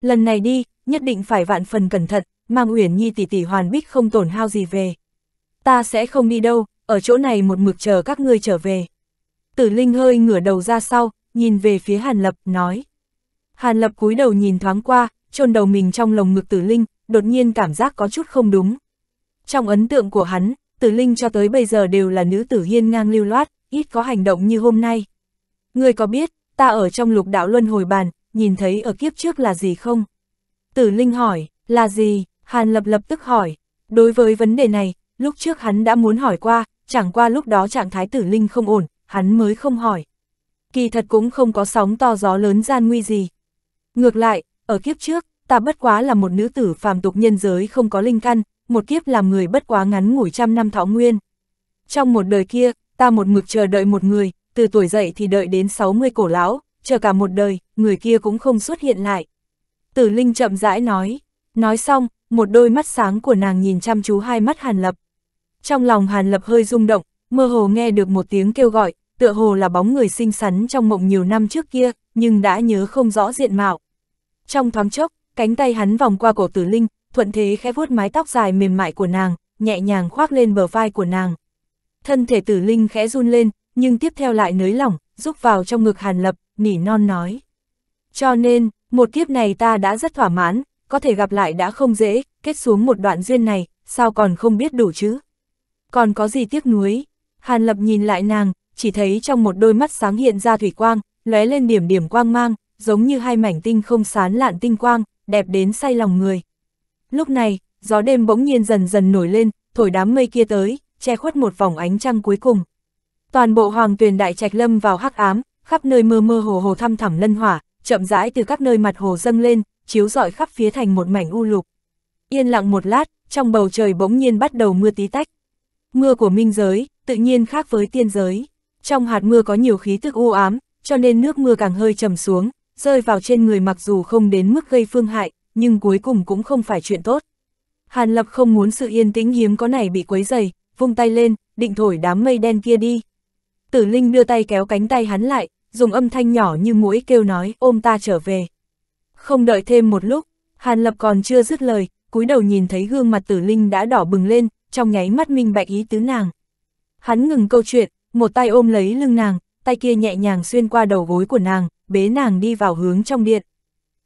Lần này đi, nhất định phải vạn phần cẩn thận, mang Uyển Nhi tỷ tỷ hoàn bích không tổn hao gì về. Ta sẽ không đi đâu, ở chỗ này một mực chờ các ngươi trở về. Tử Linh hơi ngửa đầu ra sau, nhìn về phía Hàn Lập, nói. Hàn Lập cúi đầu nhìn thoáng qua, chôn đầu mình trong lồng ngực Tử Linh, đột nhiên cảm giác có chút không đúng. Trong ấn tượng của hắn, Tử Linh cho tới bây giờ đều là nữ tử hiên ngang lưu loát, ít có hành động như hôm nay. Ngươi có biết, ta ở trong lục đạo luân hồi bàn, nhìn thấy ở kiếp trước là gì không? Tử Linh hỏi, là gì? Hàn Lập lập tức hỏi. Đối với vấn đề này, lúc trước hắn đã muốn hỏi qua, chẳng qua lúc đó trạng thái Tử Linh không ổn, hắn mới không hỏi. Kỳ thật cũng không có sóng to gió lớn gian nguy gì. Ngược lại, ở kiếp trước, ta bất quá là một nữ tử phàm tục nhân giới không có linh căn, một kiếp làm người bất quá ngắn ngủi trăm năm thọ nguyên. Trong một đời kia, ta một mực chờ đợi một người, từ tuổi dậy thì đợi đến 60 cổ lão, chờ cả một đời, người kia cũng không xuất hiện lại. Tử Linh chậm rãi nói, nói xong, một đôi mắt sáng của nàng nhìn chăm chú hai mắt Hàn Lập. Trong lòng Hàn Lập hơi rung động, mơ hồ nghe được một tiếng kêu gọi, tựa hồ là bóng người xinh xắn trong mộng nhiều năm trước kia, nhưng đã nhớ không rõ diện mạo. Trong thoáng chốc, cánh tay hắn vòng qua cổ Tử Linh, thuận thế khẽ vuốt mái tóc dài mềm mại của nàng, nhẹ nhàng khoác lên bờ vai của nàng. Thân thể Tử Linh khẽ run lên, nhưng tiếp theo lại nới lỏng, rúc vào trong ngực Hàn Lập, nỉ non nói. Cho nên, một kiếp này ta đã rất thỏa mãn, có thể gặp lại đã không dễ, kết xuống một đoạn duyên này, sao còn không biết đủ chứ? Còn có gì tiếc nuối? Hàn Lập nhìn lại nàng, chỉ thấy trong một đôi mắt sáng hiện ra thủy quang, lóe lên điểm điểm quang mang, giống như hai mảnh tinh không sán lạn tinh quang, đẹp đến say lòng người. Lúc này, gió đêm bỗng nhiên dần dần nổi lên, thổi đám mây kia tới, che khuất một vòng ánh trăng cuối cùng. Toàn bộ hoàng tuyền đại trạch lâm vào hắc ám, khắp nơi mơ mơ hồ hồ thăm thẳm lân hỏa, chậm rãi từ các nơi mặt hồ dâng lên, chiếu rọi khắp phía thành một mảnh u lục. Yên lặng một lát, trong bầu trời bỗng nhiên bắt đầu mưa tí tách. Mưa của minh giới, tự nhiên khác với tiên giới. Trong hạt mưa có nhiều khí tức u ám, cho nên nước mưa càng hơi trầm xuống, rơi vào trên người mặc dù không đến mức gây phương hại, nhưng cuối cùng cũng không phải chuyện tốt. Hàn Lập không muốn sự yên tĩnh hiếm có này bị quấy dày, vung tay lên, định thổi đám mây đen kia đi. Tử Linh đưa tay kéo cánh tay hắn lại, dùng âm thanh nhỏ như mũi kêu nói ôm ta trở về. Không đợi thêm một lúc, Hàn Lập còn chưa dứt lời, cúi đầu nhìn thấy gương mặt tử linh đã đỏ bừng lên, trong nháy mắt minh bạch ý tứ nàng. Hắn ngừng câu chuyện, một tay ôm lấy lưng nàng, tay kia nhẹ nhàng xuyên qua đầu gối của nàng, bế nàng đi vào hướng trong điện.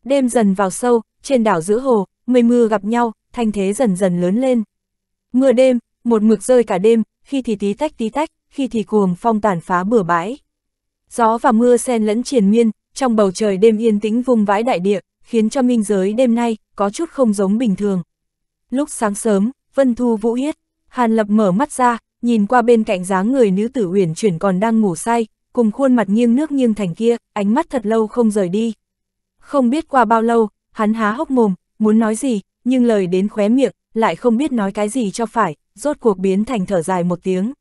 Đêm dần vào sâu, trên đảo giữa hồ, mây mưa gặp nhau, thanh thế dần dần lớn lên. Mưa đêm, một mực rơi cả đêm, khi thì tí tách tí tách, khi thì cuồng phong tàn phá bừa bãi gió và mưa xen lẫn triền miên, trong bầu trời đêm yên tĩnh vùng vãi đại địa, khiến cho minh giới đêm nay có chút không giống bình thường. Lúc sáng sớm, Vân Thu Vũ Yết, Hàn Lập mở mắt ra, nhìn qua bên cạnh dáng người nữ tử uyển chuyển còn đang ngủ say, cùng khuôn mặt nghiêng nước nghiêng thành kia, ánh mắt thật lâu không rời đi. Không biết qua bao lâu, hắn há hốc mồm, muốn nói gì, nhưng lời đến khóe miệng, lại không biết nói cái gì cho phải, rốt cuộc biến thành thở dài một tiếng.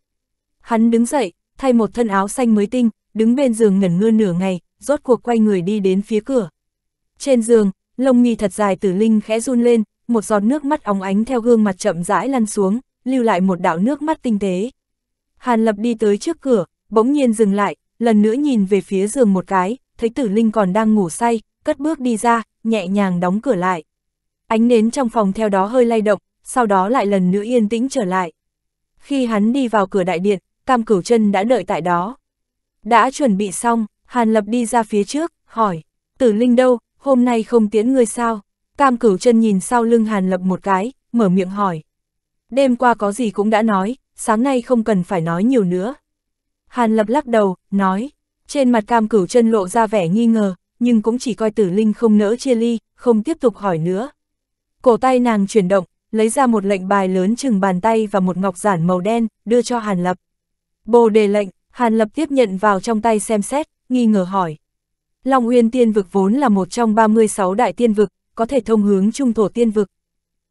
Hắn đứng dậy, thay một thân áo xanh mới tinh, đứng bên giường ngẩn ngơ nửa ngày, rốt cuộc quay người đi đến phía cửa. Trên giường, lông mi thật dài tử linh khẽ run lên, một giọt nước mắt óng ánh theo gương mặt chậm rãi lăn xuống, lưu lại một đạo nước mắt tinh tế. Hàn Lập đi tới trước cửa, bỗng nhiên dừng lại, lần nữa nhìn về phía giường một cái, thấy tử linh còn đang ngủ say, cất bước đi ra, nhẹ nhàng đóng cửa lại. Ánh nến trong phòng theo đó hơi lay động, sau đó lại lần nữa yên tĩnh trở lại. Khi hắn đi vào cửa đại điện, Cam Cửu Chân đã đợi tại đó. Đã chuẩn bị xong, Hàn Lập đi ra phía trước, hỏi, tử linh đâu, hôm nay không tiễn ngươi sao? Cam cửu chân nhìn sau lưng Hàn Lập một cái, mở miệng hỏi. Đêm qua có gì cũng đã nói, sáng nay không cần phải nói nhiều nữa. Hàn Lập lắc đầu, nói, trên mặt cam cửu chân lộ ra vẻ nghi ngờ, nhưng cũng chỉ coi tử linh không nỡ chia ly, không tiếp tục hỏi nữa. Cổ tay nàng chuyển động, lấy ra một lệnh bài lớn chừng bàn tay và một ngọc giản màu đen, đưa cho Hàn Lập. Bồ đề lệnh, Hàn Lập tiếp nhận vào trong tay xem xét, nghi ngờ hỏi. Long Uyên tiên vực vốn là một trong 36 đại tiên vực, có thể thông hướng trung thổ tiên vực.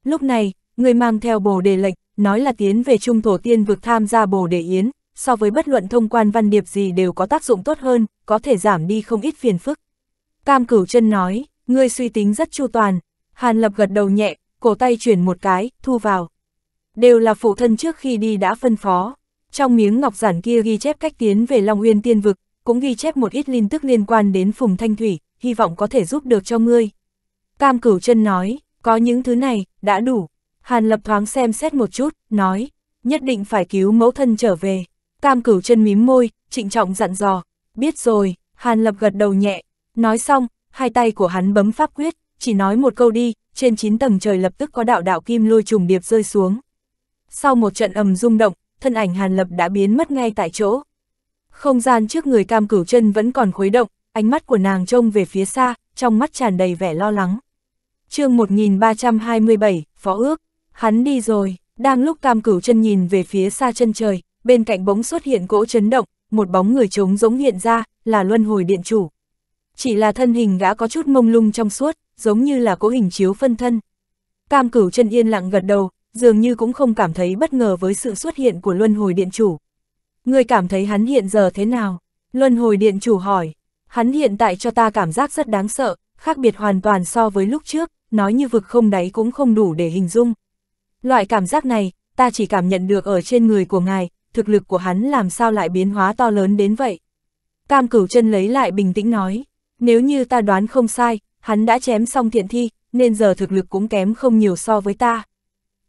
Lúc này, người mang theo bồ đề lệnh, nói là tiến về trung thổ tiên vực tham gia bồ đề yến, so với bất luận thông quan văn điệp gì đều có tác dụng tốt hơn, có thể giảm đi không ít phiền phức. Cam cửu chân nói, ngươi suy tính rất chu toàn, Hàn Lập gật đầu nhẹ, cổ tay chuyển một cái, thu vào. Đều là phụ thân trước khi đi đã phân phó. Trong miếng ngọc giản kia ghi chép cách tiến về Long Uyên Tiên Vực, cũng ghi chép một ít linh tức liên quan đến Phùng Thanh Thủy, hy vọng có thể giúp được cho ngươi. Cam Cửu chân nói, có những thứ này, đã đủ. Hàn Lập thoáng xem xét một chút, nói, nhất định phải cứu mẫu thân trở về. Cam Cửu chân mím môi, trịnh trọng dặn dò, biết rồi, Hàn Lập gật đầu nhẹ, nói xong, hai tay của hắn bấm pháp quyết, chỉ nói một câu đi, trên chín tầng trời lập tức có đạo đạo kim lôi trùng điệp rơi xuống. Sau một trận ầm rung động, thân ảnh Hàn Lập đã biến mất ngay tại chỗ. Không gian trước người cam cửu chân vẫn còn khuấy động, ánh mắt của nàng trông về phía xa, trong mắt tràn đầy vẻ lo lắng. chương 1327, Phó ước, hắn đi rồi, đang lúc cam cửu chân nhìn về phía xa chân trời, bên cạnh bóng xuất hiện cỗ chấn động, một bóng người trống giống hiện ra, là luân hồi điện chủ. Chỉ là thân hình gã có chút mông lung trong suốt, giống như là cỗ hình chiếu phân thân. Cam cửu chân yên lặng gật đầu, dường như cũng không cảm thấy bất ngờ với sự xuất hiện của luân hồi điện chủ. Người cảm thấy hắn hiện giờ thế nào? Luân hồi điện chủ hỏi, hắn hiện tại cho ta cảm giác rất đáng sợ, khác biệt hoàn toàn so với lúc trước, nói như vực không đáy cũng không đủ để hình dung. Loại cảm giác này, ta chỉ cảm nhận được ở trên người của ngài, thực lực của hắn làm sao lại biến hóa to lớn đến vậy. Cam cửu chân lấy lại bình tĩnh nói, nếu như ta đoán không sai, hắn đã chém xong thiện thi, nên giờ thực lực cũng kém không nhiều so với ta.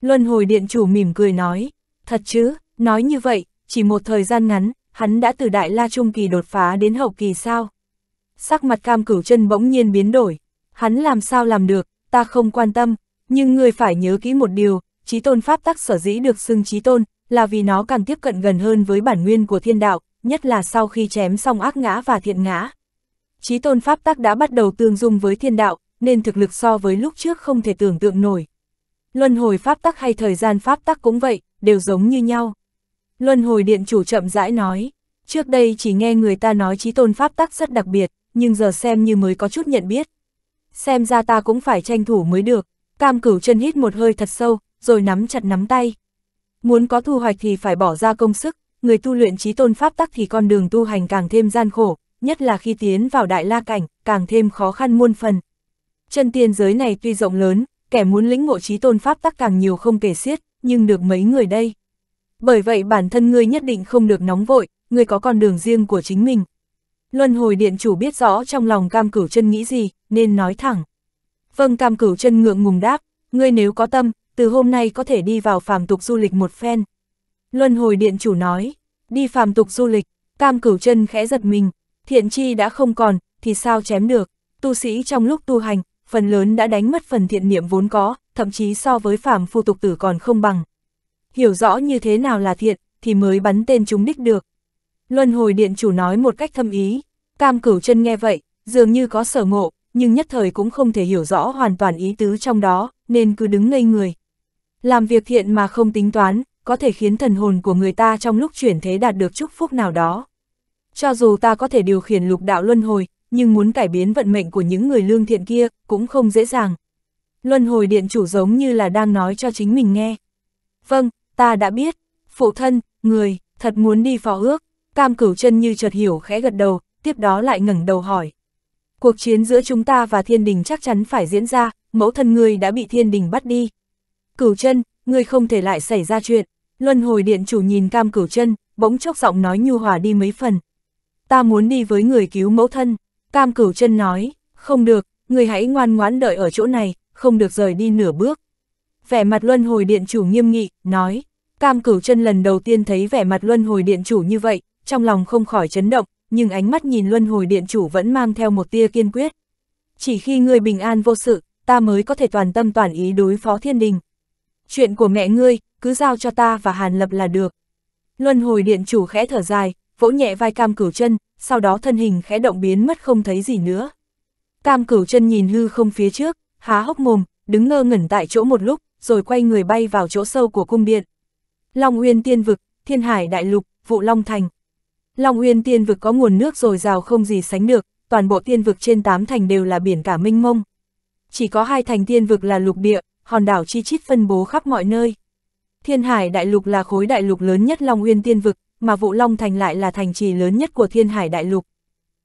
Luân hồi điện chủ mỉm cười nói, thật chứ, nói như vậy, chỉ một thời gian ngắn, hắn đã từ đại la trung kỳ đột phá đến hậu kỳ sao. Sắc mặt cam cửu chân bỗng nhiên biến đổi, hắn làm sao làm được, ta không quan tâm, nhưng người phải nhớ kỹ một điều, trí tôn pháp tắc sở dĩ được xưng trí tôn, là vì nó càng tiếp cận gần hơn với bản nguyên của thiên đạo, nhất là sau khi chém xong ác ngã và thiện ngã. Trí tôn pháp tắc đã bắt đầu tương dung với thiên đạo, nên thực lực so với lúc trước không thể tưởng tượng nổi. Luân hồi pháp tắc hay thời gian pháp tắc cũng vậy, đều giống như nhau. Luân hồi điện chủ chậm rãi nói, trước đây chỉ nghe người ta nói trí tôn pháp tắc rất đặc biệt, nhưng giờ xem như mới có chút nhận biết. Xem ra ta cũng phải tranh thủ mới được, cam cửu chân hít một hơi thật sâu, rồi nắm chặt nắm tay. Muốn có thu hoạch thì phải bỏ ra công sức, người tu luyện trí tôn pháp tắc thì con đường tu hành càng thêm gian khổ, nhất là khi tiến vào đại la cảnh, càng thêm khó khăn muôn phần. Chân tiên giới này tuy rộng lớn, kẻ muốn lĩnh ngộ trí tôn pháp tắc càng nhiều không kể xiết, nhưng được mấy người đây. Bởi vậy bản thân ngươi nhất định không được nóng vội, ngươi có con đường riêng của chính mình. Luân hồi điện chủ biết rõ trong lòng cam cửu chân nghĩ gì, nên nói thẳng. Vâng cam cửu chân ngượng ngùng đáp, ngươi nếu có tâm, từ hôm nay có thể đi vào phàm tục du lịch một phen. Luân hồi điện chủ nói, đi phàm tục du lịch, cam cửu chân khẽ giật mình, thiện chi đã không còn, thì sao chém được. Tu sĩ trong lúc tu hành, phần lớn đã đánh mất phần thiện niệm vốn có, thậm chí so với phàm phu tục tử còn không bằng. Hiểu rõ như thế nào là thiện, thì mới bắn tên chúng đích được. Luân hồi điện chủ nói một cách thâm ý, cam cửu chân nghe vậy, dường như có sở ngộ, nhưng nhất thời cũng không thể hiểu rõ hoàn toàn ý tứ trong đó, nên cứ đứng ngây người. Làm việc thiện mà không tính toán, có thể khiến thần hồn của người ta trong lúc chuyển thế đạt được chúc phúc nào đó. Cho dù ta có thể điều khiển lục đạo luân hồi, nhưng muốn cải biến vận mệnh của những người lương thiện kia cũng không dễ dàng. Luân hồi điện chủ giống như là đang nói cho chính mình nghe. Vâng, ta đã biết, phụ thân, người, thật muốn đi phò ước, cam cửu chân như chợt hiểu khẽ gật đầu, tiếp đó lại ngẩng đầu hỏi. Cuộc chiến giữa chúng ta và thiên đình chắc chắn phải diễn ra, mẫu thân người đã bị thiên đình bắt đi. Cửu chân, người không thể lại xảy ra chuyện. Luân hồi điện chủ nhìn cam cửu chân, bỗng chốc giọng nói nhu hòa đi mấy phần. Ta muốn đi với người cứu mẫu thân. Cam cửu chân nói, không được, người hãy ngoan ngoãn đợi ở chỗ này, không được rời đi nửa bước. Vẻ mặt luân hồi điện chủ nghiêm nghị, nói, Cam cửu chân lần đầu tiên thấy vẻ mặt luân hồi điện chủ như vậy, trong lòng không khỏi chấn động, nhưng ánh mắt nhìn luân hồi điện chủ vẫn mang theo một tia kiên quyết. Chỉ khi người bình an vô sự, ta mới có thể toàn tâm toàn ý đối phó thiên đình. Chuyện của mẹ ngươi, cứ giao cho ta và Hàn Lập là được. Luân hồi điện chủ khẽ thở dài, vỗ nhẹ vai cam cửu chân, sau đó thân hình khẽ động biến mất không thấy gì nữa. Tam cửu chân nhìn hư không phía trước, há hốc mồm, đứng ngơ ngẩn tại chỗ một lúc, rồi quay người bay vào chỗ sâu của cung điện. Long Uyên Tiên Vực, Thiên Hải Đại Lục, Vụ Long Thành. Long Uyên Tiên Vực có nguồn nước dồi dào không gì sánh được, toàn bộ tiên vực trên tám thành đều là biển cả mênh mông. Chỉ có hai thành tiên vực là lục địa, hòn đảo chi chít phân bố khắp mọi nơi. Thiên Hải Đại Lục là khối đại lục lớn nhất Long Uyên Tiên Vực, mà Vụ Long Thành lại là thành trì lớn nhất của Thiên Hải Đại Lục.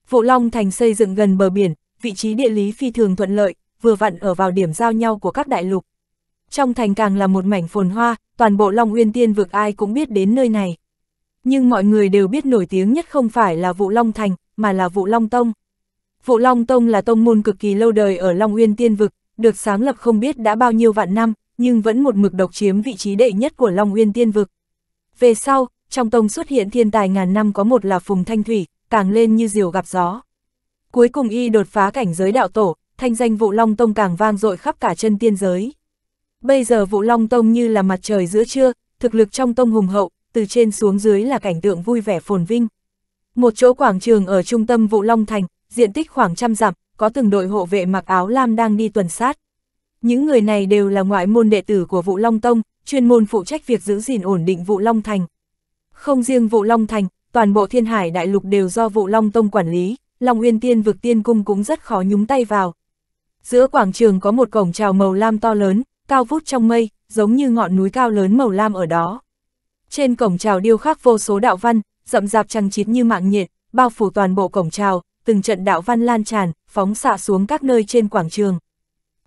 Vụ Long Thành xây dựng gần bờ biển, vị trí địa lý phi thường thuận lợi, vừa vặn ở vào điểm giao nhau của các đại lục. Trong thành càng là một mảnh phồn hoa, toàn bộ Long Uyên Tiên vực ai cũng biết đến nơi này. Nhưng mọi người đều biết nổi tiếng nhất không phải là Vụ Long Thành, mà là Vụ Long Tông. Vụ Long Tông là tông môn cực kỳ lâu đời ở Long Uyên Tiên vực, được sáng lập không biết đã bao nhiêu vạn năm, nhưng vẫn một mực độc chiếm vị trí đệ nhất của Long Uyên Tiên vực. Về sau, trong tông xuất hiện thiên tài ngàn năm có một là Phùng Thanh Thủy, càng lên như diều gặp gió. Cuối cùng y đột phá cảnh giới đạo tổ, thanh danh Vũ Long Tông càng vang dội khắp cả chân tiên giới. Bây giờ Vũ Long Tông như là mặt trời giữa trưa, thực lực trong tông hùng hậu, từ trên xuống dưới là cảnh tượng vui vẻ phồn vinh. Một chỗ quảng trường ở trung tâm Vũ Long Thành, diện tích khoảng trăm dặm, có từng đội hộ vệ mặc áo lam đang đi tuần sát. Những người này đều là ngoại môn đệ tử của Vũ Long Tông, chuyên môn phụ trách việc giữ gìn ổn định Vũ Long Thành. Không riêng vụ Long Thành, toàn bộ thiên hải đại lục đều do vụ Long Tông quản lý, Long Uyên Tiên vực tiên cung cũng rất khó nhúng tay vào. Giữa quảng trường có một cổng trào màu lam to lớn, cao vút trong mây, giống như ngọn núi cao lớn màu lam ở đó. Trên cổng trào điêu khắc vô số đạo văn, rậm rạp chằng chịt như mạng nhiệt bao phủ toàn bộ cổng trào, từng trận đạo văn lan tràn, phóng xạ xuống các nơi trên quảng trường.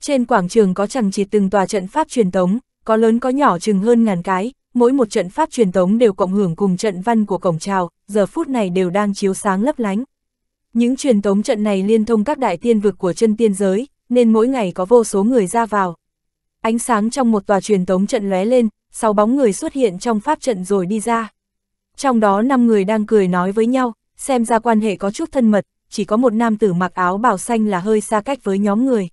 Trên quảng trường có chằng chịt từng tòa trận pháp truyền tống, có lớn có nhỏ chừng hơn ngàn cái, mỗi một trận pháp truyền tống đều cộng hưởng cùng trận văn của cổng trào, giờ phút này đều đang chiếu sáng lấp lánh. Những truyền tống trận này liên thông các đại tiên vực của chân tiên giới, nên mỗi ngày có vô số người ra vào. Ánh sáng trong một tòa truyền tống trận lóe lên, sáu bóng người xuất hiện trong pháp trận rồi đi ra. Trong đó năm người đang cười nói với nhau, xem ra quan hệ có chút thân mật, chỉ có một nam tử mặc áo bào xanh là hơi xa cách với nhóm người.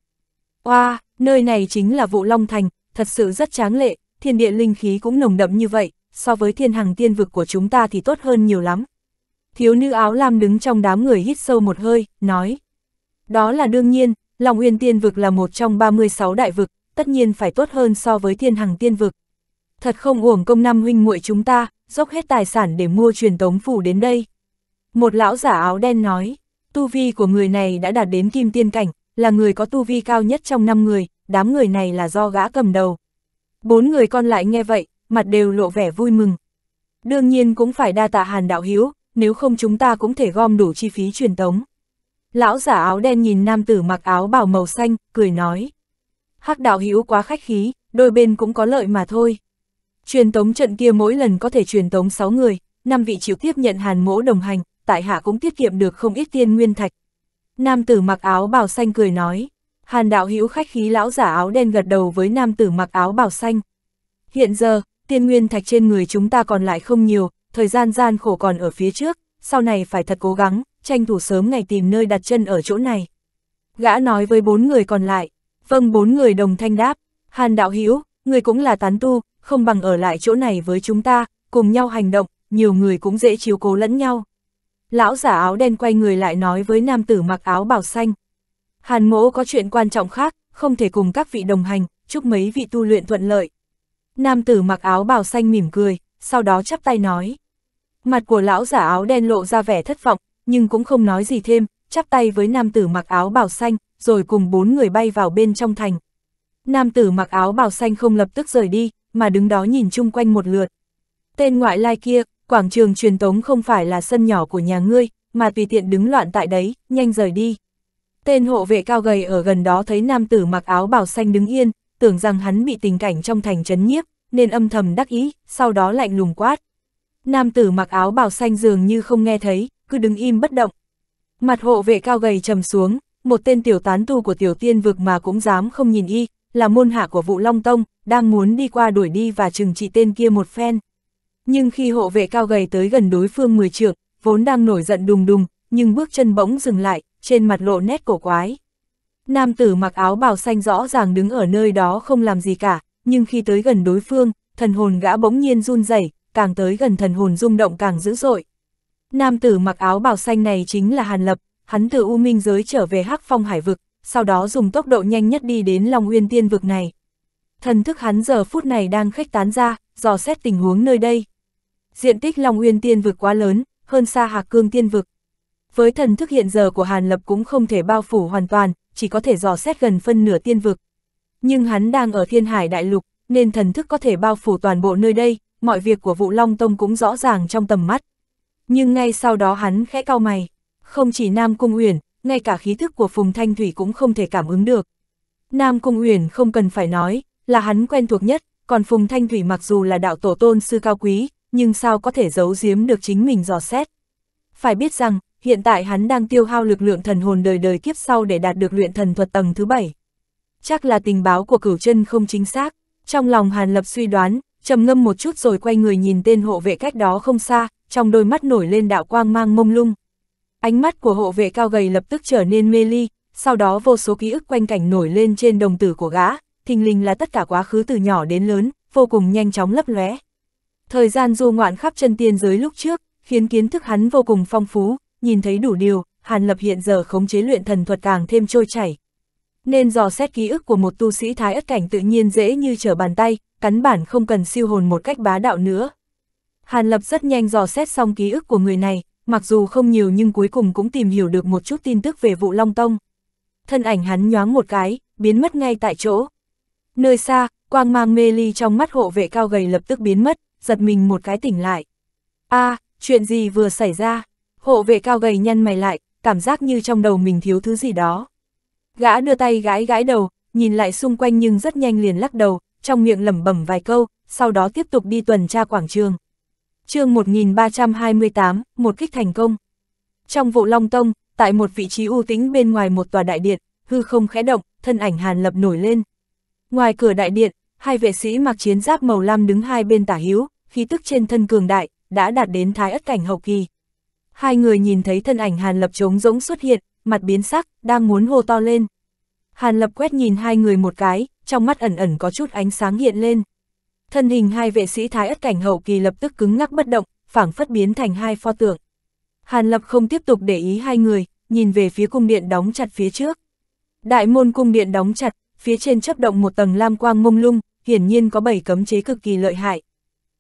Oa, wow, nơi này chính là vụ Long Thành, thật sự rất tráng lệ, thiên địa linh khí cũng nồng đậm như vậy, so với thiên hàng tiên vực của chúng ta thì tốt hơn nhiều lắm. Thiếu nữ áo lam đứng trong đám người hít sâu một hơi, nói. Đó là đương nhiên, Long Uyên tiên vực là một trong 36 đại vực, tất nhiên phải tốt hơn so với thiên hàng tiên vực. Thật không uổng công năm huynh muội chúng ta, dốc hết tài sản để mua truyền tống phủ đến đây. Một lão giả áo đen nói, tu vi của người này đã đạt đến kim tiên cảnh, là người có tu vi cao nhất trong năm người, đám người này là do gã cầm đầu. Bốn người còn lại nghe vậy, mặt đều lộ vẻ vui mừng. Đương nhiên cũng phải đa tạ hàn đạo hiếu, nếu không chúng ta cũng thể gom đủ chi phí truyền tống. Lão giả áo đen nhìn nam tử mặc áo bảo màu xanh, cười nói. Hắc đạo hiếu quá khách khí, đôi bên cũng có lợi mà thôi. Truyền tống trận kia mỗi lần có thể truyền tống 6 người, năm vị chịu tiếp nhận hàn mỗ đồng hành, tại hạ cũng tiết kiệm được không ít tiên nguyên thạch. Nam tử mặc áo bào xanh cười nói. Hàn đạo hữu khách khí lão giả áo đen gật đầu với nam tử mặc áo bào xanh. Hiện giờ, tiên nguyên thạch trên người chúng ta còn lại không nhiều, thời gian gian khổ còn ở phía trước, sau này phải thật cố gắng, tranh thủ sớm ngày tìm nơi đặt chân ở chỗ này. Gã nói với bốn người còn lại, vâng bốn người đồng thanh đáp, Hàn đạo hữu người cũng là tán tu, không bằng ở lại chỗ này với chúng ta, cùng nhau hành động, nhiều người cũng dễ chiếu cố lẫn nhau. Lão giả áo đen quay người lại nói với nam tử mặc áo bào xanh, Hàn mỗ có chuyện quan trọng khác, không thể cùng các vị đồng hành, chúc mấy vị tu luyện thuận lợi. Nam tử mặc áo bào xanh mỉm cười, sau đó chắp tay nói. Mặt của lão giả áo đen lộ ra vẻ thất vọng, nhưng cũng không nói gì thêm, chắp tay với nam tử mặc áo bào xanh, rồi cùng bốn người bay vào bên trong thành. Nam tử mặc áo bào xanh không lập tức rời đi, mà đứng đó nhìn chung quanh một lượt. Tên ngoại lai kia, quảng trường truyền tống không phải là sân nhỏ của nhà ngươi, mà tùy tiện đứng loạn tại đấy, nhanh rời đi. Tên hộ vệ cao gầy ở gần đó thấy nam tử mặc áo bào xanh đứng yên, tưởng rằng hắn bị tình cảnh trong thành chấn nhiếp, nên âm thầm đắc ý, sau đó lạnh lùng quát. Nam tử mặc áo bào xanh dường như không nghe thấy, cứ đứng im bất động. Mặt hộ vệ cao gầy trầm xuống, một tên tiểu tán tu của tiểu tiên vực mà cũng dám không nhìn y, là môn hạ của vụ Long Tông, đang muốn đi qua đuổi đi và trừng trị tên kia một phen. Nhưng khi hộ vệ cao gầy tới gần đối phương 10 trượng, vốn đang nổi giận đùng đùng, nhưng bước chân bỗng dừng lại, trên mặt lộ nét cổ quái. Nam tử mặc áo bào xanh rõ ràng đứng ở nơi đó không làm gì cả, nhưng khi tới gần đối phương, thần hồn gã bỗng nhiên run rẩy, càng tới gần thần hồn rung động càng dữ dội. Nam tử mặc áo bào xanh này chính là Hàn Lập, hắn từ U Minh giới trở về Hắc Phong Hải vực, sau đó dùng tốc độ nhanh nhất đi đến Long Uyên Tiên vực này. Thần thức hắn giờ phút này đang khách tán ra, dò xét tình huống nơi đây. Diện tích Long Uyên Tiên vực quá lớn, hơn xa Hạc Cương Tiên vực. Với thần thức hiện giờ của Hàn Lập cũng không thể bao phủ hoàn toàn, chỉ có thể dò xét gần phân nửa tiên vực. Nhưng hắn đang ở thiên hải đại lục, nên thần thức có thể bao phủ toàn bộ nơi đây, mọi việc của vụ Long Tông cũng rõ ràng trong tầm mắt. Nhưng ngay sau đó hắn khẽ cau mày, không chỉ Nam Cung Uyển, ngay cả khí thức của Phùng Thanh Thủy cũng không thể cảm ứng được. Nam Cung Uyển không cần phải nói, là hắn quen thuộc nhất, còn Phùng Thanh Thủy mặc dù là đạo tổ tôn sư cao quý, nhưng sao có thể giấu giếm được chính mình dò xét. Phải biết rằng, hiện tại hắn đang tiêu hao lực lượng thần hồn đời đời kiếp sau để đạt được luyện thần thuật tầng thứ bảy. Chắc là tình báo của cửu chân không chính xác, trong lòng Hàn Lập suy đoán, trầm ngâm một chút rồi quay người nhìn tên hộ vệ cách đó không xa, trong đôi mắt nổi lên đạo quang mang mông lung. Ánh mắt của hộ vệ cao gầy lập tức trở nên mê ly, sau đó vô số ký ức quanh cảnh nổi lên trên đồng tử của gã, thình lình là tất cả quá khứ từ nhỏ đến lớn, vô cùng nhanh chóng lấp lóe. Thời gian du ngoạn khắp chân tiên giới lúc trước, khiến kiến thức hắn vô cùng phong phú, nhìn thấy đủ điều, Hàn Lập hiện giờ khống chế luyện thần thuật càng thêm trôi chảy. Nên dò xét ký ức của một tu sĩ thái ất cảnh tự nhiên dễ như trở bàn tay, cắn bản không cần siêu hồn một cách bá đạo nữa. Hàn Lập rất nhanh dò xét xong ký ức của người này, mặc dù không nhiều nhưng cuối cùng cũng tìm hiểu được một chút tin tức về vụ Long Tông. Thân ảnh hắn nhoáng một cái, biến mất ngay tại chỗ. Nơi xa, quang mang mê ly trong mắt hộ vệ cao gầy lập tức biến mất, giật mình một cái tỉnh lại. a à, chuyện gì vừa xảy ra? Hộ vệ cao gầy nhăn mày lại, cảm giác như trong đầu mình thiếu thứ gì đó. Gã đưa tay gãi gãi đầu, nhìn lại xung quanh nhưng rất nhanh liền lắc đầu, trong miệng lẩm bẩm vài câu, sau đó tiếp tục đi tuần tra quảng trường. chương 1328, một kích thành công. Trong vụ Long Tông, tại một vị trí u tĩnh bên ngoài một tòa đại điện, hư không khẽ động, thân ảnh Hàn Lập nổi lên. Ngoài cửa đại điện, hai vệ sĩ mặc chiến giáp màu lam đứng hai bên tả hữu, khí tức trên thân cường đại, đã đạt đến thái ất cảnh hậu kỳ hai người nhìn thấy thân ảnh Hàn Lập trống rỗng xuất hiện, mặt biến sắc, đang muốn hô to lên. Hàn Lập quét nhìn hai người một cái, trong mắt ẩn ẩn có chút ánh sáng hiện lên. Thân hình hai vệ sĩ thái ất cảnh hậu kỳ lập tức cứng ngắc bất động, phảng phất biến thành hai pho tượng. Hàn Lập không tiếp tục để ý hai người, nhìn về phía cung điện đóng chặt phía trước. Đại môn cung điện đóng chặt, phía trên chấp động một tầng lam quang mông lung, hiển nhiên có bảy cấm chế cực kỳ lợi hại.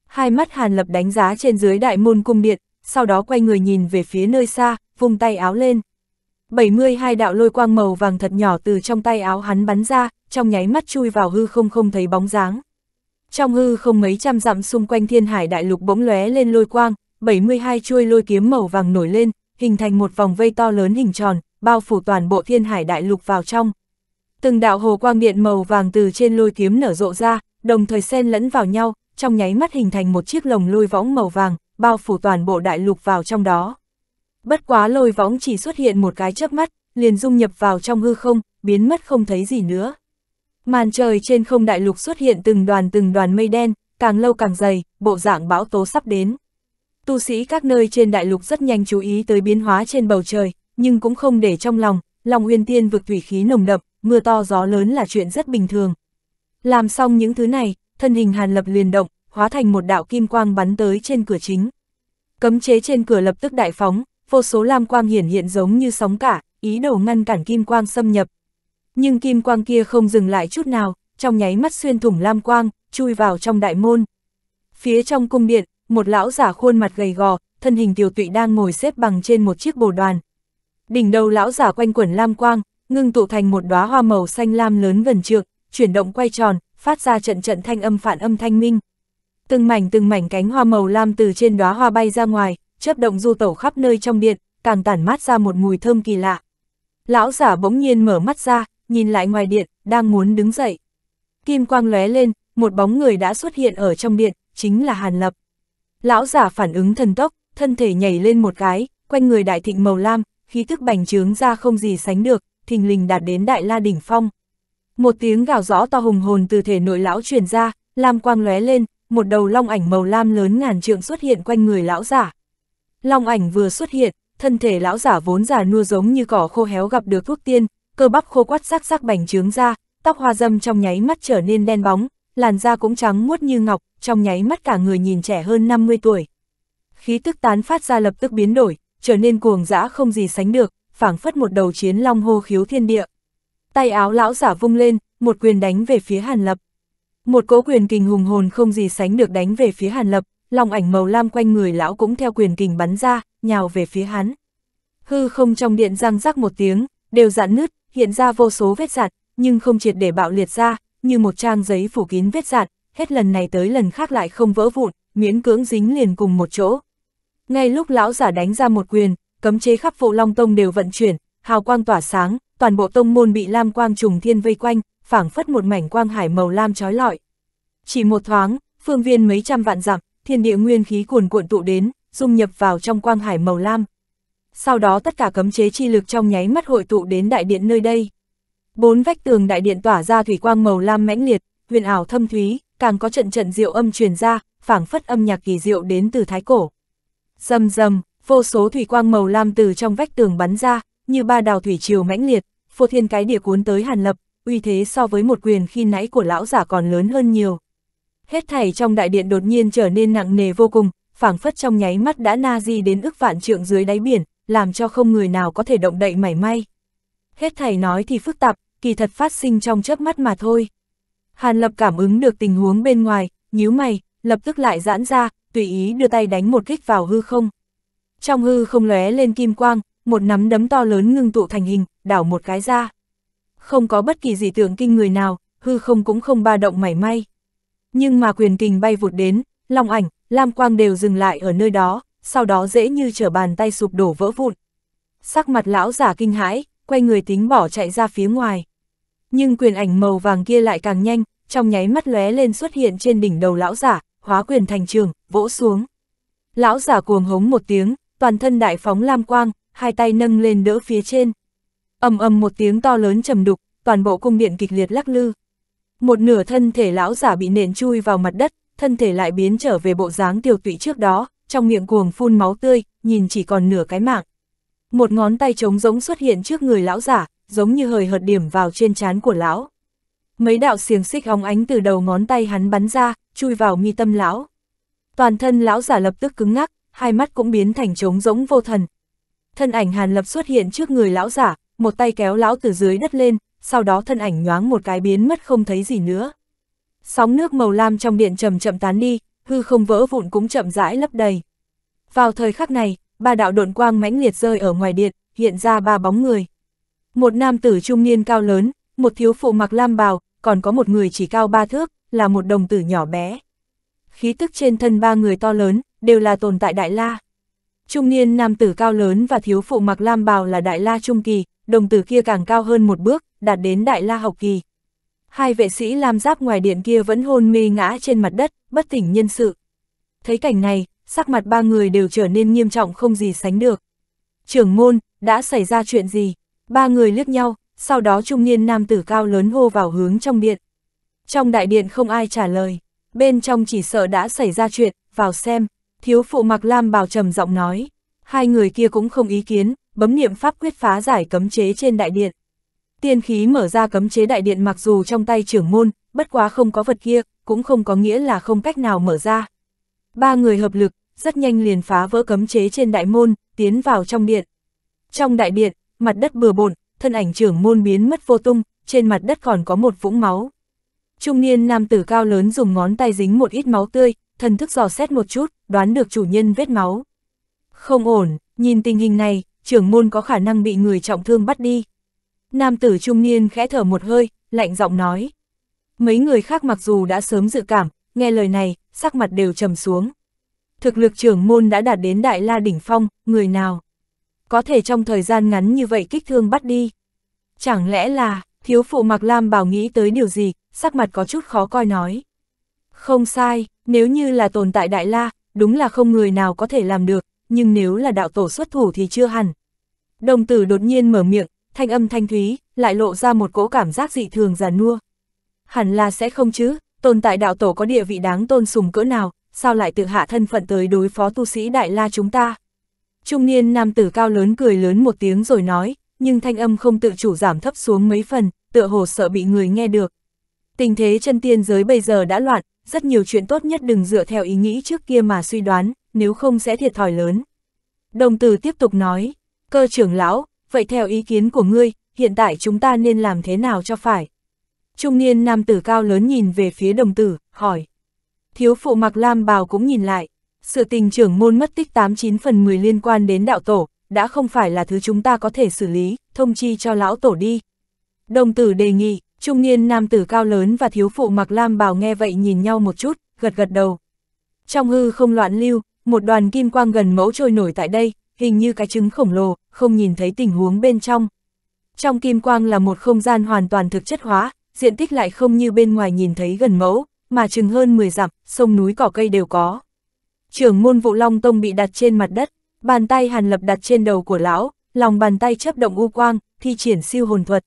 Hai mắt Hàn Lập đánh giá trên dưới đại môn cung điện, sau đó quay người nhìn về phía nơi xa, vung tay áo lên. 72 đạo lôi quang màu vàng thật nhỏ từ trong tay áo hắn bắn ra, trong nháy mắt chui vào hư không không thấy bóng dáng. Trong hư không mấy trăm dặm xung quanh thiên hải đại lục bỗng lóe lên lôi quang, 72 chuôi lôi kiếm màu vàng nổi lên, hình thành một vòng vây to lớn hình tròn, bao phủ toàn bộ thiên hải đại lục vào trong. Từng đạo hồ quang điện màu vàng từ trên lôi kiếm nở rộ ra, đồng thời xen lẫn vào nhau, trong nháy mắt hình thành một chiếc lồng lôi võng màu vàng, bao phủ toàn bộ đại lục vào trong đó. Bất quá lôi võng chỉ xuất hiện một cái chớp mắt, liền dung nhập vào trong hư không, biến mất không thấy gì nữa. Màn trời trên không đại lục xuất hiện từng đoàn từng đoàn mây đen, càng lâu càng dày, bộ dạng bão tố sắp đến. Tu sĩ các nơi trên đại lục rất nhanh chú ý tới biến hóa trên bầu trời, nhưng cũng không để trong lòng, lòng uyên tiên vực thủy khí nồng đậm, mưa to gió lớn là chuyện rất bình thường. Làm xong những thứ này, thân hình Hàn Lập liền động, hóa thành một đạo kim quang bắn tới trên cửa chính. Cấm chế trên cửa lập tức đại phóng, vô số lam quang hiển hiện giống như sóng cả, ý đồ ngăn cản kim quang xâm nhập. Nhưng kim quang kia không dừng lại chút nào, trong nháy mắt xuyên thủng lam quang, chui vào trong đại môn. Phía trong cung điện, một lão giả khuôn mặt gầy gò, thân hình tiểu tụy đang ngồi xếp bằng trên một chiếc bồ đoàn. Đỉnh đầu lão giả quanh quẩn lam quang, ngưng tụ thành một đóa hoa màu xanh lam lớn vần trượng, chuyển động quay tròn, phát ra trận trận thanh âm phản âm thanh minh từng mảnh từng mảnh cánh hoa màu lam từ trên đóa hoa bay ra ngoài, chớp động du tẩu khắp nơi trong điện, càng tản mát ra một mùi thơm kỳ lạ. Lão giả bỗng nhiên mở mắt ra, nhìn lại ngoài điện, đang muốn đứng dậy. Kim quang lóe lên, một bóng người đã xuất hiện ở trong điện, chính là Hàn Lập. Lão giả phản ứng thần tốc, thân thể nhảy lên một cái, quanh người đại thịnh màu lam, khí thức bành trướng ra không gì sánh được, thình lình đạt đến đại la đỉnh phong. Một tiếng gào rõ to hùng hồn từ thể nội lão truyền ra, lam quang lóe lên, một đầu long ảnh màu lam lớn ngàn trượng xuất hiện quanh người lão giả. Long ảnh vừa xuất hiện, thân thể lão giả vốn già nua giống như cỏ khô héo gặp được thuốc tiên, cơ bắp khô quắt sắc sắc bành trướng ra, tóc hoa dâm trong nháy mắt trở nên đen bóng, làn da cũng trắng muốt như ngọc, trong nháy mắt cả người nhìn trẻ hơn 50 tuổi. Khí tức tán phát ra lập tức biến đổi, trở nên cuồng dã không gì sánh được, phảng phất một đầu chiến long hô khiếu thiên địa. Tay áo lão giả vung lên, một quyền đánh về phía Hàn Lập. Một cỗ quyền kình hùng hồn không gì sánh được đánh về phía Hàn Lập, lòng ảnh màu lam quanh người lão cũng theo quyền kình bắn ra, nhào về phía hắn. Hư không trong điện răng rắc một tiếng, đều dạn nứt, hiện ra vô số vết dạn, nhưng không triệt để bạo liệt ra, như một trang giấy phủ kín vết dạn, hết lần này tới lần khác lại không vỡ vụn, miễn cưỡng dính liền cùng một chỗ. Ngay lúc lão giả đánh ra một quyền, cấm chế khắp phụ long tông đều vận chuyển, hào quang tỏa sáng, toàn bộ tông môn bị lam quang trùng thiên vây quanh, phảng phất một mảnh quang hải màu lam trói lọi. Chỉ một thoáng, phương viên mấy trăm vạn dặm, thiên địa nguyên khí cuồn cuộn tụ đến, dung nhập vào trong quang hải màu lam. Sau đó tất cả cấm chế chi lực trong nháy mắt hội tụ đến đại điện nơi đây. Bốn vách tường đại điện tỏa ra thủy quang màu lam mãnh liệt, huyền ảo thâm thúy, càng có trận trận diệu âm truyền ra, phảng phất âm nhạc kỳ diệu đến từ thái cổ. Rầm rầm, vô số thủy quang màu lam từ trong vách tường bắn ra, như ba đào thủy triều mãnh liệt, phô thiên cái địa cuốn tới Hàn Lập, uy thế so với một quyền khi nãy của lão giả còn lớn hơn nhiều. Hết thảy trong đại điện đột nhiên trở nên nặng nề vô cùng, phảng phất trong nháy mắt đã na di đến ức vạn trượng dưới đáy biển, làm cho không người nào có thể động đậy mảy may. Hết thảy nói thì phức tạp, kỳ thật phát sinh trong chớp mắt mà thôi. Hàn Lập cảm ứng được tình huống bên ngoài, nhíu mày, lập tức lại giãn ra, tùy ý đưa tay đánh một kích vào hư không. Trong hư không lóe lên kim quang, một nắm đấm to lớn ngưng tụ thành hình, đảo một cái ra không có bất kỳ gì tưởng kinh người nào, hư không cũng không ba động mảy may. Nhưng mà quyền kình bay vụt đến, long ảnh, lam quang đều dừng lại ở nơi đó, sau đó dễ như trở bàn tay sụp đổ vỡ vụn. Sắc mặt lão giả kinh hãi, quay người tính bỏ chạy ra phía ngoài. Nhưng quyền ảnh màu vàng kia lại càng nhanh, trong nháy mắt lóe lên xuất hiện trên đỉnh đầu lão giả, hóa quyền thành trường, vỗ xuống. Lão giả cuồng hống một tiếng, toàn thân đại phóng lam quang, hai tay nâng lên đỡ phía trên, ầm ầm một tiếng to lớn trầm đục, toàn bộ cung điện kịch liệt lắc lư. Một nửa thân thể lão giả bị nện chui vào mặt đất, thân thể lại biến trở về bộ dáng tiểu tụy trước đó, trong miệng cuồng phun máu tươi, nhìn chỉ còn nửa cái mạng. Một ngón tay trống rỗng xuất hiện trước người lão giả, giống như hời hợt điểm vào trên trán của lão. Mấy đạo xiềng xích óng ánh từ đầu ngón tay hắn bắn ra, chui vào mi tâm lão. Toàn thân lão giả lập tức cứng ngắc, hai mắt cũng biến thành trống rỗng vô thần. Thân ảnh Hàn Lập xuất hiện trước người lão giả, một tay kéo lão từ dưới đất lên, sau đó thân ảnh nhoáng một cái biến mất không thấy gì nữa. Sóng nước màu lam trong điện chậm chậm tán đi, hư không vỡ vụn cũng chậm rãi lấp đầy. Vào thời khắc này, ba đạo độn quang mãnh liệt rơi ở ngoài điện, hiện ra ba bóng người. Một nam tử trung niên cao lớn, một thiếu phụ mặc lam bào, còn có một người chỉ cao ba thước, là một đồng tử nhỏ bé. Khí tức trên thân ba người to lớn, đều là tồn tại đại la. Trung niên nam tử cao lớn và thiếu phụ mặc lam bào là đại la trung kỳ, đồng tử kia càng cao hơn một bước, đạt đến đại la học kỳ. Hai vệ sĩ lam giáp ngoài điện kia vẫn hôn mê ngã trên mặt đất, bất tỉnh nhân sự. Thấy cảnh này, sắc mặt ba người đều trở nên nghiêm trọng không gì sánh được. Trưởng môn, đã xảy ra chuyện gì? Ba người liếc nhau, sau đó trung niên nam tử cao lớn hô vào hướng trong điện. Trong đại điện không ai trả lời, bên trong chỉ sợ đã xảy ra chuyện, vào xem, thiếu phụ mặc lam bào trầm giọng nói. Hai người kia cũng không ý kiến, bấm niệm pháp quyết phá giải cấm chế trên đại điện. Tiên khí mở ra cấm chế đại điện mặc dù trong tay trưởng môn, bất quá không có vật kia, cũng không có nghĩa là không cách nào mở ra. Ba người hợp lực, rất nhanh liền phá vỡ cấm chế trên đại môn, tiến vào trong điện. Trong đại điện, mặt đất bừa bộn, thân ảnh trưởng môn biến mất vô tung, trên mặt đất còn có một vũng máu. Trung niên nam tử cao lớn dùng ngón tay dính một ít máu tươi, thần thức dò xét một chút, đoán được chủ nhân vết máu. Không ổn, nhìn tình hình này, trưởng môn có khả năng bị người trọng thương bắt đi. Nam tử trung niên khẽ thở một hơi, lạnh giọng nói. Mấy người khác mặc dù đã sớm dự cảm, nghe lời này, sắc mặt đều trầm xuống. Thực lực trưởng môn đã đạt đến đại la đỉnh phong, người nào? Có thể trong thời gian ngắn như vậy kích thương bắt đi. Chẳng lẽ là, thiếu phụ Mạc Lam bảo nghĩ tới điều gì, sắc mặt có chút khó coi nói. Không sai, nếu như là tồn tại đại la, đúng là không người nào có thể làm được, nhưng nếu là đạo tổ xuất thủ thì chưa hẳn. Đồng tử đột nhiên mở miệng, thanh âm thanh thúy, lại lộ ra một cỗ cảm giác dị thường già nua. Hẳn là sẽ không chứ, tồn tại đạo tổ có địa vị đáng tôn sùng cỡ nào, sao lại tự hạ thân phận tới đối phó tu sĩ Đại La chúng ta. Trung niên nam tử cao lớn cười lớn một tiếng rồi nói, nhưng thanh âm không tự chủ giảm thấp xuống mấy phần, tựa hồ sợ bị người nghe được. Tình thế chân tiên giới bây giờ đã loạn, rất nhiều chuyện tốt nhất đừng dựa theo ý nghĩ trước kia mà suy đoán, nếu không sẽ thiệt thòi lớn. Đồng tử tiếp tục nói, cơ trưởng lão, vậy theo ý kiến của ngươi, hiện tại chúng ta nên làm thế nào cho phải? Trung niên nam tử cao lớn nhìn về phía đồng tử, hỏi. Thiếu phụ mặc lam bào cũng nhìn lại, sự tình trưởng môn mất tích 89 phần 10 liên quan đến đạo tổ, đã không phải là thứ chúng ta có thể xử lý, thông chi cho lão tổ đi. Đồng tử đề nghị, trung niên nam tử cao lớn và thiếu phụ mặc lam bào nghe vậy nhìn nhau một chút, gật gật đầu. Trong hư không loạn lưu, một đoàn kim quang gần mẫu trôi nổi tại đây, hình như cái trứng khổng lồ, không nhìn thấy tình huống bên trong. Trong kim quang là một không gian hoàn toàn thực chất hóa, diện tích lại không như bên ngoài nhìn thấy gần mẫu, mà chừng hơn 10 dặm, sông núi cỏ cây đều có. Trưởng môn vụ Long Tông bị đặt trên mặt đất, bàn tay Hàn Lập đặt trên đầu của lão, lòng bàn tay chấp động u quang, thi triển siêu hồn thuật.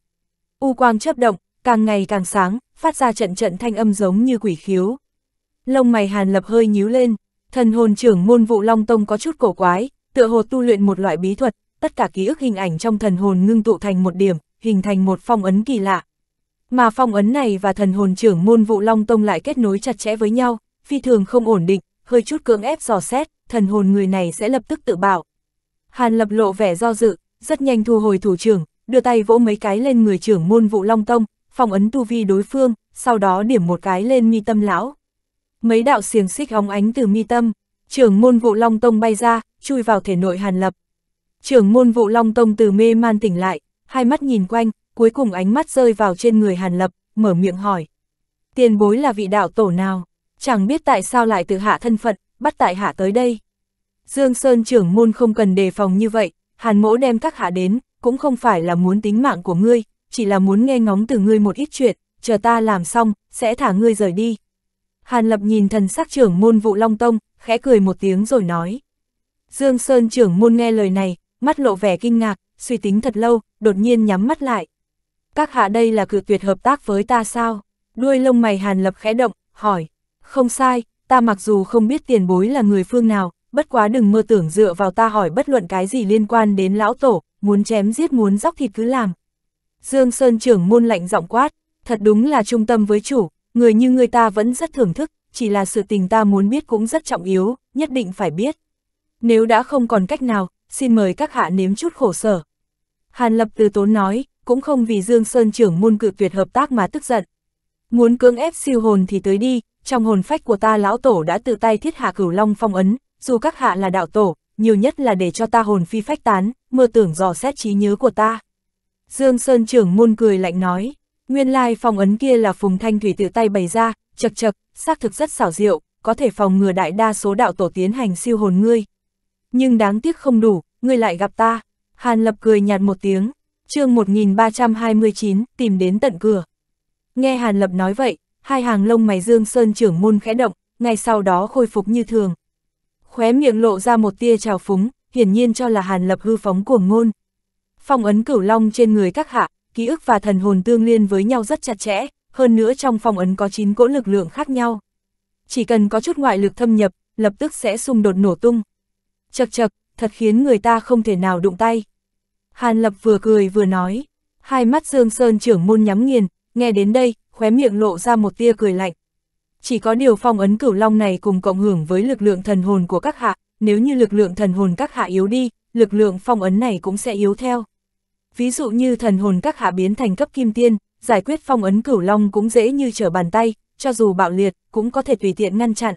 U quang chấp động, càng ngày càng sáng, phát ra trận trận thanh âm giống như quỷ khiếu. Lông mày Hàn Lập hơi nhíu lên, Thần hồn trưởng môn vụ Long Tông có chút cổ quái, tựa hồ tu luyện một loại bí thuật, tất cả ký ức hình ảnh trong thần hồn ngưng tụ thành một điểm, hình thành một phong ấn kỳ lạ. Mà phong ấn này và thần hồn trưởng môn vụ Long Tông lại kết nối chặt chẽ với nhau, phi thường không ổn định, hơi chút cưỡng ép dò xét, thần hồn người này sẽ lập tức tự bảo Hàn lập lộ vẻ do dự, rất nhanh thu hồi thủ trưởng, đưa tay vỗ mấy cái lên người trưởng môn vụ Long Tông, phong ấn tu vi đối phương, sau đó điểm một cái lên mi tâm lão mấy đạo xiềng xích óng ánh từ mi tâm, trưởng môn vụ Long Tông bay ra, chui vào thể nội Hàn Lập. Trưởng môn vụ Long Tông từ mê man tỉnh lại, hai mắt nhìn quanh, cuối cùng ánh mắt rơi vào trên người Hàn Lập, mở miệng hỏi. Tiền bối là vị đạo tổ nào? Chẳng biết tại sao lại từ hạ thân phận, bắt tại hạ tới đây. Dương Sơn trưởng môn không cần đề phòng như vậy, Hàn mỗ đem các hạ đến, cũng không phải là muốn tính mạng của ngươi, chỉ là muốn nghe ngóng từ ngươi một ít chuyện, chờ ta làm xong, sẽ thả ngươi rời đi, Hàn Lập nhìn thần sắc trưởng môn vụ Long Tông, khẽ cười một tiếng rồi nói. Dương Sơn trưởng môn nghe lời này, mắt lộ vẻ kinh ngạc, suy tính thật lâu, đột nhiên nhắm mắt lại. Các hạ đây là cự tuyệt hợp tác với ta sao? Đuôi lông mày Hàn Lập khẽ động, hỏi. Không sai, ta mặc dù không biết tiền bối là người phương nào, bất quá đừng mơ tưởng dựa vào ta hỏi bất luận cái gì liên quan đến lão tổ, muốn chém giết muốn dóc thịt cứ làm. Dương Sơn trưởng môn lạnh giọng quát, thật đúng là trung tâm với chủ, người như người ta vẫn rất thưởng thức, chỉ là sự tình ta muốn biết cũng rất trọng yếu, nhất định phải biết. Nếu đã không còn cách nào, xin mời các hạ nếm chút khổ sở. Hàn Lập từ tốn nói, cũng không vì Dương Sơn trưởng môn cự tuyệt hợp tác mà tức giận. Muốn cưỡng ép siêu hồn thì tới đi, trong hồn phách của ta lão tổ đã tự tay thiết hạ cửu long phong ấn, dù các hạ là đạo tổ, nhiều nhất là để cho ta hồn phi phách tán, mơ tưởng dò xét trí nhớ của ta. Dương Sơn trưởng môn cười lạnh nói. Nguyên lai phòng ấn kia là Phùng Thanh Thủy tự tay bày ra, chật chật, xác thực rất xảo diệu, có thể phòng ngừa đại đa số đạo tổ tiến hành siêu hồn ngươi. Nhưng đáng tiếc không đủ, ngươi lại gặp ta. Hàn Lập cười nhạt một tiếng, chương 1329, tìm đến tận cửa. Nghe Hàn Lập nói vậy, hai hàng lông mày Dương Sơn trưởng môn khẽ động, ngay sau đó khôi phục như thường. Khóe miệng lộ ra một tia trào phúng, hiển nhiên cho là Hàn Lập hư phóng cuồng ngôn. Phong ấn cửu long trên người các hạ, ký ức và thần hồn tương liên với nhau rất chặt chẽ, hơn nữa trong phong ấn có 9 cỗ lực lượng khác nhau. Chỉ cần có chút ngoại lực thâm nhập, lập tức sẽ xung đột nổ tung. Chật chật, thật khiến người ta không thể nào đụng tay. Hàn Lập vừa cười vừa nói, hai mắt Dương Sơn trưởng môn nhắm nghiền, nghe đến đây, khóe miệng lộ ra một tia cười lạnh. Chỉ có điều phong ấn cửu long này cùng cộng hưởng với lực lượng thần hồn của các hạ, nếu như lực lượng thần hồn các hạ yếu đi, lực lượng phong ấn này cũng sẽ yếu theo ví dụ như thần hồn các hạ biến thành cấp kim tiên, giải quyết phong ấn cửu long cũng dễ như trở bàn tay, cho dù bạo liệt, cũng có thể tùy tiện ngăn chặn.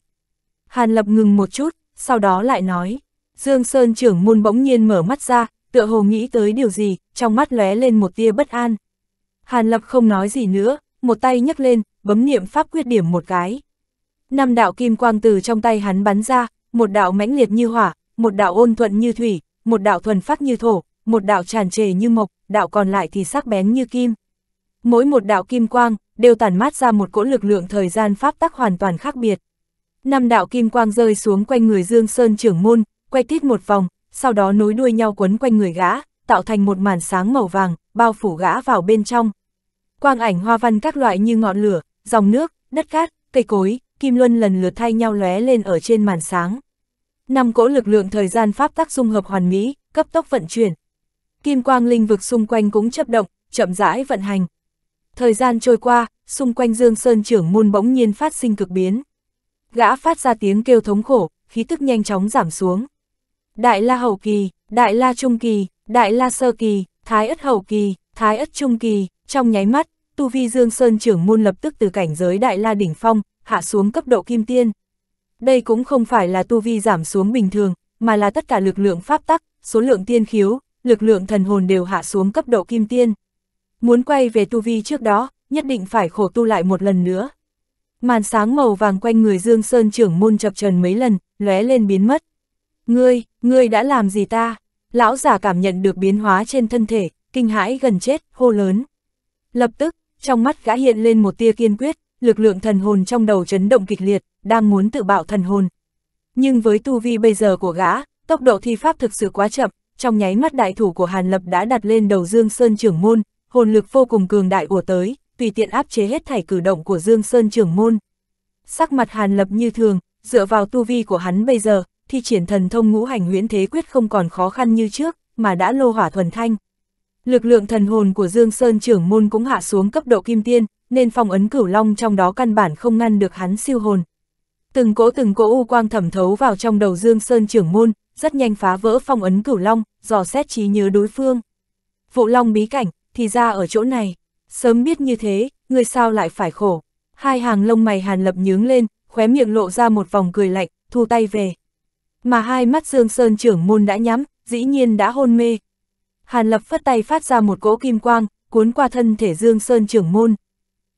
Hàn Lập ngừng một chút, sau đó lại nói, Dương Sơn trưởng môn bỗng nhiên mở mắt ra, tựa hồ nghĩ tới điều gì, trong mắt lóe lên một tia bất an. Hàn Lập không nói gì nữa, một tay nhấc lên, bấm niệm pháp quyết điểm một cái. Năm đạo kim quang từ trong tay hắn bắn ra, một đạo mãnh liệt như hỏa, một đạo ôn thuận như thủy, một đạo thuần phát như thổ, một đạo tràn trề như mộc, đạo còn lại thì sắc bén như kim. Mỗi một đạo kim quang, đều tản mát ra một cỗ lực lượng thời gian pháp tắc hoàn toàn khác biệt. Năm đạo kim quang rơi xuống quanh người Dương Sơn trưởng môn, quay tít một vòng, sau đó nối đuôi nhau quấn quanh người gã, tạo thành một màn sáng màu vàng, bao phủ gã vào bên trong. Quang ảnh hoa văn các loại như ngọn lửa, dòng nước, đất cát, cây cối, kim luân lần lượt thay nhau lóe lên ở trên màn sáng. Năm cỗ lực lượng thời gian pháp tắc dung hợp hoàn mỹ, cấp tốc vận chuyển, kim quang linh vực xung quanh cũng chấp động, chậm rãi vận hành. Thời gian trôi qua, xung quanh Dương Sơn trưởng môn bỗng nhiên phát sinh cực biến. Gã phát ra tiếng kêu thống khổ, khí tức nhanh chóng giảm xuống. Đại La Hậu Kỳ, Đại La Trung Kỳ, Đại La Sơ Kỳ, Thái Ất Hậu Kỳ, Thái Ất Trung Kỳ, trong nháy mắt, tu vi Dương Sơn trưởng môn lập tức từ cảnh giới Đại La Đỉnh Phong, hạ xuống cấp độ Kim Tiên. Đây cũng không phải là tu vi giảm xuống bình thường, mà là tất cả lực lượng pháp tắc, số lượng tiên khiếu, lực lượng thần hồn đều hạ xuống cấp độ kim tiên. Muốn quay về tu vi trước đó, nhất định phải khổ tu lại một lần nữa. Màn sáng màu vàng quanh người Dương Sơn trưởng môn chập trần mấy lần, lóe lên biến mất. Ngươi, ngươi đã làm gì ta? Lão giả cảm nhận được biến hóa trên thân thể, kinh hãi gần chết, hô lớn. Lập tức, trong mắt gã hiện lên một tia kiên quyết, lực lượng thần hồn trong đầu chấn động kịch liệt, đang muốn tự bạo thần hồn. Nhưng với tu vi bây giờ của gã, tốc độ thi pháp thực sự quá chậm, trong nháy mắt đại thủ của Hàn Lập đã đặt lên đầu Dương Sơn trưởng môn, hồn lực vô cùng cường đại ùa tới, tùy tiện áp chế hết thảy cử động của Dương Sơn trưởng môn. Sắc mặt Hàn Lập như thường, dựa vào tu vi của hắn bây giờ, thi triển thần thông ngũ hành huyễn thế quyết không còn khó khăn như trước, mà đã lô hỏa thuần thanh. Lực lượng thần hồn của Dương Sơn trưởng môn cũng hạ xuống cấp độ kim tiên, nên phong ấn cửu long trong đó căn bản không ngăn được hắn siêu hồn. Từng cỗ từng cỗ u quang thẩm thấu vào trong đầu Dương Sơn trưởng môn, rất nhanh phá vỡ phong ấn cửu long, dò xét trí nhớ đối phương. Vụ long bí cảnh, thì ra ở chỗ này. Sớm biết như thế, người sao lại phải khổ. Hai hàng lông mày hàn lập nhướng lên, khóe miệng lộ ra một vòng cười lạnh, thu tay về. Mà hai mắt Dương Sơn trưởng môn đã nhắm, dĩ nhiên đã hôn mê. Hàn lập phất tay phát ra một cỗ kim quang, cuốn qua thân thể Dương Sơn trưởng môn.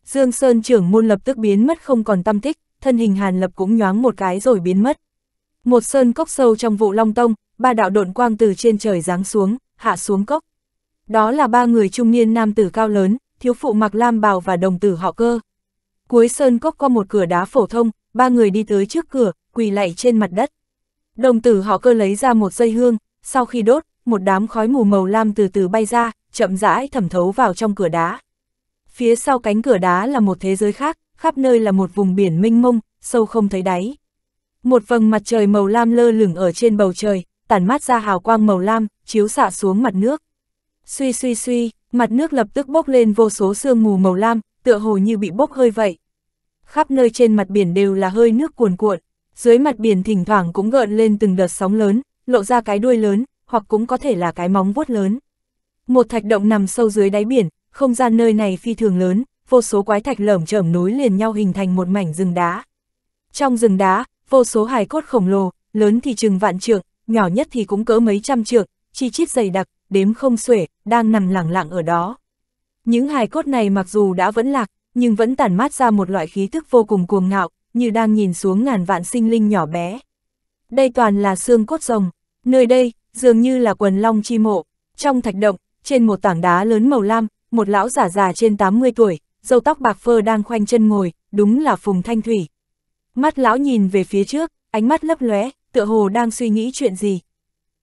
Dương Sơn trưởng môn lập tức biến mất không còn tâm tích, thân hình Hàn lập cũng nhoáng một cái rồi biến mất. Một sơn cốc sâu trong vụ Long Tông, ba đạo độn quang từ trên trời giáng xuống, hạ xuống cốc. Đó là ba người trung niên nam tử cao lớn, thiếu phụ mặc lam bào và đồng tử họ cơ. Cuối sơn cốc có một cửa đá phổ thông, ba người đi tới trước cửa, quỳ lạy trên mặt đất. Đồng tử họ cơ lấy ra một dây hương, sau khi đốt, một đám khói mù màu lam từ từ bay ra, chậm rãi thẩm thấu vào trong cửa đá. Phía sau cánh cửa đá là một thế giới khác, khắp nơi là một vùng biển mênh mông, sâu không thấy đáy. Một vầng mặt trời màu lam lơ lửng ở trên bầu trời, tản mát ra hào quang màu lam, chiếu xạ xuống mặt nước. Suy suy suy, mặt nước lập tức bốc lên vô số sương mù màu lam, tựa hồ như bị bốc hơi vậy. Khắp nơi trên mặt biển đều là hơi nước cuồn cuộn, dưới mặt biển thỉnh thoảng cũng gợn lên từng đợt sóng lớn, lộ ra cái đuôi lớn, hoặc cũng có thể là cái móng vuốt lớn. Một thạch động nằm sâu dưới đáy biển, không gian nơi này phi thường lớn, vô số quái thạch lởm chởm nối liền nhau hình thành một mảnh rừng đá. Trong rừng đá, vô số hài cốt khổng lồ, lớn thì chừng vạn trượng, nhỏ nhất thì cũng cỡ mấy trăm trượng, chi chít dày đặc, đếm không xuể, đang nằm lẳng lặng ở đó. Những hài cốt này mặc dù đã vẫn lạc, nhưng vẫn tản mát ra một loại khí thức vô cùng cuồng ngạo, như đang nhìn xuống ngàn vạn sinh linh nhỏ bé. Đây toàn là xương cốt rồng, nơi đây, dường như là quần long chi mộ. Trong thạch động, trên một tảng đá lớn màu lam, một lão giả già trên 80 tuổi, dâu tóc bạc phơ đang khoanh chân ngồi, đúng là Phùng Thanh Thủy. Mắt lão nhìn về phía trước, ánh mắt lấp lóe, tựa hồ đang suy nghĩ chuyện gì.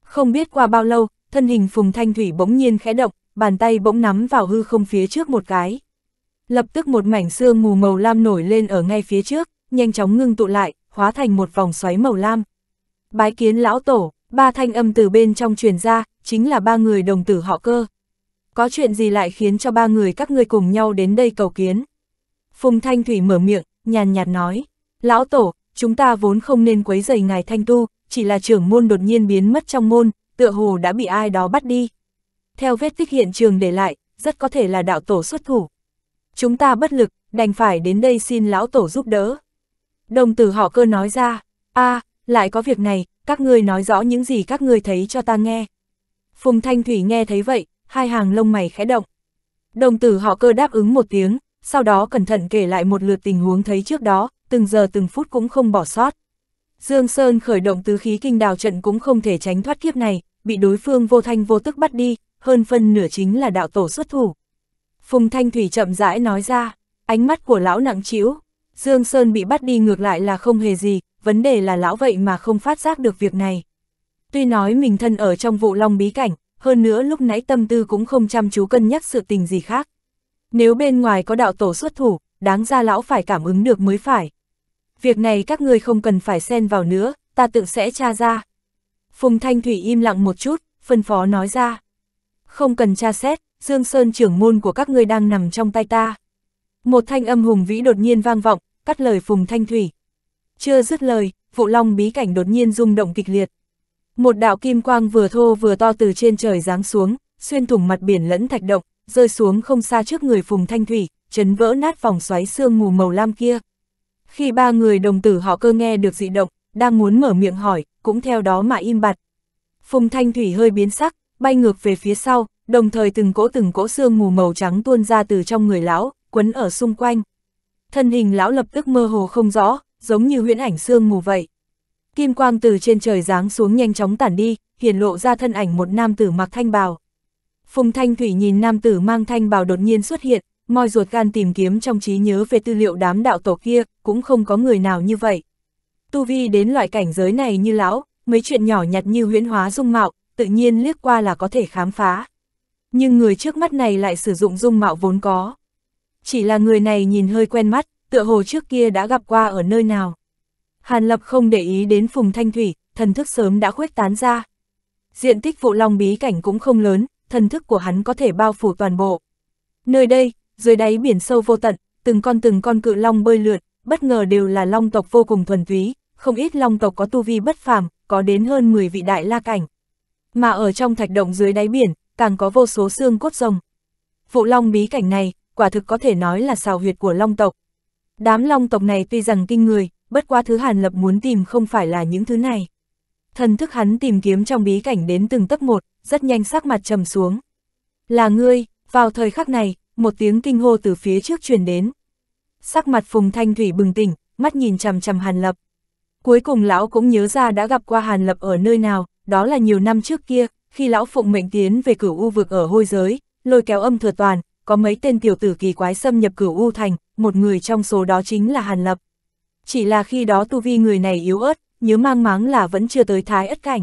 Không biết qua bao lâu, thân hình Phùng Thanh Thủy bỗng nhiên khẽ động, bàn tay bỗng nắm vào hư không phía trước một cái. Lập tức một mảnh xương mù màu lam nổi lên ở ngay phía trước, nhanh chóng ngưng tụ lại, hóa thành một vòng xoáy màu lam. Bái kiến lão tổ, ba thanh âm từ bên trong truyền ra, chính là ba người đồng tử họ cơ. Có chuyện gì lại khiến cho ba người các ngươi cùng nhau đến đây cầu kiến? Phùng Thanh Thủy mở miệng, nhàn nhạt nói. Lão Tổ, chúng ta vốn không nên quấy rầy ngài thanh tu, chỉ là trưởng môn đột nhiên biến mất trong môn, tựa hồ đã bị ai đó bắt đi. Theo vết tích hiện trường để lại, rất có thể là đạo tổ xuất thủ. Chúng ta bất lực, đành phải đến đây xin lão tổ giúp đỡ. Đồng tử họ cơ nói ra, a à, lại có việc này, các ngươi nói rõ những gì các ngươi thấy cho ta nghe. Phùng Thanh Thủy nghe thấy vậy, hai hàng lông mày khẽ động. Đồng tử họ cơ đáp ứng một tiếng, sau đó cẩn thận kể lại một lượt tình huống thấy trước đó, từng giờ từng phút cũng không bỏ sót. Dương Sơn khởi động tứ khí kinh đào trận cũng không thể tránh thoát kiếp này, bị đối phương vô thanh vô tức bắt đi, hơn phân nửa chính là đạo tổ xuất thủ. Phùng Thanh Thủy chậm rãi nói ra, ánh mắt của lão nặng trĩu, Dương Sơn bị bắt đi ngược lại là không hề gì, vấn đề là lão vậy mà không phát giác được việc này. Tuy nói mình thân ở trong vụ long bí cảnh, hơn nữa lúc nãy tâm tư cũng không chăm chú cân nhắc sự tình gì khác. Nếu bên ngoài có đạo tổ xuất thủ, đáng ra lão phải cảm ứng được mới phải việc này các ngươi không cần phải xen vào nữa, ta tự sẽ tra ra. Phùng Thanh Thủy im lặng một chút, phân phó nói ra. Không cần tra xét, Dương Sơn trưởng môn của các ngươi đang nằm trong tay ta. Một thanh âm hùng vĩ đột nhiên vang vọng, cắt lời Phùng Thanh Thủy. Chưa dứt lời, vụ long bí cảnh đột nhiên rung động kịch liệt. Một đạo kim quang vừa thô vừa to từ trên trời giáng xuống, xuyên thủng mặt biển lẫn thạch động, rơi xuống không xa trước người Phùng Thanh Thủy, chấn vỡ nát vòng xoáy xương mù màu lam kia. Khi ba người đồng tử họ cơ nghe được dị động, đang muốn mở miệng hỏi, cũng theo đó mà im bặt. Phùng Thanh Thủy hơi biến sắc, bay ngược về phía sau, đồng thời từng cỗ từng cỗ xương mù màu trắng tuôn ra từ trong người lão, quấn ở xung quanh. Thân hình lão lập tức mơ hồ không rõ, giống như huyễn ảnh xương mù vậy. Kim quang từ trên trời giáng xuống nhanh chóng tản đi, hiển lộ ra thân ảnh một nam tử mặc thanh bào. Phùng Thanh Thủy nhìn nam tử mang thanh bào đột nhiên xuất hiện, moi ruột gan tìm kiếm trong trí nhớ về tư liệu đám đạo tổ kia, cũng không có người nào như vậy. Tu vi đến loại cảnh giới này như lão, mấy chuyện nhỏ nhặt như huyễn hóa dung mạo, tự nhiên liếc qua là có thể khám phá. Nhưng người trước mắt này lại sử dụng dung mạo vốn có. Chỉ là người này nhìn hơi quen mắt, tựa hồ trước kia đã gặp qua ở nơi nào. Hàn Lập không để ý đến Phùng Thanh Thủy, thần thức sớm đã khuếch tán ra. Diện tích vụ long bí cảnh cũng không lớn, thần thức của hắn có thể bao phủ toàn bộ. Nơi đây, dưới đáy biển sâu vô tận, từng con từng con cự long bơi lượn, bất ngờ đều là long tộc vô cùng thuần túy, không ít long tộc có tu vi bất phàm, có đến hơn 10 vị đại la cảnh. Mà ở trong thạch động dưới đáy biển, càng có vô số xương cốt rồng. Vụ long bí cảnh này, quả thực có thể nói là xào huyệt của long tộc. Đám long tộc này tuy rằng kinh người, bất quá thứ Hàn Lập muốn tìm không phải là những thứ này. Thần thức hắn tìm kiếm trong bí cảnh đến từng tấc một, rất nhanh sắc mặt trầm xuống. Là ngươi, vào thời khắc này, một tiếng kinh hô từ phía trước truyền đến. Sắc mặt Phùng Thanh Thủy bừng tỉnh, mắt nhìn chằm chằm Hàn Lập. Cuối cùng lão cũng nhớ ra đã gặp qua Hàn Lập ở nơi nào, đó là nhiều năm trước kia, khi lão phụng mệnh tiến về cửu u vực ở hôi giới, lôi kéo âm thừa toàn, có mấy tên tiểu tử kỳ quái xâm nhập cửu u thành, một người trong số đó chính là Hàn Lập. Chỉ là khi đó tu vi người này yếu ớt, nhớ mang máng là vẫn chưa tới thái ất cảnh.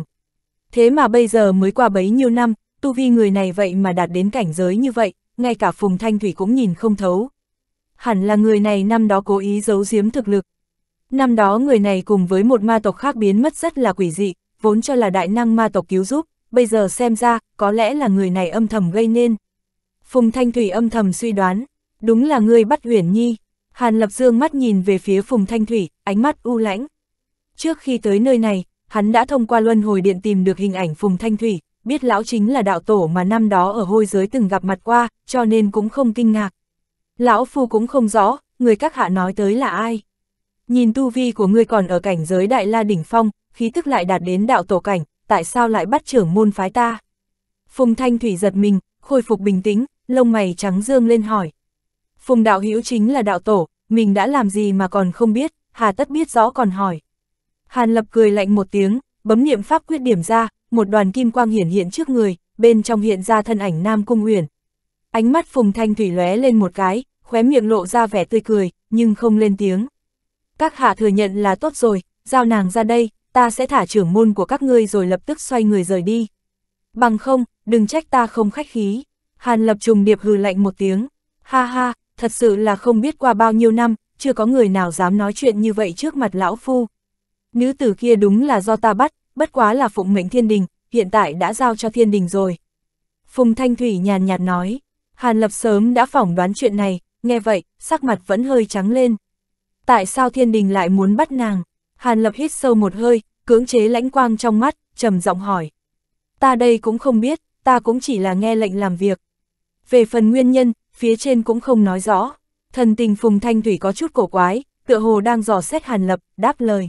Thế mà bây giờ mới qua bấy nhiêu năm, tu vi người này vậy mà đạt đến cảnh giới như vậy, ngay cả Phùng Thanh Thủy cũng nhìn không thấu. Hẳn là người này năm đó cố ý giấu giếm thực lực. Năm đó người này cùng với một ma tộc khác biến mất rất là quỷ dị, vốn cho là đại năng ma tộc cứu giúp, bây giờ xem ra, có lẽ là người này âm thầm gây nên. Phùng Thanh Thủy âm thầm suy đoán, đúng là người bắt Huyền Nhi. Hàn Lập Dương mắt nhìn về phía Phùng Thanh Thủy, ánh mắt u lãnh. Trước khi tới nơi này, hắn đã thông qua luân hồi điện tìm được hình ảnh Phùng Thanh Thủy, biết lão chính là đạo tổ mà năm đó ở hôi giới từng gặp mặt qua, cho nên cũng không kinh ngạc. Lão phu cũng không rõ, người các hạ nói tới là ai. Nhìn tu vi của ngươi còn ở cảnh giới đại la đỉnh phong, khí tức lại đạt đến đạo tổ cảnh, tại sao lại bắt trưởng môn phái ta? Phùng Thanh Thủy giật mình, khôi phục bình tĩnh, lông mày trắng dương lên hỏi. Phùng đạo hữu chính là đạo tổ, mình đã làm gì mà còn không biết, hà tất biết rõ còn hỏi. Hàn lập cười lạnh một tiếng, bấm niệm pháp quyết điểm ra, một đoàn kim quang hiển hiện trước người, bên trong hiện ra thân ảnh Nam Cung Uyển. Ánh mắt Phùng Thanh Thủy lóe lên một cái, khóe miệng lộ ra vẻ tươi cười, nhưng không lên tiếng. Các hạ thừa nhận là tốt rồi, giao nàng ra đây, ta sẽ thả trưởng môn của các ngươi rồi lập tức xoay người rời đi. Bằng không, đừng trách ta không khách khí. Hàn lập trùng điệp hừ lạnh một tiếng. Ha ha, thật sự là không biết qua bao nhiêu năm, chưa có người nào dám nói chuyện như vậy trước mặt lão phu. Nữ tử kia đúng là do ta bắt, bất quá là phụng mệnh thiên đình, hiện tại đã giao cho thiên đình rồi. Phùng Thanh Thủy nhàn nhạt nói, Hàn Lập sớm đã phỏng đoán chuyện này, nghe vậy, sắc mặt vẫn hơi trắng lên. Tại sao thiên đình lại muốn bắt nàng? Hàn Lập hít sâu một hơi, cưỡng chế lãnh quang trong mắt, trầm giọng hỏi. Ta đây cũng không biết, ta cũng chỉ là nghe lệnh làm việc. Về phần nguyên nhân, phía trên cũng không nói rõ. Thần tình Phùng Thanh Thủy có chút cổ quái, tựa hồ đang dò xét Hàn Lập, đáp lời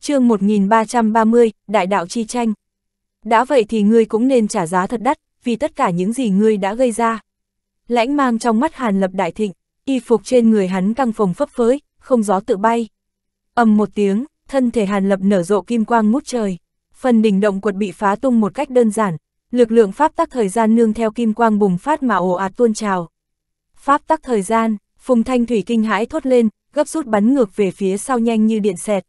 chương 1330, Đại đạo chi tranh. Đã vậy thì ngươi cũng nên trả giá thật đắt, vì tất cả những gì ngươi đã gây ra. Lãnh mang trong mắt Hàn Lập đại thịnh, y phục trên người hắn căng phồng phấp phới, không gió tự bay. ầm một tiếng, thân thể Hàn Lập nở rộ kim quang mút trời. Phần đỉnh động quật bị phá tung một cách đơn giản, lực lượng pháp tắc thời gian nương theo kim quang bùng phát mà ồ ạt tuôn trào. Pháp tắc thời gian, Phùng Thanh Thủy kinh hãi thốt lên, gấp rút bắn ngược về phía sau nhanh như điện xẹt.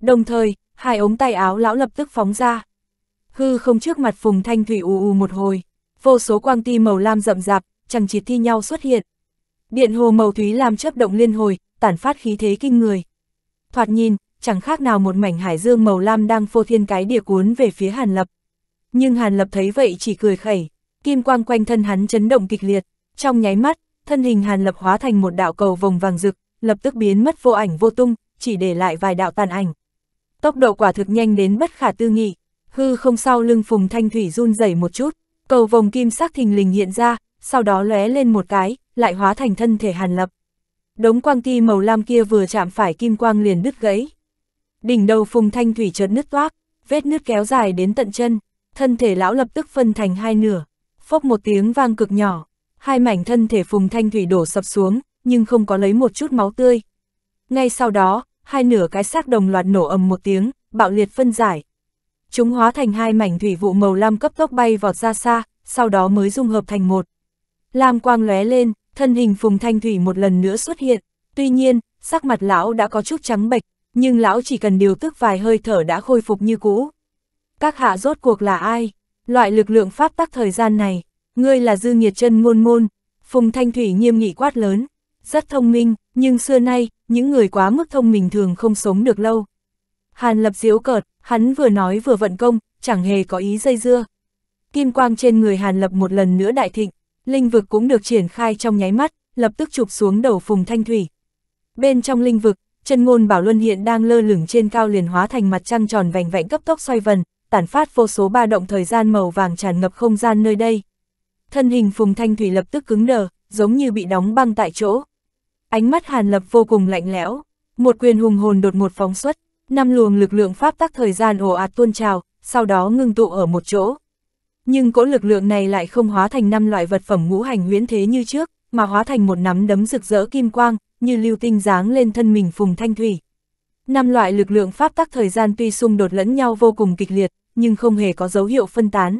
Đồng thời, hai ống tay áo lão lập tức phóng ra. Hư không trước mặt Phùng Thanh Thủy ù ù một hồi, vô số quang ti màu lam rậm rạp, chẳng chịt thi nhau xuất hiện. Điện hồ màu thúy lam chấp động liên hồi, tản phát khí thế kinh người. Thoạt nhìn, chẳng khác nào một mảnh hải dương màu lam đang phô thiên cái địa cuốn về phía Hàn Lập. Nhưng Hàn Lập thấy vậy chỉ cười khẩy, kim quang quanh thân hắn chấn động kịch liệt, trong nháy mắt, thân hình Hàn Lập hóa thành một đạo cầu vòng vàng rực, lập tức biến mất vô ảnh vô tung, chỉ để lại vài đạo tàn ảnh tốc độ quả thực nhanh đến bất khả tư nghị, hư không sau lưng Phùng Thanh Thủy run rẩy một chút, cầu vòng kim sắc thình lình hiện ra, sau đó lóe lên một cái, lại hóa thành thân thể hàn lập. Đống quang ti màu lam kia vừa chạm phải kim quang liền đứt gãy. Đỉnh đầu Phùng Thanh Thủy chợt nứt toác, vết nứt kéo dài đến tận chân, thân thể lão lập tức phân thành hai nửa, phốc một tiếng vang cực nhỏ, hai mảnh thân thể Phùng Thanh Thủy đổ sập xuống, nhưng không có lấy một chút máu tươi. Ngay sau đó, hai nửa cái xác đồng loạt nổ ầm một tiếng, bạo liệt phân giải. Chúng hóa thành hai mảnh thủy vụ màu lam cấp tốc bay vọt ra xa, sau đó mới dung hợp thành một. Lam quang lóe lên, thân hình Phùng Thanh Thủy một lần nữa xuất hiện, tuy nhiên, sắc mặt lão đã có chút trắng bệch, nhưng lão chỉ cần điều tức vài hơi thở đã khôi phục như cũ. Các hạ rốt cuộc là ai? Loại lực lượng pháp tắc thời gian này, ngươi là dư nghiệt chân môn môn, Phùng Thanh Thủy nghiêm nghị quát lớn, rất thông minh, nhưng xưa nay, những người quá mức thông mình thường không sống được lâu. Hàn lập diễu cợt, hắn vừa nói vừa vận công, chẳng hề có ý dây dưa. Kim quang trên người hàn lập một lần nữa đại thịnh, linh vực cũng được triển khai trong nháy mắt, lập tức chụp xuống đầu phùng thanh thủy. Bên trong linh vực, chân ngôn bảo luân hiện đang lơ lửng trên cao liền hóa thành mặt trăng tròn vành vạnh cấp tốc xoay vần, tản phát vô số ba động thời gian màu vàng tràn ngập không gian nơi đây. Thân hình phùng thanh thủy lập tức cứng đờ, giống như bị đóng băng tại chỗ. Ánh mắt Hàn Lập vô cùng lạnh lẽo, một quyền hùng hồn đột một phóng xuất, năm luồng lực lượng pháp tắc thời gian ồ ạt tuôn trào, sau đó ngưng tụ ở một chỗ. Nhưng cỗ lực lượng này lại không hóa thành năm loại vật phẩm ngũ hành huyễn thế như trước, mà hóa thành một nắm đấm rực rỡ kim quang, như lưu tinh dáng lên thân mình Phùng Thanh Thủy. Năm loại lực lượng pháp tắc thời gian tuy xung đột lẫn nhau vô cùng kịch liệt, nhưng không hề có dấu hiệu phân tán.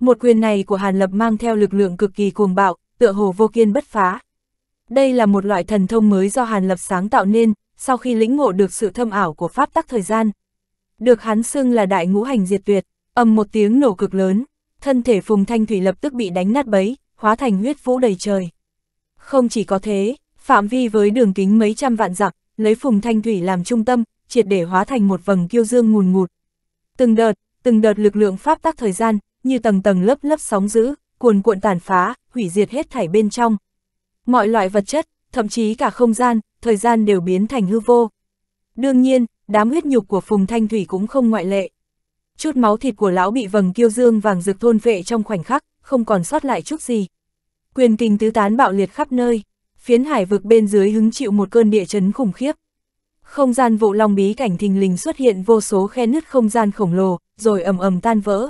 Một quyền này của Hàn Lập mang theo lực lượng cực kỳ cuồng bạo, tựa hồ vô kiên bất phá. Đây là một loại thần thông mới do Hàn Lập sáng tạo nên, sau khi lĩnh ngộ được sự thâm ảo của pháp tắc thời gian. Được hắn xưng là đại ngũ hành diệt tuyệt, ầm một tiếng nổ cực lớn, thân thể Phùng Thanh Thủy lập tức bị đánh nát bấy, hóa thành huyết vũ đầy trời. Không chỉ có thế, phạm vi với đường kính mấy trăm vạn dặm, lấy Phùng Thanh Thủy làm trung tâm, triệt để hóa thành một vầng kiêu dương ngùn ngụt. Từng đợt, từng đợt lực lượng pháp tắc thời gian, như tầng tầng lớp lớp sóng dữ, cuồn cuộn tàn phá, hủy diệt hết thảy bên trong, Mọi loại vật chất, thậm chí cả không gian, thời gian đều biến thành hư vô. Đương nhiên, đám huyết nhục của Phùng Thanh Thủy cũng không ngoại lệ. Chút máu thịt của lão bị vầng kiêu dương vàng rực thôn vệ trong khoảnh khắc, không còn sót lại chút gì. Quyền kinh tứ tán bạo liệt khắp nơi, phiến hải vực bên dưới hứng chịu một cơn địa chấn khủng khiếp. Không gian vụ long bí cảnh thình lình xuất hiện vô số khe nứt không gian khổng lồ, rồi ầm ầm tan vỡ.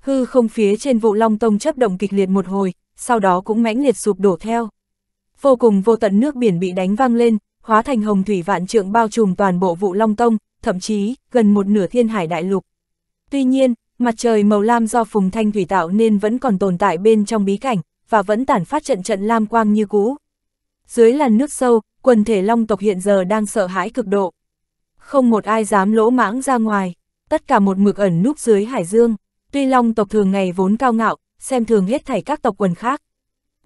Hư không phía trên vụ long tông chấp động kịch liệt một hồi, sau đó cũng mãnh liệt sụp đổ theo vô cùng vô tận nước biển bị đánh văng lên, hóa thành hồng thủy vạn trượng bao trùm toàn bộ vụ Long Tông, thậm chí gần một nửa thiên hải đại lục. Tuy nhiên, mặt trời màu lam do phùng thanh thủy tạo nên vẫn còn tồn tại bên trong bí cảnh, và vẫn tản phát trận trận lam quang như cũ. Dưới làn nước sâu, quần thể long tộc hiện giờ đang sợ hãi cực độ. Không một ai dám lỗ mãng ra ngoài, tất cả một mực ẩn núp dưới hải dương. Tuy long tộc thường ngày vốn cao ngạo, xem thường hết thảy các tộc quần khác,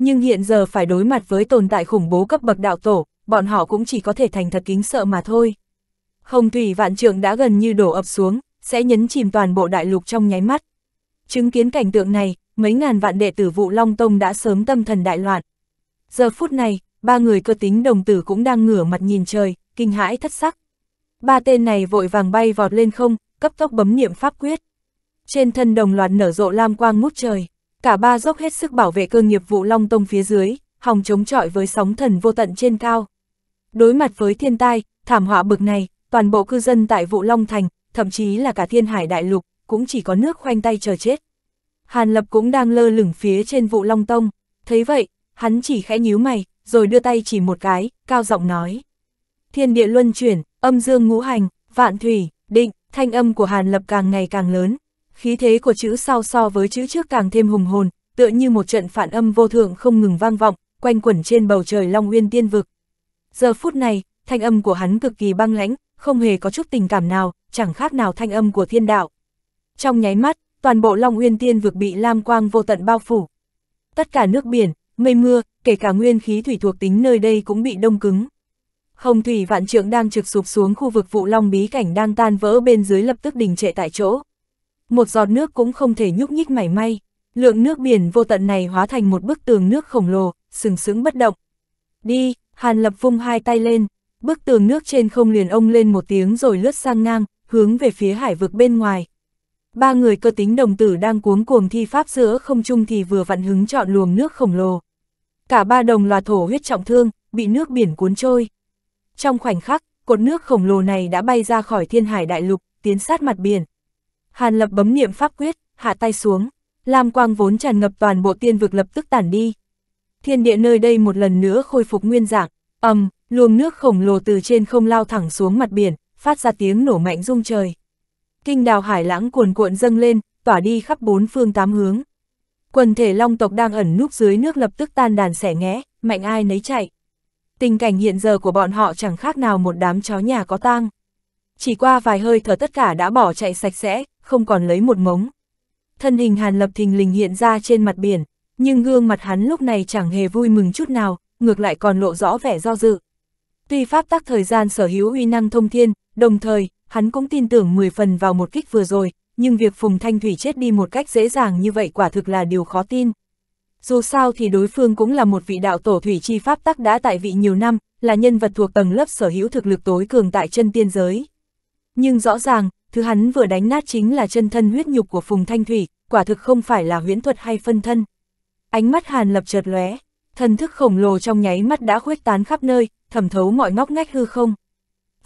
nhưng hiện giờ phải đối mặt với tồn tại khủng bố cấp bậc đạo tổ, bọn họ cũng chỉ có thể thành thật kính sợ mà thôi. Hồng thủy vạn trượng đã gần như đổ ập xuống, sẽ nhấn chìm toàn bộ đại lục trong nháy mắt. Chứng kiến cảnh tượng này, mấy ngàn vạn đệ tử vụ Long Tông đã sớm tâm thần đại loạn. Giờ phút này, ba người cơ tính đồng tử cũng đang ngửa mặt nhìn trời, kinh hãi thất sắc. Ba tên này vội vàng bay vọt lên không, cấp tốc bấm niệm pháp quyết. Trên thân đồng loạt nở rộ lam quang ngút trời cả ba dốc hết sức bảo vệ cơ nghiệp vụ Long Tông phía dưới, hòng chống chọi với sóng thần vô tận trên cao. Đối mặt với thiên tai, thảm họa bực này, toàn bộ cư dân tại vụ Long Thành, thậm chí là cả thiên hải đại lục, cũng chỉ có nước khoanh tay chờ chết. Hàn Lập cũng đang lơ lửng phía trên vụ Long Tông, thấy vậy, hắn chỉ khẽ nhíu mày, rồi đưa tay chỉ một cái, cao giọng nói. Thiên địa luân chuyển, âm dương ngũ hành, vạn thủy, định, thanh âm của Hàn Lập càng ngày càng lớn, khí thế của chữ sau so với chữ trước càng thêm hùng hồn, tựa như một trận phản âm vô thượng không ngừng vang vọng, quanh quẩn trên bầu trời Long Nguyên Tiên Vực. Giờ phút này, thanh âm của hắn cực kỳ băng lãnh, không hề có chút tình cảm nào, chẳng khác nào thanh âm của thiên đạo. Trong nháy mắt, toàn bộ Long Nguyên Tiên Vực bị lam quang vô tận bao phủ. Tất cả nước biển, mây mưa, kể cả nguyên khí thủy thuộc tính nơi đây cũng bị đông cứng. Hồng thủy vạn trượng đang trực sụp xuống khu vực vụ Long Bí cảnh đang tan vỡ bên dưới lập tức đình trệ tại chỗ một giọt nước cũng không thể nhúc nhích mảy may. Lượng nước biển vô tận này hóa thành một bức tường nước khổng lồ, sừng sững bất động. Đi, Hàn Lập vung hai tay lên, bức tường nước trên không liền ông lên một tiếng rồi lướt sang ngang, hướng về phía hải vực bên ngoài. Ba người cơ tính đồng tử đang cuống cuồng thi pháp giữa không trung thì vừa vặn hứng chọn luồng nước khổng lồ. Cả ba đồng loạt thổ huyết trọng thương, bị nước biển cuốn trôi. Trong khoảnh khắc, cột nước khổng lồ này đã bay ra khỏi thiên hải đại lục, tiến sát mặt biển, Hàn Lập bấm niệm pháp quyết, hạ tay xuống, lam quang vốn tràn ngập toàn bộ tiên vực lập tức tản đi. Thiên địa nơi đây một lần nữa khôi phục nguyên dạng, ầm, luồng nước khổng lồ từ trên không lao thẳng xuống mặt biển, phát ra tiếng nổ mạnh rung trời. Kinh đào hải lãng cuồn cuộn dâng lên, tỏa đi khắp bốn phương tám hướng. Quần thể long tộc đang ẩn núp dưới nước lập tức tan đàn xẻ nghé, mạnh ai nấy chạy. Tình cảnh hiện giờ của bọn họ chẳng khác nào một đám chó nhà có tang. Chỉ qua vài hơi thở tất cả đã bỏ chạy sạch sẽ, không còn lấy một mống. Thân hình Hàn Lập thình lình hiện ra trên mặt biển, nhưng gương mặt hắn lúc này chẳng hề vui mừng chút nào, ngược lại còn lộ rõ vẻ do dự. Tuy pháp tắc thời gian sở hữu uy năng thông thiên, đồng thời, hắn cũng tin tưởng 10 phần vào một kích vừa rồi, nhưng việc Phùng Thanh Thủy chết đi một cách dễ dàng như vậy quả thực là điều khó tin. Dù sao thì đối phương cũng là một vị đạo tổ thủy chi pháp tắc đã tại vị nhiều năm, là nhân vật thuộc tầng lớp sở hữu thực lực tối cường tại chân tiên giới. Nhưng rõ ràng, thứ hắn vừa đánh nát chính là chân thân huyết nhục của Phùng Thanh Thủy, quả thực không phải là huyễn thuật hay phân thân. Ánh mắt Hàn Lập chợt lóe, thần thức khổng lồ trong nháy mắt đã khuếch tán khắp nơi, thẩm thấu mọi ngóc ngách hư không.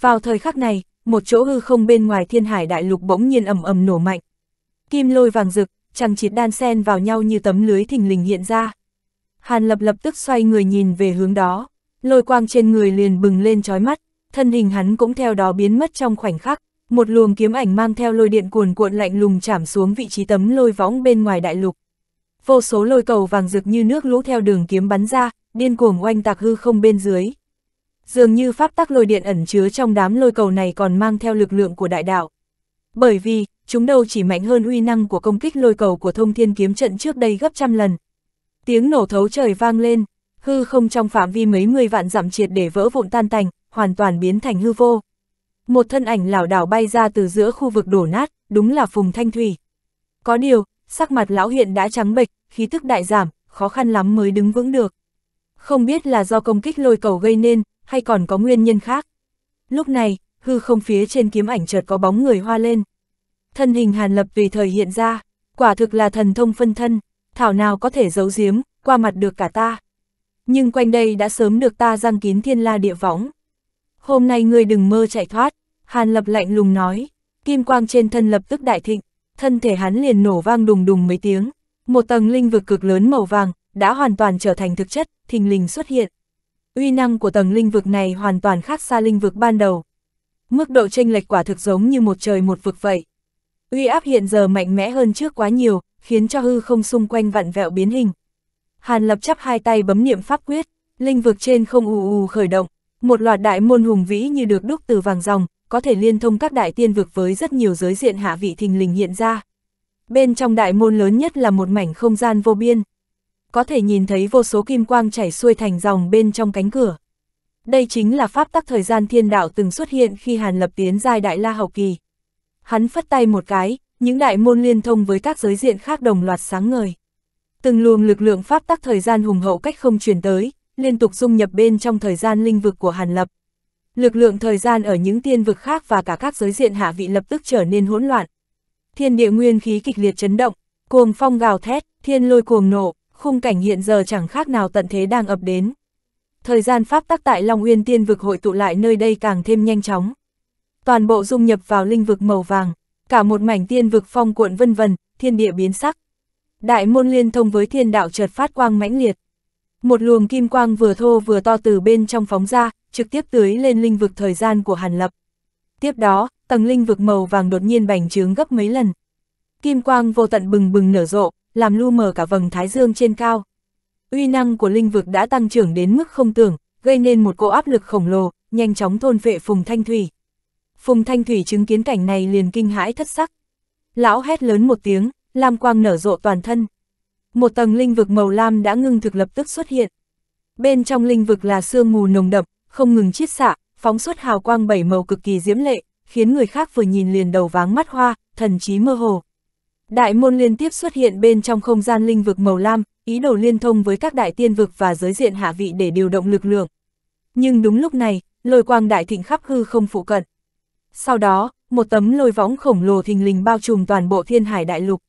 Vào thời khắc này, một chỗ hư không bên ngoài thiên hải đại lục bỗng nhiên ầm ầm nổ mạnh. Kim lôi vàng rực, chẳng chịt đan xen vào nhau như tấm lưới thình lình hiện ra. Hàn Lập lập tức xoay người nhìn về hướng đó, lôi quang trên người liền bừng lên chói mắt, thân hình hắn cũng theo đó biến mất trong khoảnh khắc một luồng kiếm ảnh mang theo lôi điện cuồn cuộn lạnh lùng chạm xuống vị trí tấm lôi võng bên ngoài đại lục. Vô số lôi cầu vàng rực như nước lũ theo đường kiếm bắn ra, điên cuồng oanh tạc hư không bên dưới. Dường như pháp tắc lôi điện ẩn chứa trong đám lôi cầu này còn mang theo lực lượng của đại đạo. Bởi vì, chúng đâu chỉ mạnh hơn uy năng của công kích lôi cầu của thông thiên kiếm trận trước đây gấp trăm lần. Tiếng nổ thấu trời vang lên, hư không trong phạm vi mấy mươi vạn dặm triệt để vỡ vụn tan tành, hoàn toàn biến thành hư vô một thân ảnh lảo đảo bay ra từ giữa khu vực đổ nát, đúng là Phùng Thanh Thủy. Có điều, sắc mặt lão hiện đã trắng bệch, khí tức đại giảm, khó khăn lắm mới đứng vững được. Không biết là do công kích lôi cầu gây nên, hay còn có nguyên nhân khác. Lúc này, hư không phía trên kiếm ảnh chợt có bóng người hoa lên. Thân hình Hàn Lập vì thời hiện ra, quả thực là thần thông phân thân, thảo nào có thể giấu giếm, qua mặt được cả ta. Nhưng quanh đây đã sớm được ta răng kín thiên la địa võng. Hôm nay ngươi đừng mơ chạy thoát, Hàn Lập lạnh lùng nói, kim quang trên thân lập tức đại thịnh, thân thể hắn liền nổ vang đùng đùng mấy tiếng, một tầng linh vực cực lớn màu vàng, đã hoàn toàn trở thành thực chất, thình lình xuất hiện. Uy năng của tầng linh vực này hoàn toàn khác xa linh vực ban đầu. Mức độ tranh lệch quả thực giống như một trời một vực vậy. Uy áp hiện giờ mạnh mẽ hơn trước quá nhiều, khiến cho hư không xung quanh vặn vẹo biến hình. Hàn lập chắp hai tay bấm niệm pháp quyết, linh vực trên không ù ù khởi động, một loạt đại môn hùng vĩ như được đúc từ vàng dòng, có thể liên thông các đại tiên vực với rất nhiều giới diện hạ vị thình lình hiện ra. Bên trong đại môn lớn nhất là một mảnh không gian vô biên. Có thể nhìn thấy vô số kim quang chảy xuôi thành dòng bên trong cánh cửa. Đây chính là pháp tắc thời gian thiên đạo từng xuất hiện khi Hàn Lập tiến giai đại la hậu kỳ. Hắn phất tay một cái, những đại môn liên thông với các giới diện khác đồng loạt sáng ngời. Từng luồng lực lượng pháp tắc thời gian hùng hậu cách không truyền tới, liên tục dung nhập bên trong thời gian linh vực của Hàn Lập. Lực lượng thời gian ở những tiên vực khác và cả các giới diện hạ vị lập tức trở nên hỗn loạn. Thiên địa nguyên khí kịch liệt chấn động, cuồng phong gào thét, thiên lôi cuồng nổ khung cảnh hiện giờ chẳng khác nào tận thế đang ập đến. Thời gian pháp tắc tại Long Uyên tiên vực hội tụ lại nơi đây càng thêm nhanh chóng. Toàn bộ dung nhập vào linh vực màu vàng, cả một mảnh tiên vực phong cuộn vân vân, thiên địa biến sắc. Đại môn liên thông với thiên đạo chợt phát quang mãnh liệt. Một luồng kim quang vừa thô vừa to từ bên trong phóng ra, trực tiếp tưới lên linh vực thời gian của Hàn Lập. Tiếp đó, tầng linh vực màu vàng đột nhiên bành trướng gấp mấy lần. Kim quang vô tận bừng bừng nở rộ, làm lu mờ cả vầng thái dương trên cao. Uy năng của linh vực đã tăng trưởng đến mức không tưởng, gây nên một cỗ áp lực khổng lồ, nhanh chóng thôn vệ Phùng Thanh Thủy. Phùng Thanh Thủy chứng kiến cảnh này liền kinh hãi thất sắc. Lão hét lớn một tiếng, lam quang nở rộ toàn thân một tầng linh vực màu lam đã ngưng thực lập tức xuất hiện. Bên trong linh vực là sương mù nồng đậm, không ngừng chiết xạ, phóng xuất hào quang bảy màu cực kỳ diễm lệ, khiến người khác vừa nhìn liền đầu váng mắt hoa, thần trí mơ hồ. Đại môn liên tiếp xuất hiện bên trong không gian linh vực màu lam, ý đồ liên thông với các đại tiên vực và giới diện hạ vị để điều động lực lượng. Nhưng đúng lúc này, lôi quang đại thịnh khắp hư không phụ cận. Sau đó, một tấm lôi võng khổng lồ thình lình bao trùm toàn bộ thiên hải đại lục.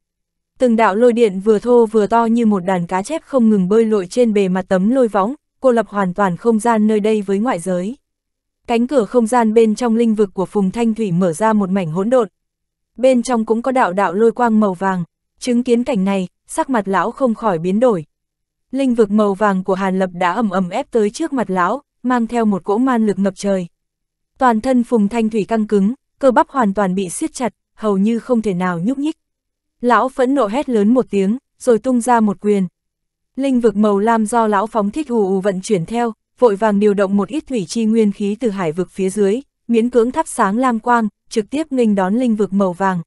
Từng đạo lôi điện vừa thô vừa to như một đàn cá chép không ngừng bơi lội trên bề mặt tấm lôi võng, cô lập hoàn toàn không gian nơi đây với ngoại giới. Cánh cửa không gian bên trong linh vực của Phùng Thanh Thủy mở ra một mảnh hỗn độn. Bên trong cũng có đạo đạo lôi quang màu vàng, chứng kiến cảnh này, sắc mặt lão không khỏi biến đổi. Linh vực màu vàng của Hàn Lập đã ầm ầm ép tới trước mặt lão, mang theo một cỗ man lực ngập trời. Toàn thân Phùng Thanh Thủy căng cứng, cơ bắp hoàn toàn bị siết chặt, hầu như không thể nào nhúc nhích. Lão phẫn nộ hét lớn một tiếng, rồi tung ra một quyền. Linh vực màu lam do lão phóng thích hù vận chuyển theo, vội vàng điều động một ít thủy chi nguyên khí từ hải vực phía dưới, miễn cưỡng thắp sáng lam quang, trực tiếp nghênh đón linh vực màu vàng.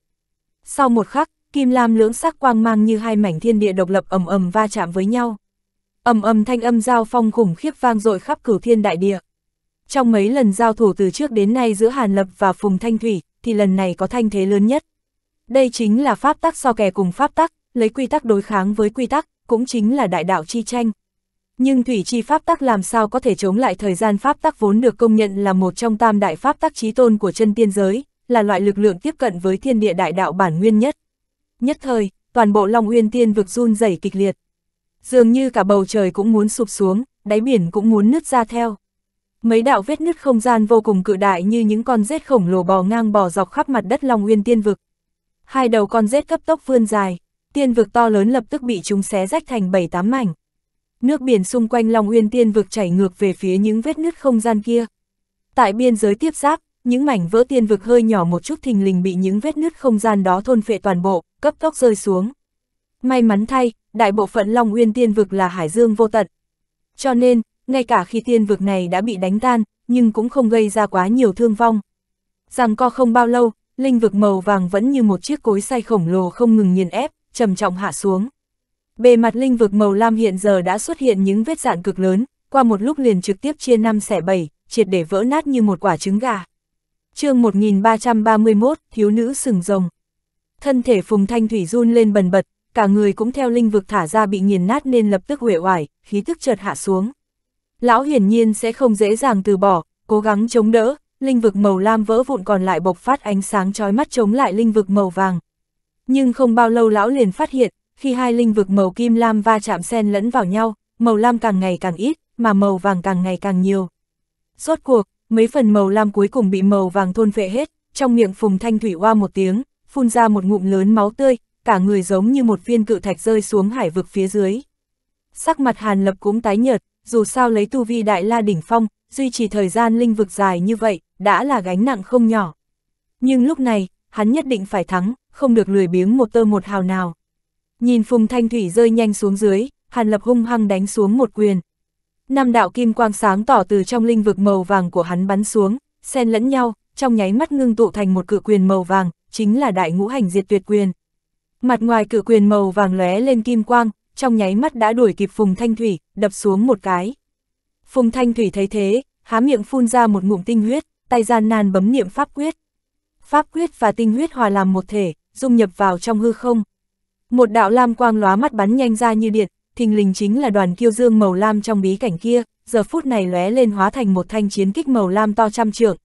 Sau một khắc, kim lam lưỡng sắc quang mang như hai mảnh thiên địa độc lập ầm ầm va chạm với nhau. Ầm ầm thanh âm giao phong khủng khiếp vang dội khắp cửu thiên đại địa. Trong mấy lần giao thủ từ trước đến nay giữa Hàn Lập và Phùng Thanh Thủy, thì lần này có thanh thế lớn nhất. Đây chính là pháp tắc so kè cùng pháp tắc, lấy quy tắc đối kháng với quy tắc, cũng chính là đại đạo chi tranh. Nhưng thủy chi pháp tắc làm sao có thể chống lại thời gian pháp tắc vốn được công nhận là một trong tam đại pháp tắc trí tôn của chân tiên giới, là loại lực lượng tiếp cận với thiên địa đại đạo bản nguyên nhất. Nhất thời, toàn bộ Long Uyên Tiên vực run rẩy kịch liệt. Dường như cả bầu trời cũng muốn sụp xuống, đáy biển cũng muốn nứt ra theo. Mấy đạo vết nứt không gian vô cùng cự đại như những con rết khổng lồ bò ngang bò dọc khắp mặt đất Long Uyên Tiên vực hai đầu con rết cấp tốc vươn dài, tiên vực to lớn lập tức bị chúng xé rách thành bảy tám mảnh. Nước biển xung quanh Long Uyên tiên vực chảy ngược về phía những vết nứt không gian kia. Tại biên giới tiếp giáp, những mảnh vỡ tiên vực hơi nhỏ một chút thình lình bị những vết nứt không gian đó thôn phệ toàn bộ, cấp tốc rơi xuống. May mắn thay, đại bộ phận Long Uyên tiên vực là hải dương vô tận. Cho nên, ngay cả khi tiên vực này đã bị đánh tan, nhưng cũng không gây ra quá nhiều thương vong. Rằng co không bao lâu, linh vực màu vàng vẫn như một chiếc cối xay khổng lồ không ngừng nghiền ép, trầm trọng hạ xuống. Bề mặt linh vực màu lam hiện giờ đã xuất hiện những vết dạn cực lớn, qua một lúc liền trực tiếp chia năm xẻ bảy, triệt để vỡ nát như một quả trứng gà. chương 1331, thiếu nữ sừng rồng. Thân thể Phùng Thanh Thủy run lên bần bật, cả người cũng theo linh vực thả ra bị nghiền nát nên lập tức huệ hoài, khí tức chợt hạ xuống. Lão hiển nhiên sẽ không dễ dàng từ bỏ, cố gắng chống đỡ, linh vực màu lam vỡ vụn còn lại bộc phát ánh sáng chói mắt chống lại linh vực màu vàng. Nhưng không bao lâu lão liền phát hiện, khi hai linh vực màu kim lam va chạm xen lẫn vào nhau, màu lam càng ngày càng ít, mà màu vàng càng ngày càng nhiều. Rốt cuộc, mấy phần màu lam cuối cùng bị màu vàng thôn phệ hết, trong miệng Phùng Thanh Thủy hoa một tiếng, phun ra một ngụm lớn máu tươi, cả người giống như một viên cự thạch rơi xuống hải vực phía dưới. Sắc mặt Hàn Lập cũng tái nhợt, dù sao lấy tu vi đại la đỉnh phong, duy trì thời gian linh vực dài như vậy, đã là gánh nặng không nhỏ. Nhưng lúc này, hắn nhất định phải thắng, không được lười biếng một tơ một hào nào. Nhìn Phùng Thanh Thủy rơi nhanh xuống dưới, Hàn Lập hung hăng đánh xuống một quyền. Năm đạo kim quang sáng tỏ từ trong linh vực màu vàng của hắn bắn xuống, xen lẫn nhau, trong nháy mắt ngưng tụ thành một cự quyền màu vàng, chính là đại ngũ hành diệt tuyệt quyền. Mặt ngoài cự quyền màu vàng lóe lên kim quang, trong nháy mắt đã đuổi kịp Phùng Thanh Thủy, đập xuống một cái. Phùng Thanh Thủy thấy thế, há miệng phun ra một ngụm tinh huyết, tay gian nan bấm niệm pháp quyết. Pháp quyết và tinh huyết hòa làm một thể, dung nhập vào trong hư không. Một đạo lam quang lóa mắt bắn nhanh ra như điện, thình lình chính là đoàn kiêu dương màu lam trong bí cảnh kia, giờ phút này lóe lên hóa thành một thanh chiến kích màu lam to trăm trượng.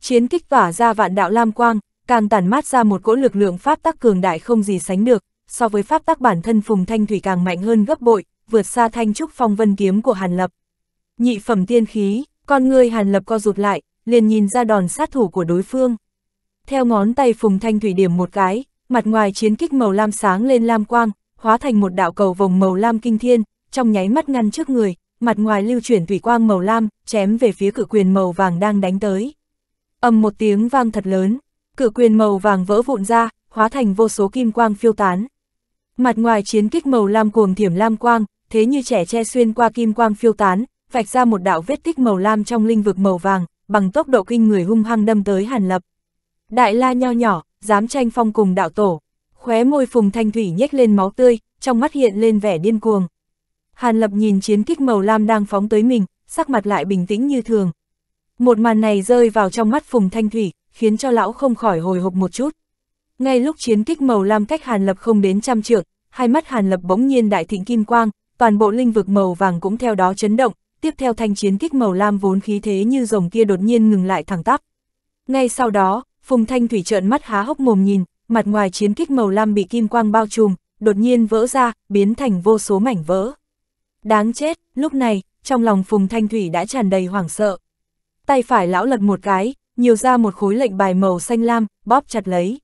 Chiến kích tỏa ra vạn đạo lam quang, càng tản mát ra một cỗ lực lượng pháp tắc cường đại không gì sánh được, so với pháp tắc bản thân Phùng Thanh Thủy càng mạnh hơn gấp bội, vượt xa thanh trúc phong vân kiếm của Hàn Lập. Nhị phẩm tiên khí, con người Hàn Lập co rụt lại, liền nhìn ra đòn sát thủ của đối phương. Theo ngón tay Phùng Thanh Thủy điểm một cái, mặt ngoài chiến kích màu lam sáng lên lam quang, hóa thành một đạo cầu vòng màu lam kinh thiên, trong nháy mắt ngăn trước người, mặt ngoài lưu chuyển thủy quang màu lam, chém về phía cự quyền màu vàng đang đánh tới. Ầm một tiếng vang thật lớn, cự quyền màu vàng vỡ vụn ra, hóa thành vô số kim quang phiêu tán. Mặt ngoài chiến kích màu lam cuồng thiểm lam quang, thế như trẻ che xuyên qua kim quang phiêu tán, vạch ra một đạo vết tích màu lam trong linh vực màu vàng, bằng tốc độ kinh người hung hăng đâm tới Hàn Lập. Đại la nho nhỏ, dám tranh phong cùng đạo tổ, khóe môi Phùng Thanh Thủy nhếch lên máu tươi, trong mắt hiện lên vẻ điên cuồng. Hàn Lập nhìn chiến kích màu lam đang phóng tới mình, sắc mặt lại bình tĩnh như thường. Một màn này rơi vào trong mắt Phùng Thanh Thủy, khiến cho lão không khỏi hồi hộp một chút. Ngay lúc chiến kích màu lam cách Hàn Lập không đến trăm trượng, hai mắt Hàn Lập bỗng nhiên đại thịnh kim quang, toàn bộ linh vực màu vàng cũng theo đó chấn động, tiếp theo thanh chiến kích màu lam vốn khí thế như rồng kia đột nhiên ngừng lại thẳng tắp. Ngay sau đó, Phùng Thanh Thủy trợn mắt há hốc mồm nhìn, mặt ngoài chiến kích màu lam bị kim quang bao trùm, đột nhiên vỡ ra, biến thành vô số mảnh vỡ. Đáng chết, lúc này, trong lòng Phùng Thanh Thủy đã tràn đầy hoảng sợ. Tay phải lão lật một cái, nhiều ra một khối lệnh bài màu xanh lam, bóp chặt lấy.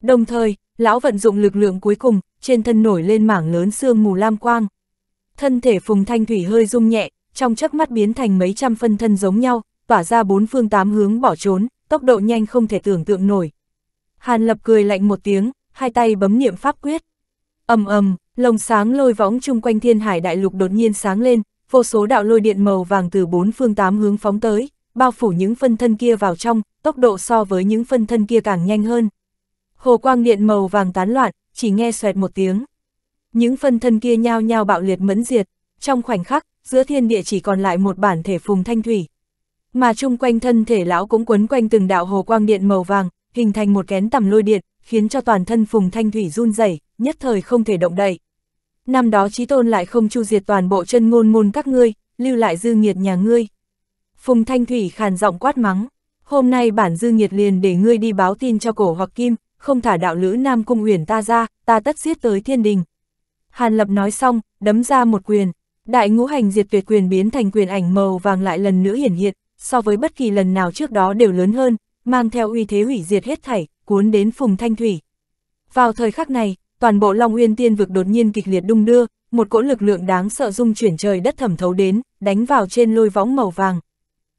Đồng thời, lão vận dụng lực lượng cuối cùng, trên thân nổi lên mảng lớn xương mù lam quang. Thân thể Phùng Thanh Thủy hơi rung nhẹ, trong chớp mắt biến thành mấy trăm phân thân giống nhau, tỏa ra bốn phương tám hướng bỏ trốn, tốc độ nhanh không thể tưởng tượng nổi. Hàn Lập cười lạnh một tiếng, hai tay bấm niệm pháp quyết. Ầm ầm, lồng sáng lôi võng chung quanh Thiên Hải Đại Lục đột nhiên sáng lên, vô số đạo lôi điện màu vàng từ bốn phương tám hướng phóng tới, bao phủ những phân thân kia vào trong, tốc độ so với những phân thân kia càng nhanh hơn. Hồ quang điện màu vàng tán loạn, chỉ nghe xoẹt một tiếng. Những phân thân kia nhao nhao bạo liệt mẫn diệt, trong khoảnh khắc, giữa thiên địa chỉ còn lại một bản thể phùng thanh thủy. Mà chung quanh thân thể lão cũng quấn quanh từng đạo hồ quang điện màu vàng, hình thành một kén tầm lôi điện, khiến cho toàn thân phùng thanh thủy run rẩy, nhất thời không thể động đậy. Năm đó chí tôn lại không chu diệt toàn bộ chân ngôn môn các ngươi, lưu lại dư nghiệt nhà ngươi. Phùng thanh thủy khàn giọng quát mắng, hôm nay bản dư nghiệt liền để ngươi đi báo tin cho cổ hoặc kim, không thả đạo lữ Nam Cung Uyển ta ra, ta tất giết tới thiên đình. Hàn Lập nói xong, đấm ra một quyền. Đại ngũ hành diệt tuyệt quyền biến thành quyền ảnh màu vàng lại lần nữa hiển hiện, so với bất kỳ lần nào trước đó đều lớn hơn, mang theo uy thế hủy diệt hết thảy, cuốn đến Phùng Thanh Thủy. Vào thời khắc này, toàn bộ Long Uyên Tiên vực đột nhiên kịch liệt đung đưa, một cỗ lực lượng đáng sợ dung chuyển trời đất thẩm thấu đến, đánh vào trên lôi võng màu vàng.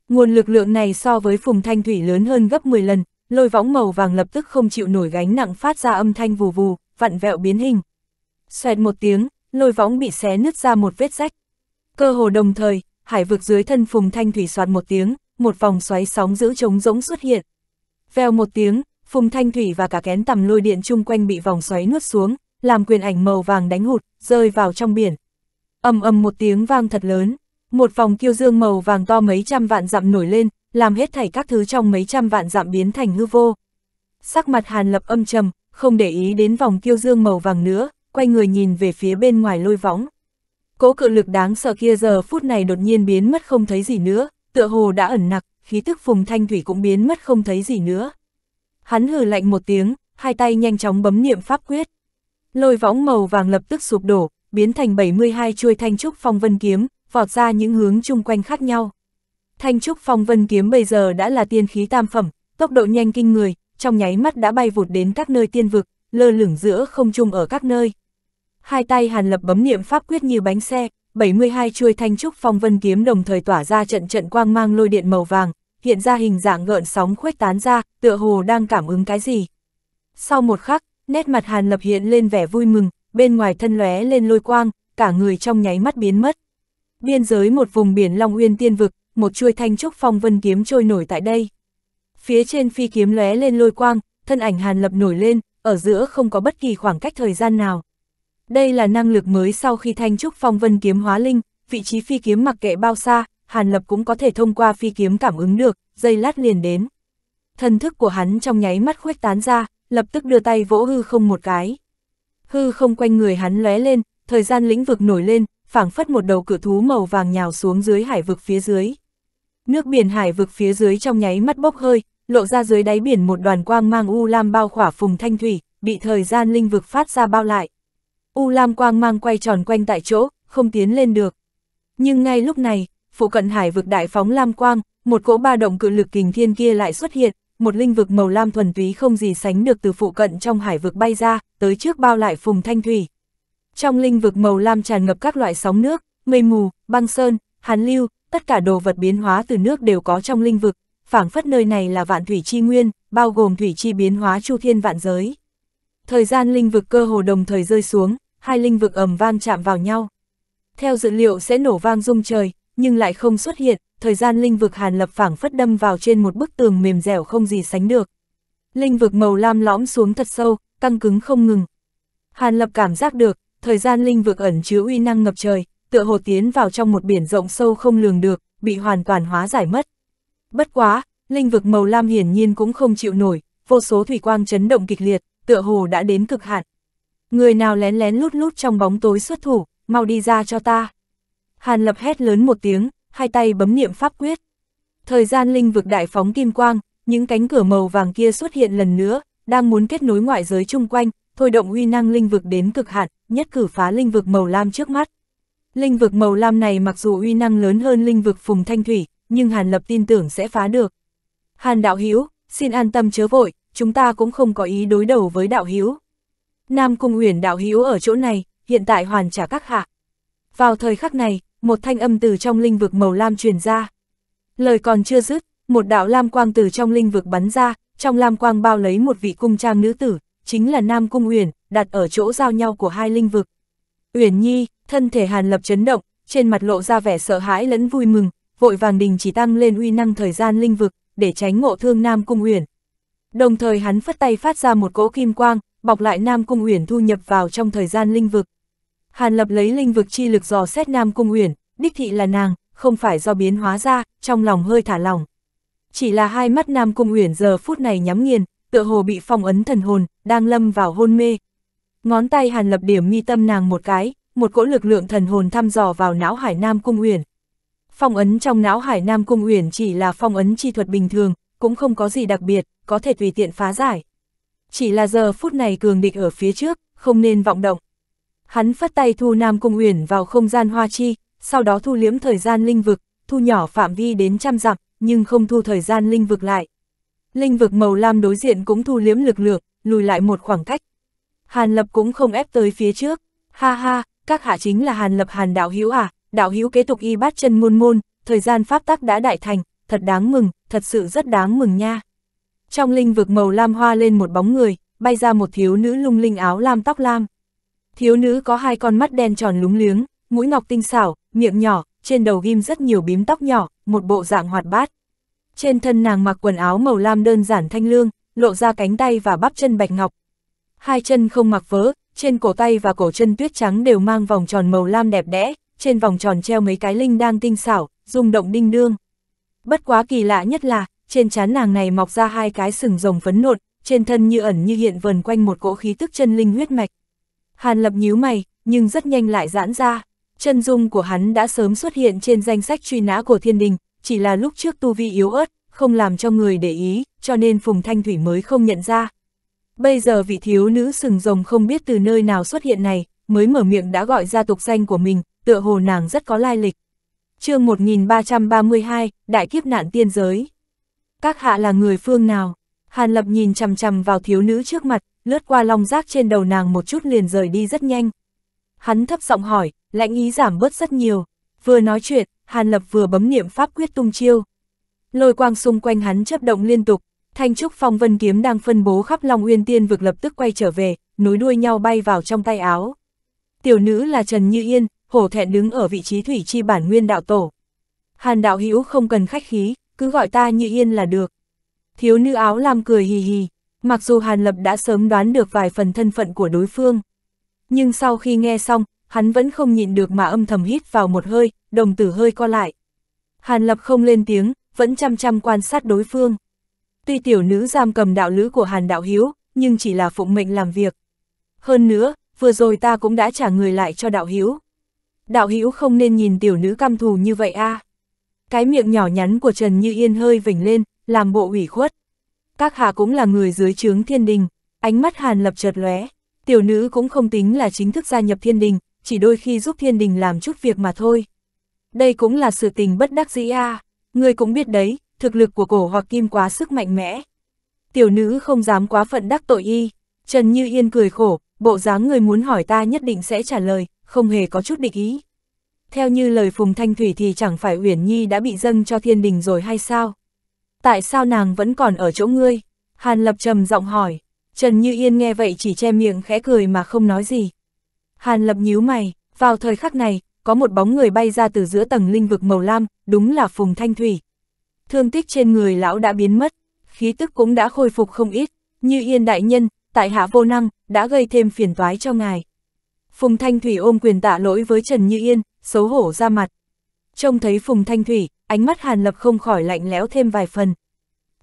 Nguồn lực lượng này so với Phùng Thanh Thủy lớn hơn gấp 10 lần, lôi võng màu vàng lập tức không chịu nổi gánh nặng phát ra âm thanh vù vù, vặn vẹo biến hình. Xoẹt một tiếng, lôi võng bị xé nứt ra một vết rách. Cơ hồ đồng thời, hải vực dưới thân Phùng Thanh Thủy soạt một tiếng, một vòng xoáy sóng giữ trống rỗng xuất hiện. Vèo một tiếng, Phùng Thanh Thủy và cả kén tầm lôi điện chung quanh bị vòng xoáy nuốt xuống, làm quyền ảnh màu vàng đánh hụt, rơi vào trong biển. ầm ầm một tiếng vang thật lớn, một vòng kiêu dương màu vàng to mấy trăm vạn dặm nổi lên, làm hết thảy các thứ trong mấy trăm vạn dặm biến thành hư vô. Sắc mặt Hàn Lập âm trầm, không để ý đến vòng kiêu dương màu vàng nữa, quay người nhìn về phía bên ngoài lôi võng. Cố cự lực đáng sợ kia giờ phút này đột nhiên biến mất không thấy gì nữa, tựa hồ đã ẩn nặc, khí tức phùng thanh thủy cũng biến mất không thấy gì nữa. Hắn hừ lạnh một tiếng, hai tay nhanh chóng bấm niệm pháp quyết. Lôi võng màu vàng lập tức sụp đổ, biến thành 72 chuôi thanh trúc phong vân kiếm, vọt ra những hướng chung quanh khác nhau. Thanh trúc phong vân kiếm bây giờ đã là tiên khí tam phẩm, tốc độ nhanh kinh người, trong nháy mắt đã bay vụt đến các nơi tiên vực, lơ lửng giữa không trung ở các nơi hai tay Hàn Lập bấm niệm pháp quyết như bánh xe, 72 chuôi thanh trúc phong vân kiếm đồng thời tỏa ra trận trận quang mang lôi điện màu vàng, hiện ra hình dạng gợn sóng khuếch tán ra, tựa hồ đang cảm ứng cái gì. Sau một khắc, nét mặt Hàn Lập hiện lên vẻ vui mừng, bên ngoài thân lóe lên lôi quang, cả người trong nháy mắt biến mất. Biên giới một vùng biển Long Uyên tiên vực, một chuôi thanh trúc phong vân kiếm trôi nổi tại đây. Phía trên phi kiếm lóe lên lôi quang, thân ảnh Hàn Lập nổi lên, ở giữa không có bất kỳ khoảng cách thời gian nào. Đây là năng lực mới sau khi Thanh Trúc Phong Vân kiếm hóa linh, vị trí phi kiếm mặc kệ bao xa, Hàn Lập cũng có thể thông qua phi kiếm cảm ứng được, dây lát liền đến. Thần thức của hắn trong nháy mắt khuếch tán ra, lập tức đưa tay vỗ hư không một cái. Hư không quanh người hắn lóe lên, thời gian lĩnh vực nổi lên, phảng phất một đầu cử thú màu vàng nhào xuống dưới hải vực phía dưới. Nước biển hải vực phía dưới trong nháy mắt bốc hơi, lộ ra dưới đáy biển một đoàn quang mang u lam bao khỏa phùng thanh thủy, bị thời gian linh vực phát ra bao lại. U Lam quang mang quay tròn quanh tại chỗ, không tiến lên được. Nhưng ngay lúc này, phụ cận hải vực đại phóng Lam quang, một cỗ ba động cự lực kình thiên kia lại xuất hiện, một linh vực màu lam thuần túy không gì sánh được từ phụ cận trong hải vực bay ra, tới trước bao lại phùng thanh thủy. Trong linh vực màu lam tràn ngập các loại sóng nước, mây mù, băng sơn, hàn lưu, tất cả đồ vật biến hóa từ nước đều có trong linh vực, phảng phất nơi này là vạn thủy chi nguyên, bao gồm thủy chi biến hóa chu thiên vạn giới. Thời gian linh vực cơ hồ đồng thời rơi xuống, hai linh vực ầm vang chạm vào nhau. Theo dự liệu sẽ nổ vang rung trời, nhưng lại không xuất hiện, thời gian linh vực hàn lập phảng phất đâm vào trên một bức tường mềm dẻo không gì sánh được. Linh vực màu lam lõm xuống thật sâu, căng cứng không ngừng. Hàn lập cảm giác được, thời gian linh vực ẩn chứa uy năng ngập trời, tựa hồ tiến vào trong một biển rộng sâu không lường được, bị hoàn toàn hóa giải mất. Bất quá, linh vực màu lam hiển nhiên cũng không chịu nổi, vô số thủy quang chấn động kịch liệt, tựa hồ đã đến cực hạn, Người nào lén lén lút lút trong bóng tối xuất thủ, mau đi ra cho ta. Hàn lập hét lớn một tiếng, hai tay bấm niệm pháp quyết. Thời gian linh vực đại phóng kim quang, những cánh cửa màu vàng kia xuất hiện lần nữa, đang muốn kết nối ngoại giới chung quanh, thôi động uy năng linh vực đến cực hạn, nhất cử phá linh vực màu lam trước mắt. Linh vực màu lam này mặc dù uy năng lớn hơn linh vực phùng thanh thủy, nhưng Hàn Lập tin tưởng sẽ phá được. Hàn Đạo Hiếu, xin an tâm chớ vội, chúng ta cũng không có ý đối đầu với Đạo Hiếu. Nam Cung Huyền đạo hữu ở chỗ này, hiện tại hoàn trả các hạ. Vào thời khắc này, một thanh âm từ trong linh vực màu lam truyền ra. Lời còn chưa dứt, một đạo lam quang từ trong linh vực bắn ra, trong lam quang bao lấy một vị cung trang nữ tử, chính là Nam Cung Uyển, đặt ở chỗ giao nhau của hai linh vực. Uyển Nhi, thân thể Hàn Lập chấn động, trên mặt lộ ra vẻ sợ hãi lẫn vui mừng, vội vàng đình chỉ tăng lên uy năng thời gian linh vực, để tránh ngộ thương Nam Cung Uyển. Đồng thời hắn phất tay phát ra một cỗ kim quang, bọc lại Nam Cung Uyển thu nhập vào trong thời gian linh vực. Hàn Lập lấy linh vực chi lực dò xét Nam Cung Uyển, đích thị là nàng, không phải do biến hóa ra, trong lòng hơi thả lỏng. Chỉ là hai mắt Nam Cung Uyển giờ phút này nhắm nghiền, tựa hồ bị phong ấn thần hồn, đang lâm vào hôn mê. Ngón tay Hàn Lập điểm mi tâm nàng một cái, một cỗ lực lượng thần hồn thăm dò vào não hải Nam Cung Uyển. Phong ấn trong não hải Nam Cung Uyển chỉ là phong ấn chi thuật bình thường, cũng không có gì đặc biệt, có thể tùy tiện phá giải chỉ là giờ phút này cường địch ở phía trước, không nên vọng động. Hắn phất tay thu Nam Cung Uyển vào không gian hoa chi, sau đó thu liếm thời gian linh vực, thu nhỏ phạm vi đến trăm dặm, nhưng không thu thời gian linh vực lại. Linh vực màu lam đối diện cũng thu liếm lực lượng, lùi lại một khoảng cách. Hàn Lập cũng không ép tới phía trước. Ha ha, các hạ chính là Hàn Lập Hàn Đạo Hữu à, Đạo Hữu kế tục y bát chân môn môn, thời gian pháp tắc đã đại thành, thật đáng mừng, thật sự rất đáng mừng nha. Trong linh vực màu lam hoa lên một bóng người, bay ra một thiếu nữ lung linh áo lam tóc lam. Thiếu nữ có hai con mắt đen tròn lúng liếng, mũi ngọc tinh xảo, miệng nhỏ, trên đầu ghim rất nhiều bím tóc nhỏ, một bộ dạng hoạt bát. Trên thân nàng mặc quần áo màu lam đơn giản thanh lương, lộ ra cánh tay và bắp chân bạch ngọc. Hai chân không mặc vớ, trên cổ tay và cổ chân tuyết trắng đều mang vòng tròn màu lam đẹp đẽ, trên vòng tròn treo mấy cái linh đang tinh xảo, rung động đinh đương. Bất quá kỳ lạ nhất là, trên trán nàng này mọc ra hai cái sừng rồng phấn nộn, trên thân như ẩn như hiện vần quanh một cỗ khí tức chân linh huyết mạch. Hàn Lập nhíu mày, nhưng rất nhanh lại giãn ra, chân dung của hắn đã sớm xuất hiện trên danh sách truy nã của thiên đình, chỉ là lúc trước tu vi yếu ớt, không làm cho người để ý, cho nên Phùng Thanh Thủy mới không nhận ra. Bây giờ vị thiếu nữ sừng rồng không biết từ nơi nào xuất hiện này, mới mở miệng đã gọi ra tục danh của mình, tựa hồ nàng rất có lai lịch. chương 1332, Đại kiếp nạn tiên giới các hạ là người phương nào? Hàn Lập nhìn chằm chằm vào thiếu nữ trước mặt, lướt qua long rác trên đầu nàng một chút liền rời đi rất nhanh. Hắn thấp giọng hỏi, lãnh ý giảm bớt rất nhiều. Vừa nói chuyện, Hàn Lập vừa bấm niệm pháp quyết tung chiêu. Lôi quang xung quanh hắn chấp động liên tục, thanh trúc phong vân kiếm đang phân bố khắp Long Uyên Tiên vực lập tức quay trở về, nối đuôi nhau bay vào trong tay áo. Tiểu nữ là Trần Như Yên, hổ thẹn đứng ở vị trí thủy chi bản nguyên đạo tổ. Hàn đạo hữu không cần khách khí, cứ gọi ta như yên là được. Thiếu nữ áo làm cười hì hì, mặc dù Hàn Lập đã sớm đoán được vài phần thân phận của đối phương. Nhưng sau khi nghe xong, hắn vẫn không nhịn được mà âm thầm hít vào một hơi, đồng tử hơi co lại. Hàn Lập không lên tiếng, vẫn chăm chăm quan sát đối phương. Tuy tiểu nữ giam cầm đạo lữ của Hàn Đạo Hiếu, nhưng chỉ là phụng mệnh làm việc. Hơn nữa, vừa rồi ta cũng đã trả người lại cho Đạo Hiếu. Đạo Hiếu không nên nhìn tiểu nữ căm thù như vậy a. À. Cái miệng nhỏ nhắn của Trần Như Yên hơi vểnh lên, làm bộ ủy khuất. Các hạ cũng là người dưới trướng thiên đình, ánh mắt Hàn Lập chợt lóe. Tiểu nữ cũng không tính là chính thức gia nhập thiên đình, chỉ đôi khi giúp thiên đình làm chút việc mà thôi. Đây cũng là sự tình bất đắc dĩ a Người cũng biết đấy, thực lực của cổ hoặc kim quá sức mạnh mẽ. Tiểu nữ không dám quá phận đắc tội y. Trần Như Yên cười khổ, bộ dáng người muốn hỏi ta nhất định sẽ trả lời, không hề có chút địch ý theo như lời Phùng Thanh Thủy thì chẳng phải Uyển Nhi đã bị dâng cho thiên đình rồi hay sao? Tại sao nàng vẫn còn ở chỗ ngươi? Hàn Lập trầm giọng hỏi, Trần Như Yên nghe vậy chỉ che miệng khẽ cười mà không nói gì. Hàn Lập nhíu mày, vào thời khắc này, có một bóng người bay ra từ giữa tầng linh vực màu lam, đúng là Phùng Thanh Thủy. Thương tích trên người lão đã biến mất, khí tức cũng đã khôi phục không ít, Như Yên đại nhân, tại hạ vô năng, đã gây thêm phiền toái cho ngài. Phùng Thanh Thủy ôm quyền tạ lỗi với Trần Như Yên, xấu hổ ra mặt. Trông thấy Phùng Thanh Thủy, ánh mắt Hàn Lập không khỏi lạnh lẽo thêm vài phần.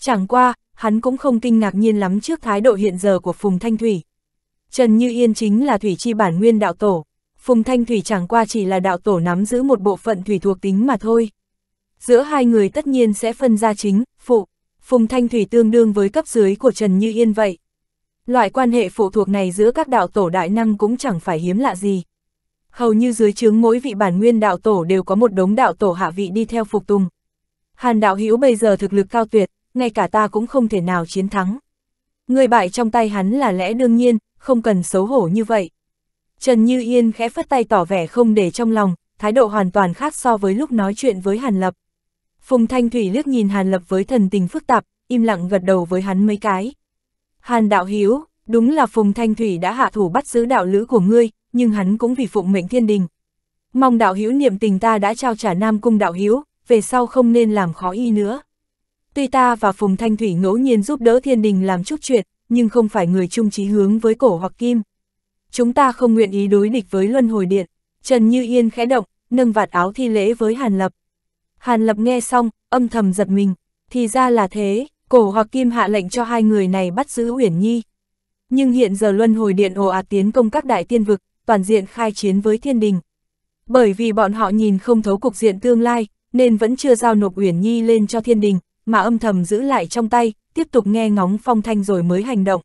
Chẳng qua, hắn cũng không kinh ngạc nhiên lắm trước thái độ hiện giờ của Phùng Thanh Thủy. Trần Như Yên chính là thủy chi bản nguyên đạo tổ. Phùng Thanh Thủy chẳng qua chỉ là đạo tổ nắm giữ một bộ phận thủy thuộc tính mà thôi. Giữa hai người tất nhiên sẽ phân ra chính, phụ. Phùng Thanh Thủy tương đương với cấp dưới của Trần Như Yên vậy. Loại quan hệ phụ thuộc này giữa các đạo tổ đại năng cũng chẳng phải hiếm lạ gì. Hầu như dưới chướng mỗi vị bản nguyên đạo tổ đều có một đống đạo tổ hạ vị đi theo phục tùng. Hàn đạo hữu bây giờ thực lực cao tuyệt, ngay cả ta cũng không thể nào chiến thắng. Người bại trong tay hắn là lẽ đương nhiên, không cần xấu hổ như vậy. Trần Như Yên khẽ phất tay tỏ vẻ không để trong lòng, thái độ hoàn toàn khác so với lúc nói chuyện với Hàn Lập. Phùng Thanh Thủy liếc nhìn Hàn Lập với thần tình phức tạp, im lặng gật đầu với hắn mấy cái. Hàn đạo hiếu, đúng là Phùng Thanh Thủy đã hạ thủ bắt giữ đạo lữ của ngươi, nhưng hắn cũng vì phụng mệnh thiên đình. Mong đạo hiếu niệm tình ta đã trao trả Nam Cung đạo hiếu, về sau không nên làm khó y nữa. Tuy ta và Phùng Thanh Thủy ngẫu nhiên giúp đỡ thiên đình làm chút chuyện, nhưng không phải người chung trí hướng với cổ hoặc kim. Chúng ta không nguyện ý đối địch với luân hồi điện. Trần Như Yên khẽ động, nâng vạt áo thi lễ với Hàn Lập. Hàn Lập nghe xong, âm thầm giật mình, thì ra là thế, Cổ hoặc kim hạ lệnh cho hai người này bắt giữ Uyển Nhi. Nhưng hiện giờ luân hồi điện ồ ạt tiến công các đại tiên vực, toàn diện khai chiến với thiên đình. Bởi vì bọn họ nhìn không thấu cục diện tương lai, nên vẫn chưa giao nộp Uyển Nhi lên cho thiên đình, mà âm thầm giữ lại trong tay, tiếp tục nghe ngóng phong thanh rồi mới hành động.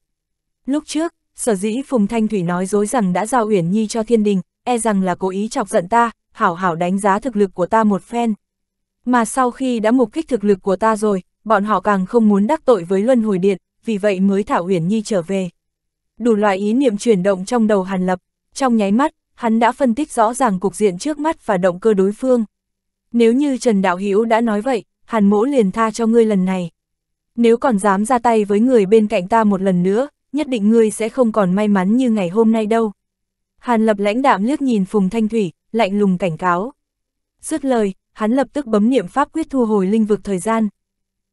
Lúc trước, sở dĩ Phùng Thanh Thủy nói dối rằng đã giao Uyển Nhi cho thiên đình, e rằng là cố ý chọc giận ta, hảo hảo đánh giá thực lực của ta một phen. Mà sau khi đã mục kích thực lực của ta rồi, bọn họ càng không muốn đắc tội với Luân Hồi Điện, vì vậy mới thả Uyển Nhi trở về. Đủ loại ý niệm chuyển động trong đầu Hàn Lập, trong nháy mắt, hắn đã phân tích rõ ràng cục diện trước mắt và động cơ đối phương. Nếu như Trần Đạo Hữu đã nói vậy, Hàn Mỗ liền tha cho ngươi lần này. Nếu còn dám ra tay với người bên cạnh ta một lần nữa, nhất định ngươi sẽ không còn may mắn như ngày hôm nay đâu. Hàn Lập lãnh đạm liếc nhìn Phùng Thanh Thủy, lạnh lùng cảnh cáo. Dứt lời, hắn lập tức bấm niệm pháp quyết thu hồi linh vực thời gian,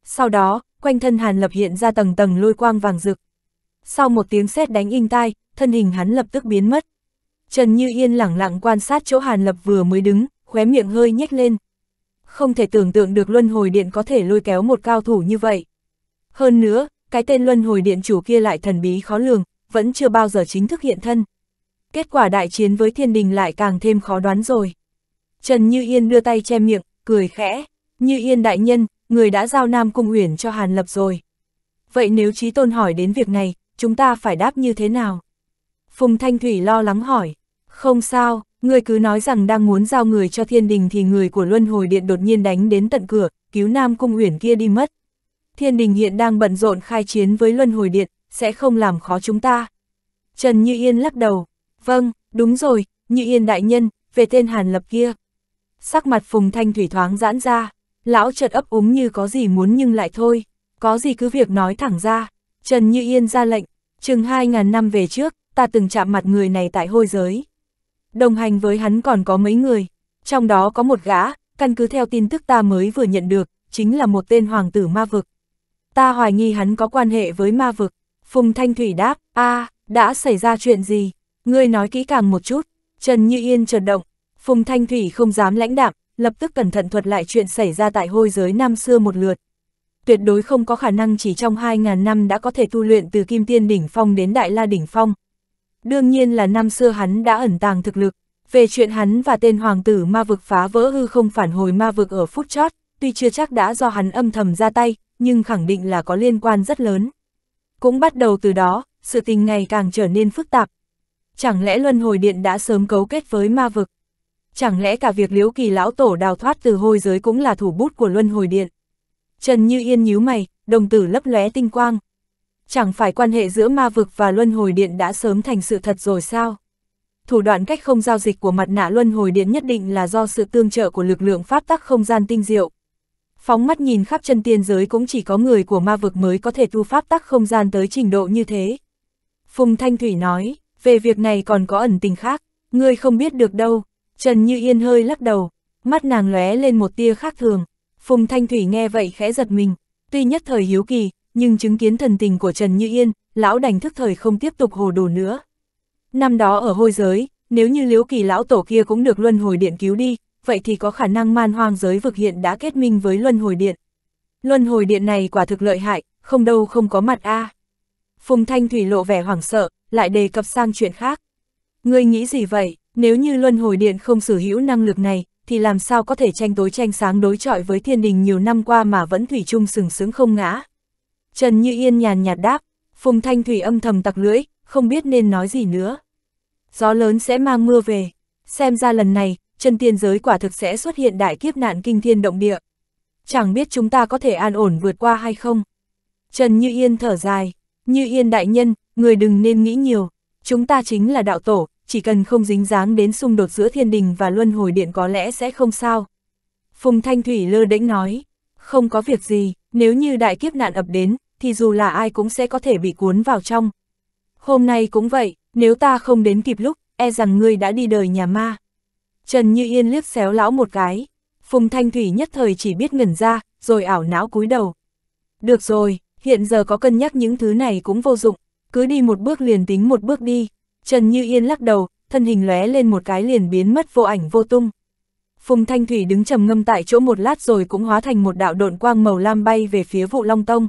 sau đó, quanh thân Hàn Lập hiện ra tầng tầng lôi quang vàng rực. Sau một tiếng sét đánh in tai, thân hình hắn lập tức biến mất. Trần Như Yên lẳng lặng quan sát chỗ Hàn Lập vừa mới đứng, khóe miệng hơi nhếch lên. Không thể tưởng tượng được Luân Hồi Điện có thể lôi kéo một cao thủ như vậy. Hơn nữa, cái tên Luân Hồi Điện chủ kia lại thần bí khó lường, vẫn chưa bao giờ chính thức hiện thân. Kết quả đại chiến với thiên đình lại càng thêm khó đoán rồi. Trần Như Yên đưa tay che miệng, cười khẽ. Như Yên đại nhân, người đã giao Nam Cung Uyển cho Hàn Lập rồi. Vậy nếu chí Tôn hỏi đến việc này, chúng ta phải đáp như thế nào? Phùng Thanh Thủy lo lắng hỏi, không sao, người cứ nói rằng đang muốn giao người cho thiên đình thì người của Luân Hồi Điện đột nhiên đánh đến tận cửa, cứu Nam Cung Uyển kia đi mất. Thiên đình hiện đang bận rộn khai chiến với Luân Hồi Điện, sẽ không làm khó chúng ta. Trần Như Yên lắc đầu, vâng, đúng rồi, Như Yên đại nhân, về tên Hàn Lập kia. Sắc mặt Phùng Thanh Thủy thoáng giãn ra, Lão chợt ấp úng như có gì muốn nhưng lại thôi, có gì cứ việc nói thẳng ra. Trần Như Yên ra lệnh, chừng 2.000 năm về trước, ta từng chạm mặt người này tại hôi giới. Đồng hành với hắn còn có mấy người, trong đó có một gã, căn cứ theo tin tức ta mới vừa nhận được, chính là một tên hoàng tử ma vực. Ta hoài nghi hắn có quan hệ với ma vực. Phùng Thanh Thủy đáp, a đã xảy ra chuyện gì? Ngươi nói kỹ càng một chút. Trần Như Yên chợt động. Phùng Thanh Thủy không dám lãnh đạm, lập tức cẩn thận thuật lại chuyện xảy ra tại hôi giới năm xưa một lượt. Tuyệt đối không có khả năng chỉ trong 2.000 năm đã có thể tu luyện từ Kim Tiên Đỉnh Phong đến Đại La Đỉnh Phong. Đương nhiên là năm xưa hắn đã ẩn tàng thực lực, về chuyện hắn và tên hoàng tử ma vực phá vỡ hư không phản hồi ma vực ở phút chót, tuy chưa chắc đã do hắn âm thầm ra tay, nhưng khẳng định là có liên quan rất lớn. Cũng bắt đầu từ đó, sự tình ngày càng trở nên phức tạp. Chẳng lẽ Luân Hồi Điện đã sớm cấu kết với ma vực? chẳng lẽ cả việc liễu kỳ lão tổ đào thoát từ hôi giới cũng là thủ bút của luân hồi điện. Trần Như Yên nhíu mày, đồng tử lấp lóe tinh quang. Chẳng phải quan hệ giữa ma vực và luân hồi điện đã sớm thành sự thật rồi sao? Thủ đoạn cách không giao dịch của mặt nạ luân hồi điện nhất định là do sự tương trợ của lực lượng pháp tắc không gian tinh diệu. Phóng mắt nhìn khắp chân tiên giới cũng chỉ có người của ma vực mới có thể tu pháp tắc không gian tới trình độ như thế. Phùng Thanh Thủy nói, về việc này còn có ẩn tình khác, ngươi không biết được đâu, Trần Như Yên hơi lắc đầu, mắt nàng lóe lên một tia khác thường. Phùng Thanh Thủy nghe vậy khẽ giật mình, tuy nhất thời hiếu kỳ, nhưng chứng kiến thần tình của Trần Như Yên, lão đành thức thời không tiếp tục hồ đồ nữa. Năm đó ở hôi giới, nếu như liếu kỳ lão tổ kia cũng được luân hồi điện cứu đi, vậy thì có khả năng man hoang giới vực hiện đã kết minh với luân hồi điện. Luân hồi điện này quả thực lợi hại, không đâu không có mặt a. À. Phùng Thanh Thủy lộ vẻ hoảng sợ, lại đề cập sang chuyện khác. Ngươi nghĩ gì vậy? Nếu như Luân Hồi Điện không sở hữu năng lực này, thì làm sao có thể tranh tối tranh sáng đối chọi với thiên đình nhiều năm qua mà vẫn thủy chung sừng sững không ngã. Trần Như Yên nhàn nhạt đáp, Phùng Thanh Thủy âm thầm tặc lưỡi, không biết nên nói gì nữa. Gió lớn sẽ mang mưa về, xem ra lần này, chân tiên giới quả thực sẽ xuất hiện đại kiếp nạn kinh thiên động địa. Chẳng biết chúng ta có thể an ổn vượt qua hay không? Trần Như Yên thở dài, Như Yên đại nhân, người đừng nên nghĩ nhiều, chúng ta chính là đạo tổ, chỉ cần không dính dáng đến xung đột giữa thiên đình và luân hồi điện có lẽ sẽ không sao. Phùng Thanh Thủy lơ đễnh nói, không có việc gì, nếu như đại kiếp nạn ập đến, thì dù là ai cũng sẽ có thể bị cuốn vào trong. Hôm nay cũng vậy, nếu ta không đến kịp lúc, e rằng ngươi đã đi đời nhà ma. Trần Như Yên liếc xéo lão một cái, Phùng Thanh Thủy nhất thời chỉ biết ngẩn ra, rồi ảo não cúi đầu. Được rồi, hiện giờ có cân nhắc những thứ này cũng vô dụng, cứ đi một bước liền tính một bước đi. Trần Như Yên lắc đầu, thân hình lóe lên một cái liền biến mất vô ảnh vô tung. Phùng Thanh Thủy đứng trầm ngâm tại chỗ một lát rồi cũng hóa thành một đạo độn quang màu lam bay về phía vụ Long Tông.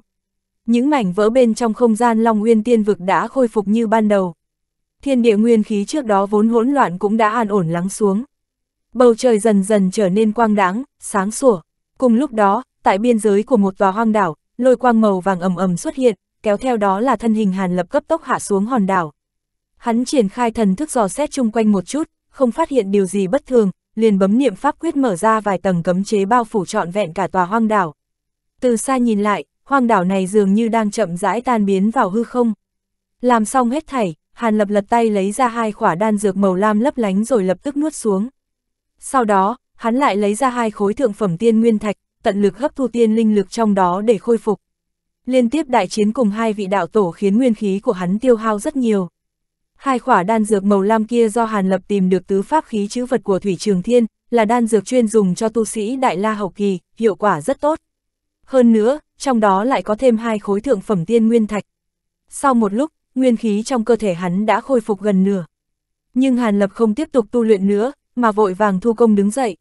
Những mảnh vỡ bên trong không gian Long Nguyên Tiên Vực đã khôi phục như ban đầu. Thiên địa nguyên khí trước đó vốn hỗn loạn cũng đã an ổn lắng xuống. Bầu trời dần dần trở nên quang đáng, sáng sủa. Cùng lúc đó, tại biên giới của một tòa hoang đảo, lôi quang màu vàng ầm ầm xuất hiện, kéo theo đó là thân hình Hàn Lập cấp tốc hạ xuống hòn đảo. Hắn triển khai thần thức dò xét chung quanh một chút, không phát hiện điều gì bất thường, liền bấm niệm pháp quyết mở ra vài tầng cấm chế bao phủ trọn vẹn cả tòa hoang đảo. Từ xa nhìn lại, hoang đảo này dường như đang chậm rãi tan biến vào hư không. Làm xong hết thảy, Hàn Lập lật tay lấy ra hai khỏa đan dược màu lam lấp lánh rồi lập tức nuốt xuống. Sau đó, hắn lại lấy ra hai khối thượng phẩm tiên nguyên thạch, tận lực hấp thu tiên linh lực trong đó để khôi phục. Liên tiếp đại chiến cùng hai vị đạo tổ khiến nguyên khí của hắn tiêu hao rất nhiều. Hai khỏa đan dược màu lam kia do Hàn Lập tìm được tứ pháp khí chữ vật của Thủy Trường Thiên, là đan dược chuyên dùng cho tu sĩ Đại La Hậu Kỳ, hiệu quả rất tốt. Hơn nữa, trong đó lại có thêm hai khối thượng phẩm tiên nguyên thạch. Sau một lúc, nguyên khí trong cơ thể hắn đã khôi phục gần nửa. Nhưng Hàn Lập không tiếp tục tu luyện nữa, mà vội vàng thu công đứng dậy.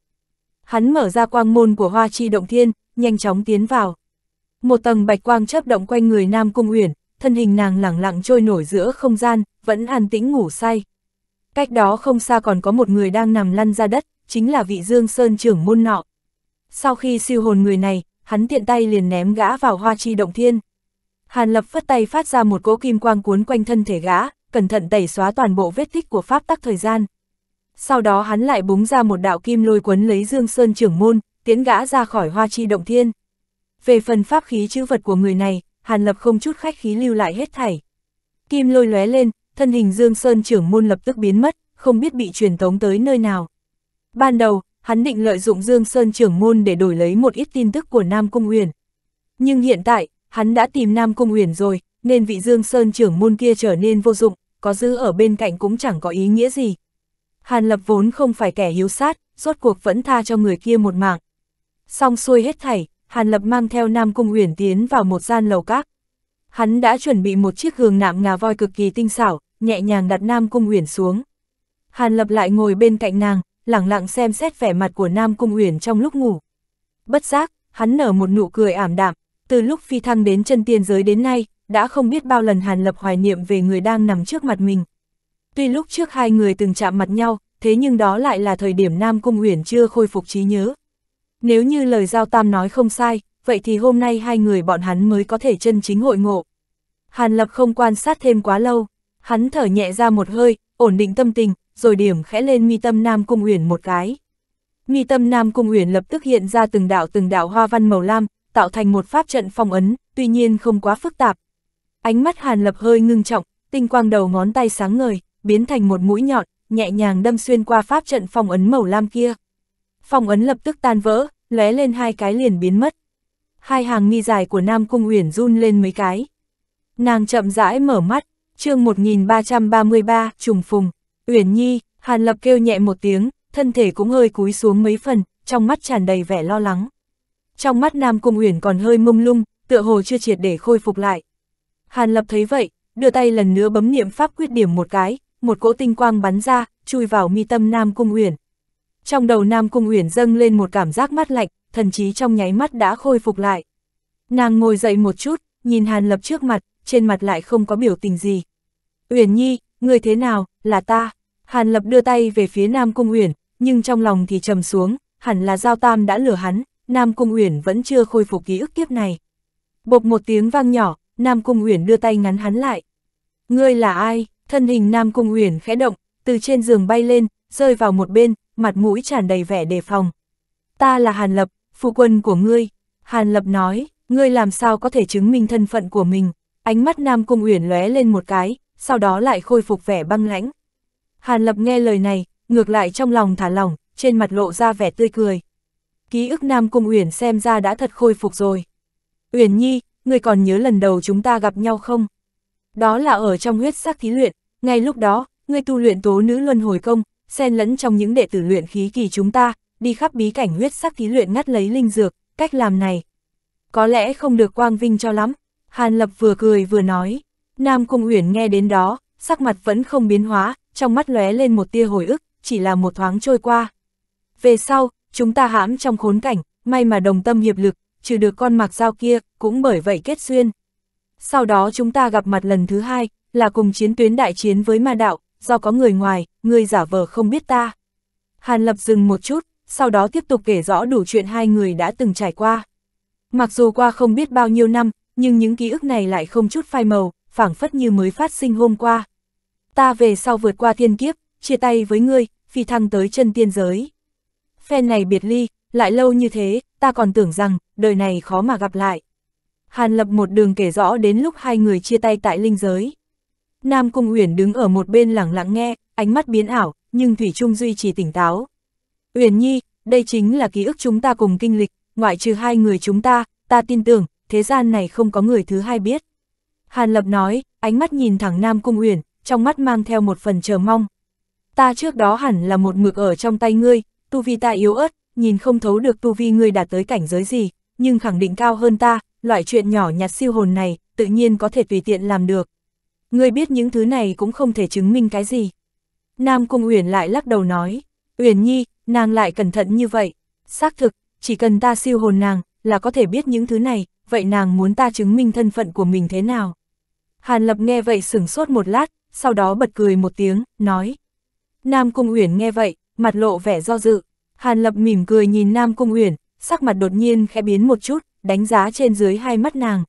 Hắn mở ra quang môn của Hoa Chi Động Thiên, nhanh chóng tiến vào. Một tầng bạch quang chớp động quanh người Nam Cung Uyển, thân hình nàng lẳng lặng trôi nổi giữa không gian, vẫn an tĩnh ngủ say. Cách đó không xa còn có một người đang nằm lăn ra đất, chính là vị Dương Sơn trưởng môn nọ. Sau khi siêu hồn người này, hắn tiện tay liền ném gã vào hoa chi động thiên. Hàn lập phất tay phát ra một cỗ kim quang cuốn quanh thân thể gã, cẩn thận tẩy xóa toàn bộ vết tích của pháp tắc thời gian. Sau đó hắn lại búng ra một đạo kim lôi cuốn lấy Dương Sơn trưởng môn, tiến gã ra khỏi hoa chi động thiên. Về phần pháp khí chữ vật của người này, Hàn Lập không chút khách khí lưu lại hết thảy. Kim lôi lóe lên, thân hình Dương Sơn trưởng môn lập tức biến mất, không biết bị truyền tống tới nơi nào. Ban đầu, hắn định lợi dụng Dương Sơn trưởng môn để đổi lấy một ít tin tức của Nam Cung Uyển. Nhưng hiện tại, hắn đã tìm Nam Cung Uyển rồi, nên vị Dương Sơn trưởng môn kia trở nên vô dụng, có giữ ở bên cạnh cũng chẳng có ý nghĩa gì. Hàn Lập vốn không phải kẻ hiếu sát, rốt cuộc vẫn tha cho người kia một mạng. Xong xuôi hết thảy, Hàn Lập mang theo Nam Cung Uyển tiến vào một gian lầu các. Hắn đã chuẩn bị một chiếc gương nạm ngà voi cực kỳ tinh xảo, nhẹ nhàng đặt Nam Cung Uyển xuống. Hàn Lập lại ngồi bên cạnh nàng, lẳng lặng xem xét vẻ mặt của Nam Cung Uyển trong lúc ngủ. Bất giác, hắn nở một nụ cười ảm đạm, từ lúc phi thăng đến chân tiên giới đến nay, đã không biết bao lần Hàn Lập hoài niệm về người đang nằm trước mặt mình. Tuy lúc trước hai người từng chạm mặt nhau, thế nhưng đó lại là thời điểm Nam Cung Uyển chưa khôi phục trí nhớ. Nếu như lời Giao Tam nói không sai, vậy thì hôm nay hai người bọn hắn mới có thể chân chính hội ngộ. Hàn Lập không quan sát thêm quá lâu. Hắn thở nhẹ ra một hơi, ổn định tâm tình, rồi điểm khẽ lên mi tâm Nam Cung Uyển một cái. Mi tâm Nam Cung Uyển lập tức hiện ra từng đạo từng đạo hoa văn màu lam, tạo thành một pháp trận phong ấn, tuy nhiên không quá phức tạp. Ánh mắt Hàn Lập hơi ngưng trọng, tinh quang đầu ngón tay sáng ngời, biến thành một mũi nhọn, nhẹ nhàng đâm xuyên qua pháp trận phong ấn màu lam kia. Phong ấn lập tức tan vỡ, lóe lên hai cái liền biến mất. Hai hàng mi dài của Nam Cung Uyển run lên mấy cái. Nàng chậm rãi mở mắt, chương 1333, trùng phùng, Uyển Nhi, Hàn Lập kêu nhẹ một tiếng, thân thể cũng hơi cúi xuống mấy phần, trong mắt tràn đầy vẻ lo lắng. Trong mắt Nam Cung Uyển còn hơi mông lung, tựa hồ chưa triệt để khôi phục lại. Hàn Lập thấy vậy, đưa tay lần nữa bấm niệm pháp quyết điểm một cái, một cỗ tinh quang bắn ra, chui vào mi tâm Nam Cung Uyển. Trong đầu Nam Cung Uyển dâng lên một cảm giác mát lạnh, thần trí trong nháy mắt đã khôi phục lại. Nàng ngồi dậy một chút, nhìn Hàn Lập trước mặt, trên mặt lại không có biểu tình gì. Uyển Nhi, người thế nào, là ta. Hàn Lập đưa tay về phía Nam Cung Uyển, nhưng trong lòng thì trầm xuống, hẳn là Giao Tam đã lừa hắn, Nam Cung Uyển vẫn chưa khôi phục ký ức kiếp này. Bộc một tiếng vang nhỏ, Nam Cung Uyển đưa tay ngắn hắn lại. Ngươi là ai? Thân hình Nam Cung Uyển khẽ động, từ trên giường bay lên, rơi vào một bên, mặt mũi tràn đầy vẻ đề phòng. Ta là Hàn Lập, phụ quân của ngươi. Hàn Lập nói, ngươi làm sao có thể chứng minh thân phận của mình. Ánh mắt Nam Cung Uyển lóe lên một cái, sau đó lại khôi phục vẻ băng lãnh. Hàn Lập nghe lời này, ngược lại trong lòng thả lỏng, trên mặt lộ ra vẻ tươi cười. Ký ức Nam Cung Uyển xem ra đã thật khôi phục rồi. Uyển Nhi, người còn nhớ lần đầu chúng ta gặp nhau không? Đó là ở trong huyết sắc thí luyện, ngay lúc đó, ngươi tu luyện tố nữ luân hồi công, xen lẫn trong những đệ tử luyện khí kỳ chúng ta, đi khắp bí cảnh huyết sắc thí luyện ngắt lấy linh dược, cách làm này. Có lẽ không được quang vinh cho lắm, Hàn Lập vừa cười vừa nói, Nam Cung Uyển nghe đến đó, sắc mặt vẫn không biến hóa, trong mắt lóe lên một tia hồi ức, chỉ là một thoáng trôi qua. Về sau, chúng ta hãm trong khốn cảnh, may mà đồng tâm hiệp lực, trừ được con mạc dao kia, cũng bởi vậy kết duyên. Sau đó chúng ta gặp mặt lần thứ hai, là cùng chiến tuyến đại chiến với ma đạo, do có người ngoài, người giả vờ không biết ta. Hàn Lập dừng một chút, sau đó tiếp tục kể rõ đủ chuyện hai người đã từng trải qua. Mặc dù qua không biết bao nhiêu năm, nhưng những ký ức này lại không chút phai màu, phảng phất như mới phát sinh hôm qua. Ta về sau vượt qua thiên kiếp, chia tay với ngươi, phi thăng tới chân tiên giới. Phen này biệt ly, lại lâu như thế, ta còn tưởng rằng, đời này khó mà gặp lại. Hàn lập một đường kể rõ đến lúc hai người chia tay tại linh giới. Nam Cung Uyển đứng ở một bên lẳng lặng nghe, ánh mắt biến ảo, nhưng Thủy Trung duy trì tỉnh táo. Uyển Nhi, đây chính là ký ức chúng ta cùng kinh lịch, ngoại trừ hai người chúng ta, ta tin tưởng, thế gian này không có người thứ hai biết. Hàn Lập nói, ánh mắt nhìn thẳng Nam Cung Uyển, trong mắt mang theo một phần chờ mong. Ta trước đó hẳn là một mực ở trong tay ngươi, tu vi ta yếu ớt, nhìn không thấu được tu vi ngươi đạt tới cảnh giới gì, nhưng khẳng định cao hơn ta, loại chuyện nhỏ nhặt siêu hồn này, tự nhiên có thể tùy tiện làm được. Ngươi biết những thứ này cũng không thể chứng minh cái gì. Nam Cung Uyển lại lắc đầu nói, Uyển Nhi, nàng lại cẩn thận như vậy. Xác thực, chỉ cần ta siêu hồn nàng, là có thể biết những thứ này, vậy nàng muốn ta chứng minh thân phận của mình thế nào? Hàn Lập nghe vậy sửng sốt một lát, sau đó bật cười một tiếng, nói. Nam Cung Uyển nghe vậy, mặt lộ vẻ do dự. Hàn Lập mỉm cười nhìn Nam Cung Uyển, sắc mặt đột nhiên khẽ biến một chút, đánh giá trên dưới hai mắt nàng.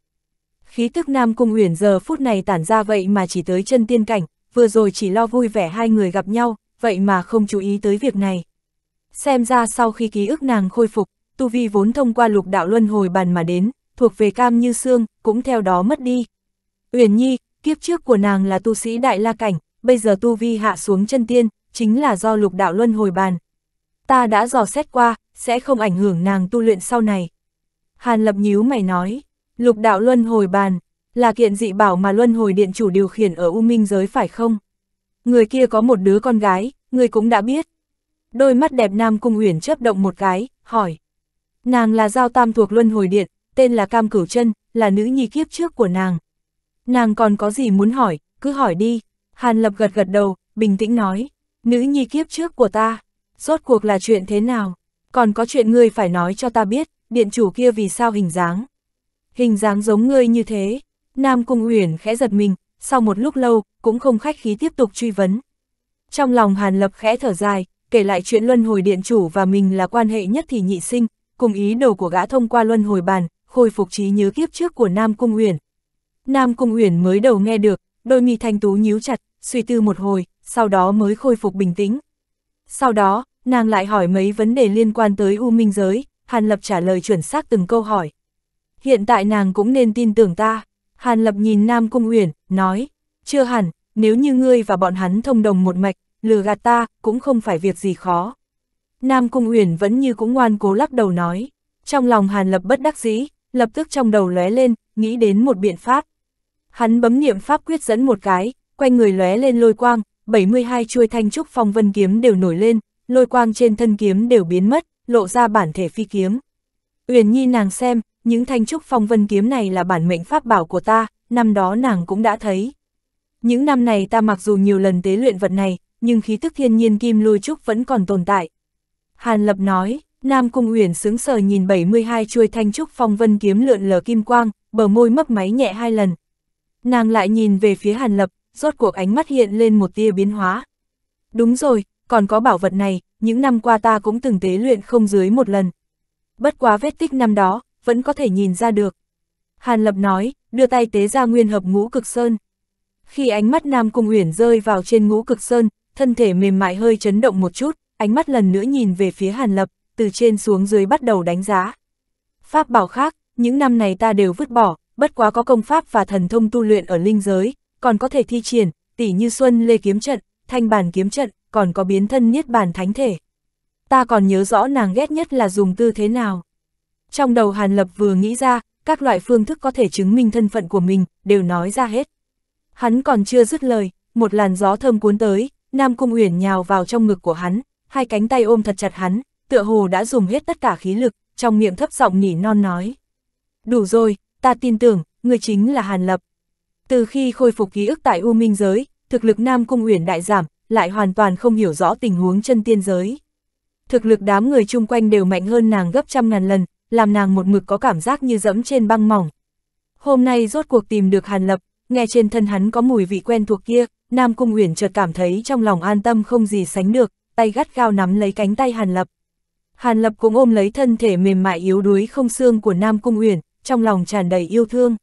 Khí tức Nam Cung Uyển giờ phút này tản ra vậy mà chỉ tới chân tiên cảnh, vừa rồi chỉ lo vui vẻ hai người gặp nhau, vậy mà không chú ý tới việc này. Xem ra sau khi ký ức nàng khôi phục, tu vi vốn thông qua lục đạo luân hồi bàn mà đến, thuộc về Cam Như xương cũng theo đó mất đi. Uyển Nhi, kiếp trước của nàng là tu sĩ Đại La Cảnh, bây giờ tu vi hạ xuống chân tiên, chính là do lục đạo luân hồi bàn. Ta đã dò xét qua, sẽ không ảnh hưởng nàng tu luyện sau này. Hàn Lập nhíu mày nói, lục đạo luân hồi bàn, là kiện dị bảo mà luân hồi điện chủ điều khiển ở U Minh giới phải không? Người kia có một đứa con gái, người cũng đã biết. Đôi mắt đẹp nam cung uyển chớp động một cái, hỏi. Nàng là giao tam thuộc luân hồi điện, tên là Cam Cửu Chân, là nữ nhi kiếp trước của nàng. Nàng còn có gì muốn hỏi, cứ hỏi đi. Hàn Lập gật gật đầu, bình tĩnh nói, nữ nhi kiếp trước của ta, rốt cuộc là chuyện thế nào? Còn có chuyện ngươi phải nói cho ta biết, điện chủ kia vì sao hình dáng? Hình dáng giống ngươi như thế. Nam Cung Uyển khẽ giật mình, sau một lúc lâu, cũng không khách khí tiếp tục truy vấn. Trong lòng Hàn Lập khẽ thở dài, kể lại chuyện luân hồi điện chủ và mình là quan hệ nhất thì nhị sinh, cùng ý đồ của gã thông qua luân hồi bàn, khôi phục trí nhớ kiếp trước của Nam Cung Uyển. Nam Cung Uyển mới đầu nghe được, đôi mi thanh tú nhíu chặt, suy tư một hồi, sau đó mới khôi phục bình tĩnh. Sau đó, nàng lại hỏi mấy vấn đề liên quan tới U Minh Giới, Hàn Lập trả lời chuẩn xác từng câu hỏi. Hiện tại nàng cũng nên tin tưởng ta. Hàn Lập nhìn Nam Cung Uyển, nói, chưa hẳn, nếu như ngươi và bọn hắn thông đồng một mạch, lừa gạt ta, cũng không phải việc gì khó. Nam Cung Uyển vẫn như cũng ngoan cố lắc đầu nói, trong lòng Hàn Lập bất đắc dĩ, lập tức trong đầu lóe lên, nghĩ đến một biện pháp. Hắn bấm niệm pháp quyết dẫn một cái, quanh người lóe lên lôi quang, 72 chuôi thanh trúc phong vân kiếm đều nổi lên, lôi quang trên thân kiếm đều biến mất, lộ ra bản thể phi kiếm. Uyển Nhi nàng xem, những thanh trúc phong vân kiếm này là bản mệnh pháp bảo của ta, năm đó nàng cũng đã thấy. Những năm này ta mặc dù nhiều lần tế luyện vật này, nhưng khí tức thiên nhiên kim lôi trúc vẫn còn tồn tại. Hàn Lập nói, Nam Cung Uyển sướng sờ nhìn 72 chuôi thanh trúc phong vân kiếm lượn lờ kim quang, bờ môi mấp máy nhẹ hai lần. Nàng lại nhìn về phía Hàn Lập, rốt cuộc ánh mắt hiện lên một tia biến hóa. Đúng rồi, còn có bảo vật này, những năm qua ta cũng từng tế luyện không dưới một lần. Bất quá vết tích năm đó, vẫn có thể nhìn ra được. Hàn Lập nói, đưa tay tế ra nguyên hợp ngũ cực sơn. Khi ánh mắt Nam Cung Uyển rơi vào trên ngũ cực sơn, thân thể mềm mại hơi chấn động một chút, ánh mắt lần nữa nhìn về phía Hàn Lập từ trên xuống dưới bắt đầu đánh giá. Pháp bảo khác, những năm này ta đều vứt bỏ, bất quá có công pháp và thần thông tu luyện ở linh giới, còn có thể thi triển, tỉ như Xuân Lê kiếm trận, Thanh bản kiếm trận, còn có biến thân niết bàn thánh thể. Ta còn nhớ rõ nàng ghét nhất là dùng tư thế nào. Trong đầu Hàn Lập vừa nghĩ ra, các loại phương thức có thể chứng minh thân phận của mình, đều nói ra hết. Hắn còn chưa dứt lời, một làn gió thơm cuốn tới, Nam Cung Uyển nhào vào trong ngực của hắn, hai cánh tay ôm thật chặt hắn, tựa hồ đã dùng hết tất cả khí lực, trong miệng thấp giọng nỉ non nói. Đủ rồi, ta tin tưởng, người chính là Hàn Lập. Từ khi khôi phục ký ức tại U Minh Giới, thực lực Nam Cung Uyển đại giảm, lại hoàn toàn không hiểu rõ tình huống chân tiên giới. Thực lực đám người chung quanh đều mạnh hơn nàng gấp trăm ngàn lần, làm nàng một mực có cảm giác như dẫm trên băng mỏng. Hôm nay rốt cuộc tìm được Hàn Lập, nghe trên thân hắn có mùi vị quen thuộc kia, Nam Cung Uyển chợt cảm thấy trong lòng an tâm không gì sánh được, tay gắt gao nắm lấy cánh tay Hàn Lập. Hàn Lập cũng ôm lấy thân thể mềm mại yếu đuối không xương của Nam Cung Uyển, trong lòng tràn đầy yêu thương.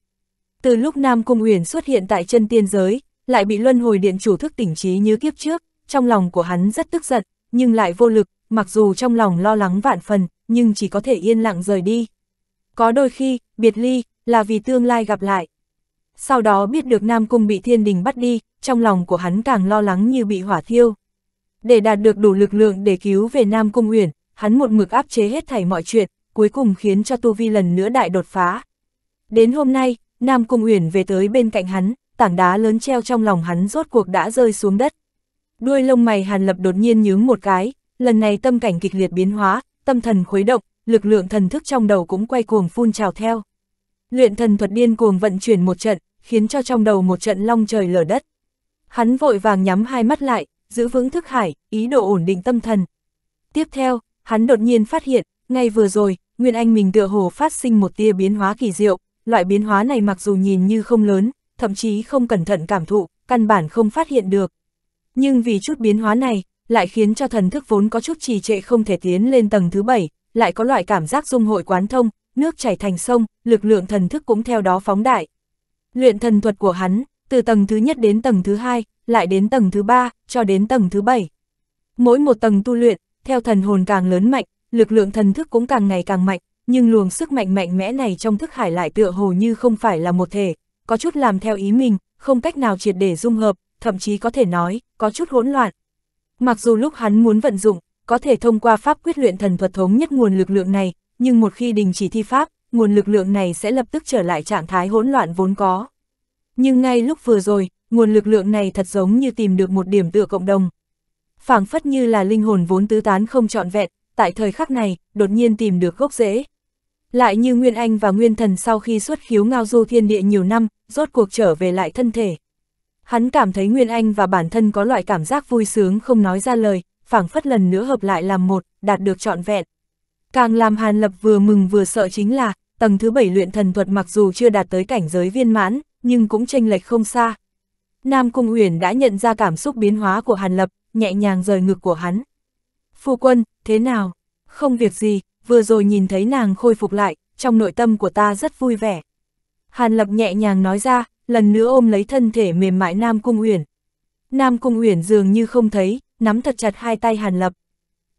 Từ lúc Nam Cung Uyển xuất hiện tại chân tiên giới, lại bị luân hồi điện chủ thức tỉnh trí như kiếp trước, trong lòng của hắn rất tức giận, nhưng lại vô lực, mặc dù trong lòng lo lắng vạn phần, nhưng chỉ có thể yên lặng rời đi. Có đôi khi, biệt ly, là vì tương lai gặp lại. Sau đó biết được Nam Cung bị thiên đình bắt đi, trong lòng của hắn càng lo lắng như bị hỏa thiêu. Để đạt được đủ lực lượng để cứu về Nam Cung Uyển, hắn một mực áp chế hết thảy mọi chuyện, cuối cùng khiến cho Tu Vi lần nữa đại đột phá. Đến hôm nay, Nam Cung Uyển về tới bên cạnh hắn, tảng đá lớn treo trong lòng hắn rốt cuộc đã rơi xuống đất. Đuôi lông mày Hàn Lập đột nhiên nhướng một cái, lần này tâm cảnh kịch liệt biến hóa, tâm thần khuấy động, lực lượng thần thức trong đầu cũng quay cuồng phun trào theo. Luyện thần thuật điên cuồng vận chuyển một trận, khiến cho trong đầu một trận long trời lở đất. Hắn vội vàng nhắm hai mắt lại, giữ vững thức hải, ý đồ ổn định tâm thần. Tiếp theo, hắn đột nhiên phát hiện, ngay vừa rồi, Nguyên Anh mình tựa hồ phát sinh một tia biến hóa kỳ diệu, loại biến hóa này mặc dù nhìn như không lớn, thậm chí không cẩn thận cảm thụ, căn bản không phát hiện được. Nhưng vì chút biến hóa này, lại khiến cho thần thức vốn có chút trì trệ không thể tiến lên tầng thứ bảy, lại có loại cảm giác dung hội quán thông, nước chảy thành sông, lực lượng thần thức cũng theo đó phóng đại. Luyện thần thuật của hắn, từ tầng thứ nhất đến tầng thứ hai, lại đến tầng thứ ba, cho đến tầng thứ bảy. Mỗi một tầng tu luyện, theo thần hồn càng lớn mạnh, lực lượng thần thức cũng càng ngày càng mạnh, nhưng luồng sức mạnh mạnh mẽ này trong thức hải lại tựa hồ như không phải là một thể, có chút làm theo ý mình, không cách nào triệt để dung hợp, thậm chí có thể nói, có chút hỗn loạn. Mặc dù lúc hắn muốn vận dụng, có thể thông qua pháp quyết luyện thần thuật thống nhất nguồn lực lượng này, nhưng một khi đình chỉ thi pháp, nguồn lực lượng này sẽ lập tức trở lại trạng thái hỗn loạn vốn có. Nhưng ngay lúc vừa rồi, nguồn lực lượng này thật giống như tìm được một điểm tựa cộng đồng, phảng phất như là linh hồn vốn tứ tán không trọn vẹn, tại thời khắc này, đột nhiên tìm được gốc rễ. Lại như Nguyên Anh và Nguyên Thần sau khi xuất khiếu ngao du thiên địa nhiều năm, rốt cuộc trở về lại thân thể. Hắn cảm thấy Nguyên Anh và bản thân có loại cảm giác vui sướng không nói ra lời, phảng phất lần nữa hợp lại làm một, đạt được trọn vẹn. Càng làm Hàn Lập vừa mừng vừa sợ chính là, tầng thứ bảy luyện thần thuật mặc dù chưa đạt tới cảnh giới viên mãn, nhưng cũng tranh lệch không xa. Nam Cung Uyển đã nhận ra cảm xúc biến hóa của Hàn Lập, nhẹ nhàng rời ngực của hắn. Phu quân, thế nào? Không việc gì, vừa rồi nhìn thấy nàng khôi phục lại, trong nội tâm của ta rất vui vẻ. Hàn Lập nhẹ nhàng nói ra, lần nữa ôm lấy thân thể mềm mại Nam Cung Uyển. Nam Cung Uyển dường như không thấy, nắm thật chặt hai tay Hàn Lập.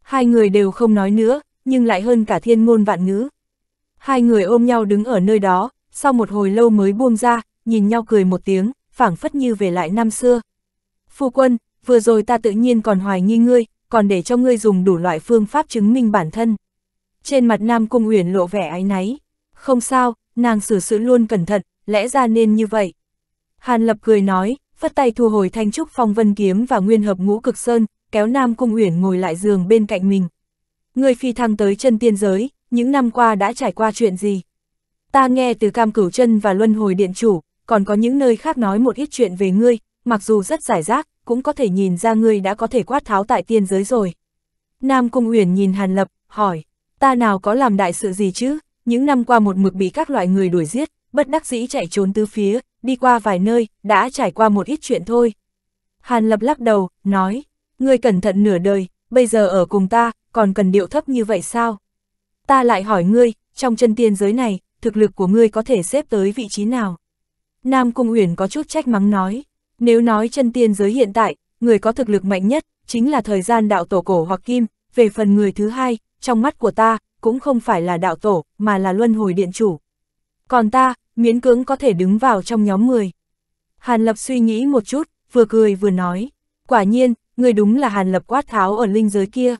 Hai người đều không nói nữa, nhưng lại hơn cả thiên ngôn vạn ngữ. Hai người ôm nhau đứng ở nơi đó, sau một hồi lâu mới buông ra, nhìn nhau cười một tiếng, phảng phất như về lại năm xưa. Phu quân, vừa rồi ta tự nhiên còn hoài nghi ngươi, còn để cho ngươi dùng đủ loại phương pháp chứng minh bản thân. Trên mặt Nam Cung Uyển lộ vẻ áy náy, không sao, nàng xử sự luôn cẩn thận, lẽ ra nên như vậy. Hàn Lập cười nói, phất tay thu hồi thanh trúc phong vân kiếm và nguyên hợp ngũ cực sơn, kéo Nam Cung Uyển ngồi lại giường bên cạnh mình. Ngươi phi thăng tới chân tiên giới, những năm qua đã trải qua chuyện gì? Ta nghe từ cam cửu chân và luân hồi điện chủ, còn có những nơi khác nói một ít chuyện về ngươi, mặc dù rất giải rác, cũng có thể nhìn ra ngươi đã có thể quát tháo tại tiên giới rồi. Nam Cung Uyển nhìn Hàn Lập, hỏi, ta nào có làm đại sự gì chứ, những năm qua một mực bị các loại người đuổi giết, bất đắc dĩ chạy trốn tứ phía, đi qua vài nơi, đã trải qua một ít chuyện thôi. Hàn Lập lắc đầu, nói, ngươi cẩn thận nửa đời, bây giờ ở cùng ta, còn cần điệu thấp như vậy sao? Ta lại hỏi ngươi, trong chân tiên giới này, thực lực của ngươi có thể xếp tới vị trí nào? Nam Cung Uyển có chút trách mắng nói, nếu nói chân tiên giới hiện tại, người có thực lực mạnh nhất, chính là thời gian đạo tổ cổ hoặc kim, về phần người thứ hai, trong mắt của ta, cũng không phải là đạo tổ, mà là luân hồi điện chủ. Còn ta, miễn cưỡng có thể đứng vào trong nhóm 10. Hàn Lập suy nghĩ một chút, vừa cười vừa nói, quả nhiên, người đúng là Hàn Lập quát tháo ở linh giới kia.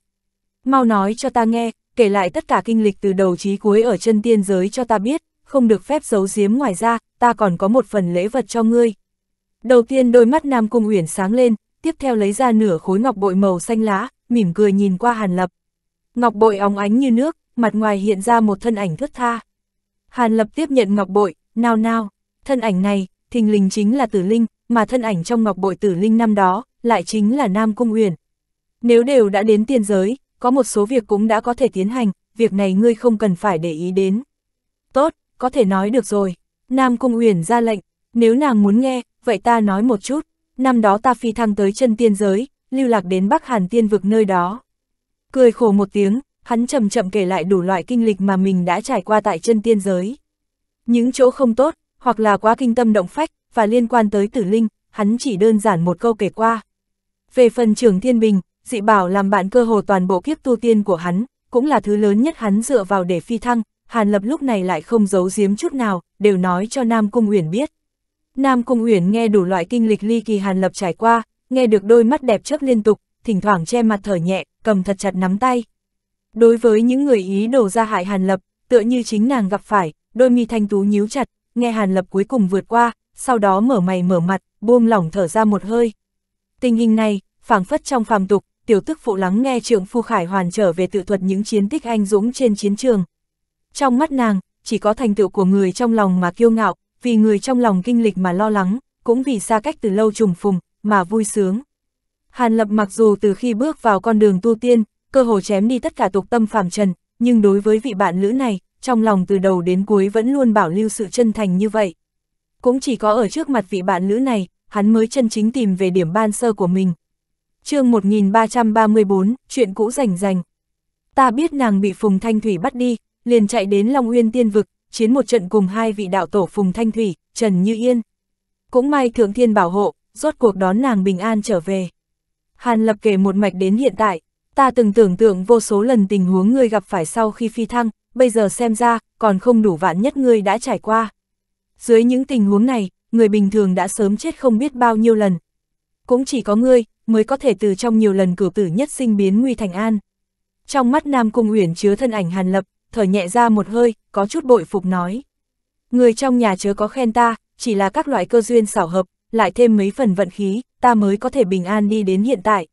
Mau nói cho ta nghe, kể lại tất cả kinh lịch từ đầu chí cuối ở chân tiên giới cho ta biết, không được phép giấu giếm ngoài ra, ta còn có một phần lễ vật cho ngươi, Đầu tiên đôi mắt Nam Cung Uyển sáng lên, tiếp theo lấy ra nửa khối ngọc bội màu xanh lá, mỉm cười nhìn qua Hàn Lập. Ngọc bội óng ánh như nước, mặt ngoài hiện ra một thân ảnh thướt tha. Hàn Lập tiếp nhận ngọc bội, nào nào, thân ảnh này, thình lình chính là Tử Linh, mà thân ảnh trong ngọc bội Tử Linh năm đó, lại chính là Nam Cung Uyển. Nếu đều đã đến tiên giới, có một số việc cũng đã có thể tiến hành, việc này ngươi không cần phải để ý đến. Tốt, có thể nói được rồi. Nam Cung Uyển ra lệnh, nếu nàng muốn nghe, vậy ta nói một chút, năm đó ta phi thăng tới chân tiên giới, lưu lạc đến Bắc Hàn tiên vực nơi đó. Cười khổ một tiếng, hắn chậm chậm kể lại đủ loại kinh lịch mà mình đã trải qua tại chân tiên giới. Những chỗ không tốt, hoặc là quá kinh tâm động phách, và liên quan tới tử linh, hắn chỉ đơn giản một câu kể qua. Về phần trường thiên bình, dị bảo làm bạn cơ hồ toàn bộ kiếp tu tiên của hắn, cũng là thứ lớn nhất hắn dựa vào để phi thăng, Hàn Lập lúc này lại không giấu giếm chút nào, đều nói cho Nam Cung Uyển biết. Nam Cung Uyển nghe đủ loại kinh lịch ly kỳ Hàn Lập trải qua, nghe được đôi mắt đẹp chớp liên tục, thỉnh thoảng che mặt thở nhẹ, cầm thật chặt nắm tay. Đối với những người ý đồ ra hại Hàn Lập, tựa như chính nàng gặp phải, đôi mi thanh tú nhíu chặt, nghe Hàn Lập cuối cùng vượt qua, sau đó mở mày mở mặt, buông lỏng thở ra một hơi. Tình hình này, phảng phất trong phàm tục, tiểu tức phụ lắng nghe trưởng phu Khải Hoàn trở về tự thuật những chiến tích anh dũng trên chiến trường. Trong mắt nàng, chỉ có thành tựu của người trong lòng mà kiêu ngạo, vì người trong lòng kinh lịch mà lo lắng, cũng vì xa cách từ lâu trùng phùng, mà vui sướng. Hàn Lập mặc dù từ khi bước vào con đường tu tiên, cơ hồ chém đi tất cả tục tâm phàm trần, nhưng đối với vị bạn lữ này, trong lòng từ đầu đến cuối vẫn luôn bảo lưu sự chân thành như vậy. Cũng chỉ có ở trước mặt vị bạn lữ này, hắn mới chân chính tìm về điểm ban sơ của mình. chương 1334, chuyện cũ rảnh rành. Ta biết nàng bị Phùng Thanh Thủy bắt đi, liền chạy đến Long Uyên Tiên Vực, chiến một trận cùng hai vị đạo tổ Phùng Thanh Thủy, Trần Như Yên. Cũng may Thượng Thiên bảo hộ, rốt cuộc đón nàng bình an trở về. Hàn Lập kể một mạch đến hiện tại, ta từng tưởng tượng vô số lần tình huống ngươi gặp phải sau khi phi thăng, bây giờ xem ra, còn không đủ vạn nhất ngươi đã trải qua. Dưới những tình huống này, người bình thường đã sớm chết không biết bao nhiêu lần. Cũng chỉ có ngươi, mới có thể từ trong nhiều lần cử tử nhất sinh biến nguy thành an. Trong mắt Nam Cung Uyển chứa thân ảnh Hàn Lập, thở nhẹ ra một hơi, có chút bội phục nói. Người trong nhà chớ có khen ta, chỉ là các loại cơ duyên xảo hợp, lại thêm mấy phần vận khí, ta mới có thể bình an đi đến hiện tại.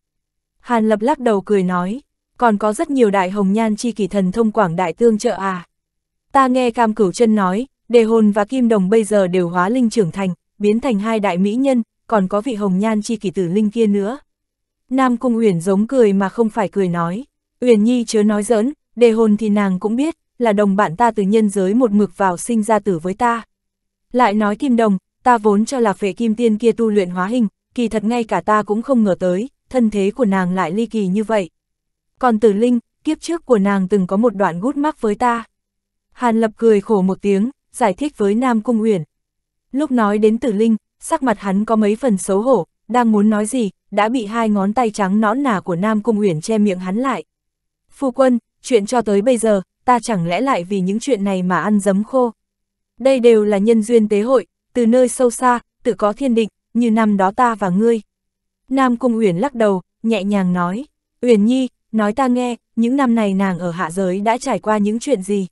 Hàn Lập lắc đầu cười nói, còn có rất nhiều đại hồng nhan chi kỳ thần thông quảng đại tương trợ à. Ta nghe Cam Cửu chân nói, đề hồn và kim đồng bây giờ đều hóa linh trưởng thành, biến thành hai đại mỹ nhân, còn có vị hồng nhan chi kỳ tử linh kia nữa. Nam Cung Uyển giống cười mà không phải cười nói, Uyển Nhi chớ nói giỡn, đề hồn thì nàng cũng biết, là đồng bạn ta từ nhân giới một mực vào sinh ra tử với ta. Lại nói kim đồng, ta vốn cho là phệ kim tiên kia tu luyện hóa hình, kỳ thật ngay cả ta cũng không ngờ tới, thân thế của nàng lại ly kỳ như vậy. Còn tử linh, kiếp trước của nàng từng có một đoạn gút mắc với ta. Hàn lập cười khổ một tiếng, giải thích với Nam Cung Uyển. Lúc nói đến tử linh, sắc mặt hắn có mấy phần xấu hổ, đang muốn nói gì, đã bị hai ngón tay trắng nõn nà của Nam Cung Uyển che miệng hắn lại. Phu quân, chuyện cho tới bây giờ, ta chẳng lẽ lại vì những chuyện này mà ăn dấm khô. Đây đều là nhân duyên tế hội, từ nơi sâu xa, tự có thiên định, như năm đó ta và ngươi. Nam Cung Uyển lắc đầu, nhẹ nhàng nói, Uyển Nhi, nói ta nghe, những năm này nàng ở hạ giới đã trải qua những chuyện gì?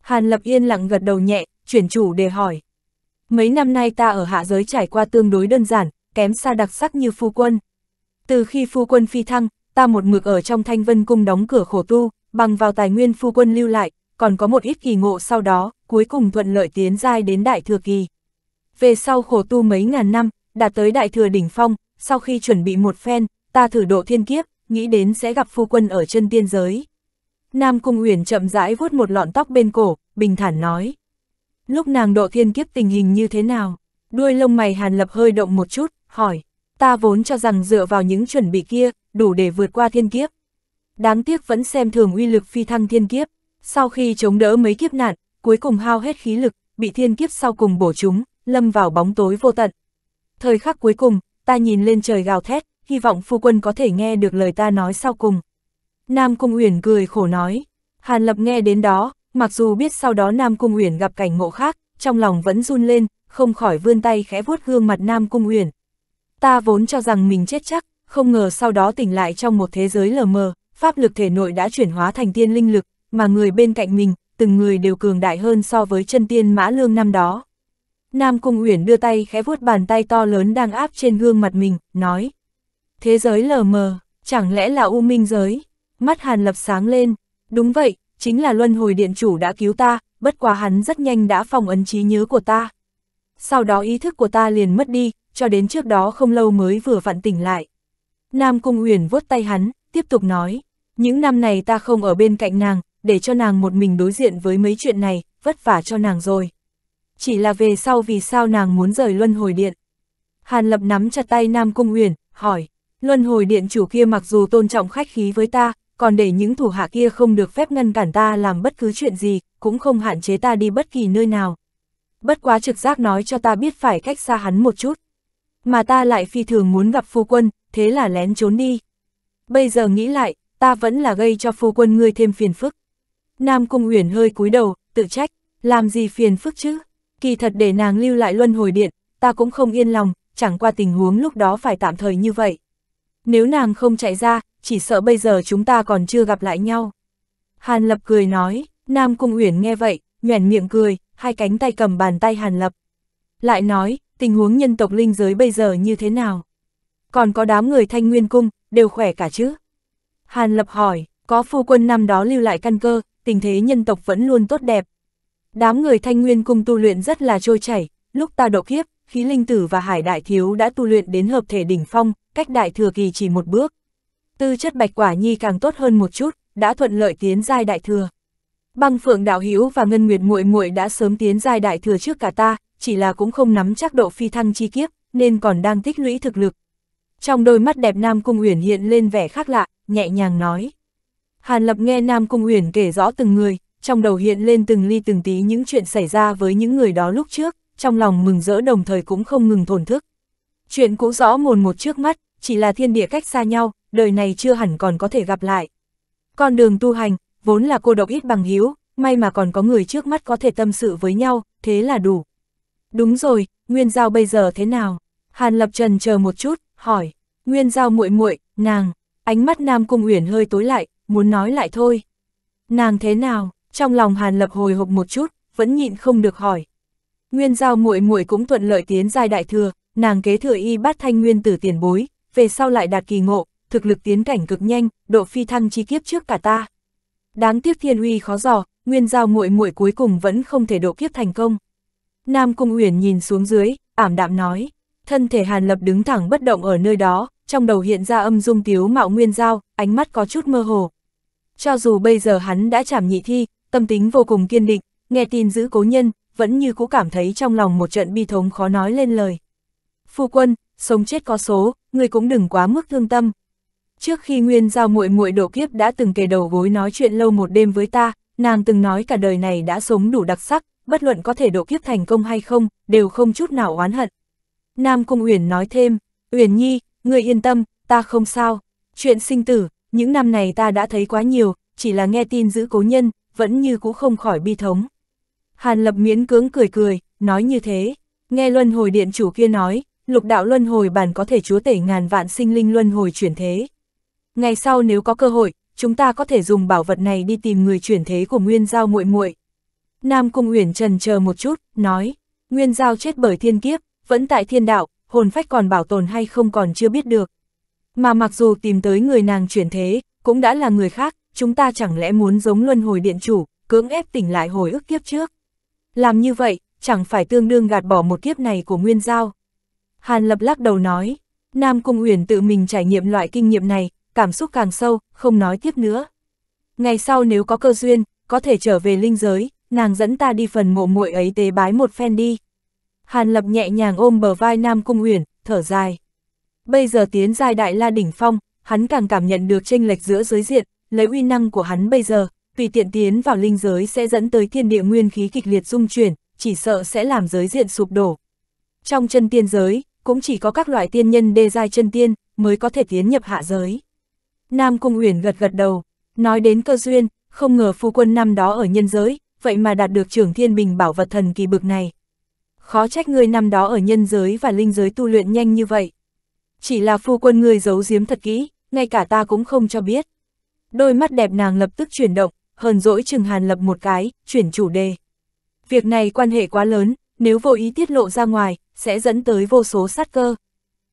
Hàn Lập Yên lặng gật đầu nhẹ, chuyển chủ đề hỏi. Mấy năm nay ta ở hạ giới trải qua tương đối đơn giản, kém xa đặc sắc như phu quân. Từ khi phu quân phi thăng, ta một mực ở trong thanh vân cung đóng cửa khổ tu, bằng vào tài nguyên phu quân lưu lại, còn có một ít kỳ ngộ sau đó, cuối cùng thuận lợi tiến giai đến đại thừa kỳ. Về sau khổ tu mấy ngàn năm, đạt tới đại thừa đỉnh phong, sau khi chuẩn bị một phen, ta thử độ thiên kiếp, nghĩ đến sẽ gặp phu quân ở chân tiên giới. Nam Cung Uyển chậm rãi vuốt một lọn tóc bên cổ, bình thản nói. Lúc nàng độ thiên kiếp tình hình như thế nào? Đuôi lông mày Hàn Lập hơi động một chút, hỏi. Ta vốn cho rằng dựa vào những chuẩn bị kia, đủ để vượt qua thiên kiếp đáng tiếc vẫn xem thường uy lực phi thăng thiên kiếp. Sau khi chống đỡ mấy kiếp nạn, cuối cùng hao hết khí lực, bị thiên kiếp sau cùng bổ chúng, lâm vào bóng tối vô tận. Thời khắc cuối cùng, ta nhìn lên trời gào thét, hy vọng phu quân có thể nghe được lời ta nói sau cùng. Nam Cung Uyển cười khổ nói, Hàn Lập nghe đến đó, mặc dù biết sau đó Nam Cung Uyển gặp cảnh ngộ khác, trong lòng vẫn run lên, không khỏi vươn tay khẽ vuốt gương mặt Nam Cung Uyển. Ta vốn cho rằng mình chết chắc, không ngờ sau đó tỉnh lại trong một thế giới lờ mờ, pháp lực thể nội đã chuyển hóa thành tiên linh lực, mà người bên cạnh mình, từng người đều cường đại hơn so với chân tiên mã lương năm đó. Nam Cung Uyển đưa tay khẽ vuốt bàn tay to lớn đang áp trên gương mặt mình, nói. Thế giới lờ mờ, chẳng lẽ là u minh giới? Mắt Hàn Lập sáng lên, đúng vậy, chính là luân hồi điện chủ đã cứu ta, bất quá hắn rất nhanh đã phòng ấn trí nhớ của ta. Sau đó ý thức của ta liền mất đi, cho đến trước đó không lâu mới vừa vặn tỉnh lại. Nam Cung Uyển vuốt tay hắn, tiếp tục nói. Những năm này ta không ở bên cạnh nàng, để cho nàng một mình đối diện với mấy chuyện này, vất vả cho nàng rồi. Chỉ là về sau vì sao nàng muốn rời Luân Hồi Điện. Hàn Lập nắm chặt tay Nam Cung Uyển, hỏi, Luân Hồi Điện chủ kia mặc dù tôn trọng khách khí với ta, còn để những thủ hạ kia không được phép ngăn cản ta làm bất cứ chuyện gì, cũng không hạn chế ta đi bất kỳ nơi nào. Bất quá trực giác nói cho ta biết phải cách xa hắn một chút. Mà ta lại phi thường muốn gặp phu quân, thế là lén trốn đi. Bây giờ nghĩ lại, ta vẫn là gây cho phu quân ngươi thêm phiền phức. Nam Cung Uyển hơi cúi đầu, tự trách, làm gì phiền phức chứ? Kỳ thật để nàng lưu lại luân hồi điện, ta cũng không yên lòng, chẳng qua tình huống lúc đó phải tạm thời như vậy. Nếu nàng không chạy ra, chỉ sợ bây giờ chúng ta còn chưa gặp lại nhau. Hàn Lập cười nói, Nam Cung Uyển nghe vậy, nhoẻn miệng cười, hai cánh tay cầm bàn tay Hàn Lập. Lại nói, tình huống nhân tộc linh giới bây giờ như thế nào? Còn có đám người thanh nguyên cung, đều khỏe cả chứ? Hàn Lập hỏi, có phu quân năm đó lưu lại căn cơ, tình thế nhân tộc vẫn luôn tốt đẹp. Đám người thanh nguyên cùng tu luyện rất là trôi chảy, lúc ta độ kiếp, khí linh tử và hải đại thiếu đã tu luyện đến hợp thể đỉnh phong, cách đại thừa kỳ chỉ một bước. Tư chất bạch quả nhi càng tốt hơn một chút, đã thuận lợi tiến giai đại thừa. Băng phượng đạo hữu và ngân nguyệt muội muội đã sớm tiến giai đại thừa trước cả ta, chỉ là cũng không nắm chắc độ phi thăng chi kiếp, nên còn đang tích lũy thực lực, trong đôi mắt đẹp Nam Cung Uyển hiện lên vẻ khác lạ, nhẹ nhàng nói. Hàn Lập nghe Nam Cung Uyển kể rõ từng người, trong đầu hiện lên từng ly từng tí những chuyện xảy ra với những người đó lúc trước, trong lòng mừng rỡ đồng thời cũng không ngừng thổn thức. Chuyện cũ rõ mồn một trước mắt, chỉ là thiên địa cách xa nhau, đời này chưa hẳn còn có thể gặp lại. Con đường tu hành, vốn là cô độc ít bằng hiếu, may mà còn có người trước mắt có thể tâm sự với nhau, thế là đủ. Đúng rồi, Nguyên Giao bây giờ thế nào? Hàn Lập Trần chờ một chút, hỏi, Nguyên Giao muội muội, nàng, ánh mắt Nam Cung Uyển hơi tối lại, muốn nói lại thôi. Nàng thế nào? Trong lòng Hàn Lập hồi hộp một chút, vẫn nhịn không được hỏi. Nguyên Giao muội muội cũng thuận lợi tiến giai đại thừa, nàng kế thừa y bát thanh nguyên tử tiền bối, về sau lại đạt kỳ ngộ, thực lực tiến cảnh cực nhanh, độ phi thăng chi kiếp trước cả ta. Đáng tiếc thiên uy khó dò, Nguyên Giao muội muội cuối cùng vẫn không thể độ kiếp thành công. Nam Cung Uyển nhìn xuống dưới, ảm đạm nói. Thân thể Hàn Lập đứng thẳng bất động ở nơi đó, trong đầu hiện ra âm dung tiếu mạo nguyên giao, ánh mắt có chút mơ hồ. Cho dù bây giờ hắn đã chảm nhị thi, tâm tính vô cùng kiên định, nghe tin giữ cố nhân, vẫn như cũ cảm thấy trong lòng một trận bi thống khó nói lên lời. Phu quân, sống chết có số, người cũng đừng quá mức thương tâm. Trước khi Nguyên Giao muội muội độ kiếp đã từng kề đầu gối nói chuyện lâu một đêm với ta, nàng từng nói cả đời này đã sống đủ đặc sắc, bất luận có thể độ kiếp thành công hay không, đều không chút nào oán hận. Nam Cung Uyển nói thêm, Uyển Nhi, người yên tâm, ta không sao. Chuyện sinh tử, những năm này ta đã thấy quá nhiều, chỉ là nghe tin giữ cố nhân, vẫn như cũ không khỏi bi thống. Hàn Lập miễn cưỡng cười cười, nói như thế. Nghe luân hồi điện chủ kia nói, lục đạo luân hồi bản có thể chúa tể ngàn vạn sinh linh luân hồi chuyển thế. Ngày sau nếu có cơ hội, chúng ta có thể dùng bảo vật này đi tìm người chuyển thế của Nguyên Giao muội muội. Nam Cung Uyển trần chờ một chút, nói, Nguyên Giao chết bởi thiên kiếp, vẫn tại thiên đạo, hồn phách còn bảo tồn hay không còn chưa biết được. Mà mặc dù tìm tới người nàng chuyển thế, cũng đã là người khác, chúng ta chẳng lẽ muốn giống luân hồi điện chủ, cưỡng ép tỉnh lại hồi ức kiếp trước. Làm như vậy, chẳng phải tương đương gạt bỏ một kiếp này của Nguyên Giao. Hàn Lập lắc đầu nói, Nam Cung Uyển tự mình trải nghiệm loại kinh nghiệm này, cảm xúc càng sâu, không nói tiếp nữa. Ngày sau nếu có cơ duyên, có thể trở về linh giới, nàng dẫn ta đi phần mộ muội ấy tế bái một phen đi. Hàn Lập nhẹ nhàng ôm bờ vai Nam Cung Uyển, thở dài. Bây giờ tiến giai đại la đỉnh phong, hắn càng cảm nhận được chênh lệch giữa giới diện, lấy uy năng của hắn bây giờ, tùy tiện tiến vào linh giới sẽ dẫn tới thiên địa nguyên khí kịch liệt dung chuyển, chỉ sợ sẽ làm giới diện sụp đổ. Trong chân tiên giới, cũng chỉ có các loại tiên nhân đê giai chân tiên mới có thể tiến nhập hạ giới. Nam Cung Uyển gật gật đầu, nói đến cơ duyên, không ngờ phu quân năm đó ở nhân giới, vậy mà đạt được trưởng thiên bình bảo vật thần kỳ bực này, khó trách người năm đó ở nhân giới và linh giới tu luyện nhanh như vậy. Chỉ là phu quân ngươi giấu giếm thật kỹ, ngay cả ta cũng không cho biết. Đôi mắt đẹp nàng lập tức chuyển động, hờn dỗi chừng hàn lập một cái, chuyển chủ đề. Việc này quan hệ quá lớn, nếu vô ý tiết lộ ra ngoài, sẽ dẫn tới vô số sát cơ.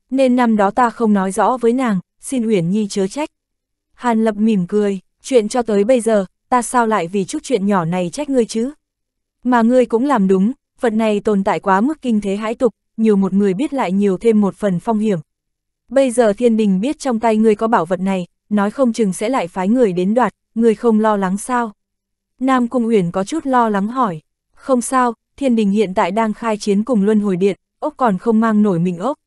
Nên năm đó ta không nói rõ với nàng, xin Uyển Nhi chớ trách. Hàn Lập mỉm cười, chuyện cho tới bây giờ, ta sao lại vì chút chuyện nhỏ này trách ngươi chứ? Mà ngươi cũng làm đúng, vật này tồn tại quá mức kinh thế hãi tục, nhiều một người biết lại nhiều thêm một phần phong hiểm. Bây giờ thiên đình biết trong tay ngươi có bảo vật này, nói không chừng sẽ lại phái người đến đoạt, ngươi không lo lắng sao? Nam Cung Uyển có chút lo lắng hỏi, không sao, thiên đình hiện tại đang khai chiến cùng luân hồi điện, ốc còn không mang nổi mình ốc.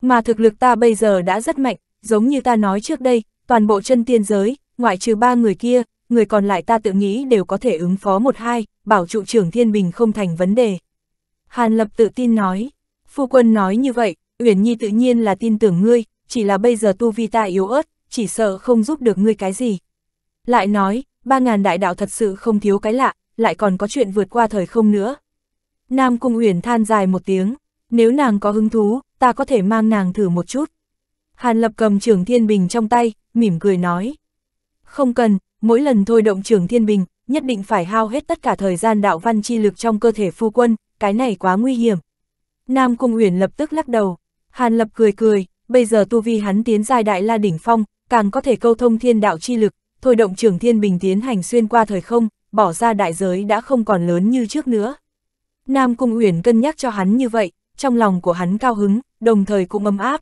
Mà thực lực ta bây giờ đã rất mạnh, giống như ta nói trước đây, toàn bộ chân tiên giới, ngoại trừ ba người kia, người còn lại ta tự nghĩ đều có thể ứng phó một hai, bảo trụ trưởng thiên bình không thành vấn đề. Hàn Lập tự tin nói, phu quân nói như vậy, Uyển Nhi tự nhiên là tin tưởng ngươi, chỉ là bây giờ tu vi ta yếu ớt, chỉ sợ không giúp được ngươi cái gì. Lại nói, ba ngàn đại đạo thật sự không thiếu cái lạ, lại còn có chuyện vượt qua thời không nữa. Nam Cung Uyển than dài một tiếng, nếu nàng có hứng thú, ta có thể mang nàng thử một chút. Hàn Lập cầm trường Thiên Bình trong tay, mỉm cười nói. Không cần, mỗi lần thôi động trường Thiên Bình, nhất định phải hao hết tất cả thời gian đạo văn chi lực trong cơ thể phu quân, cái này quá nguy hiểm. Nam Cung Uyển lập tức lắc đầu, Hàn Lập cười cười, bây giờ tu vi hắn tiến giai đại la đỉnh phong, càng có thể câu thông thiên đạo chi lực, thôi động trường thiên bình tiến hành xuyên qua thời không, bỏ ra đại giới đã không còn lớn như trước nữa. Nam Cung Uyển cân nhắc cho hắn như vậy, trong lòng của hắn cao hứng, đồng thời cũng ấm áp.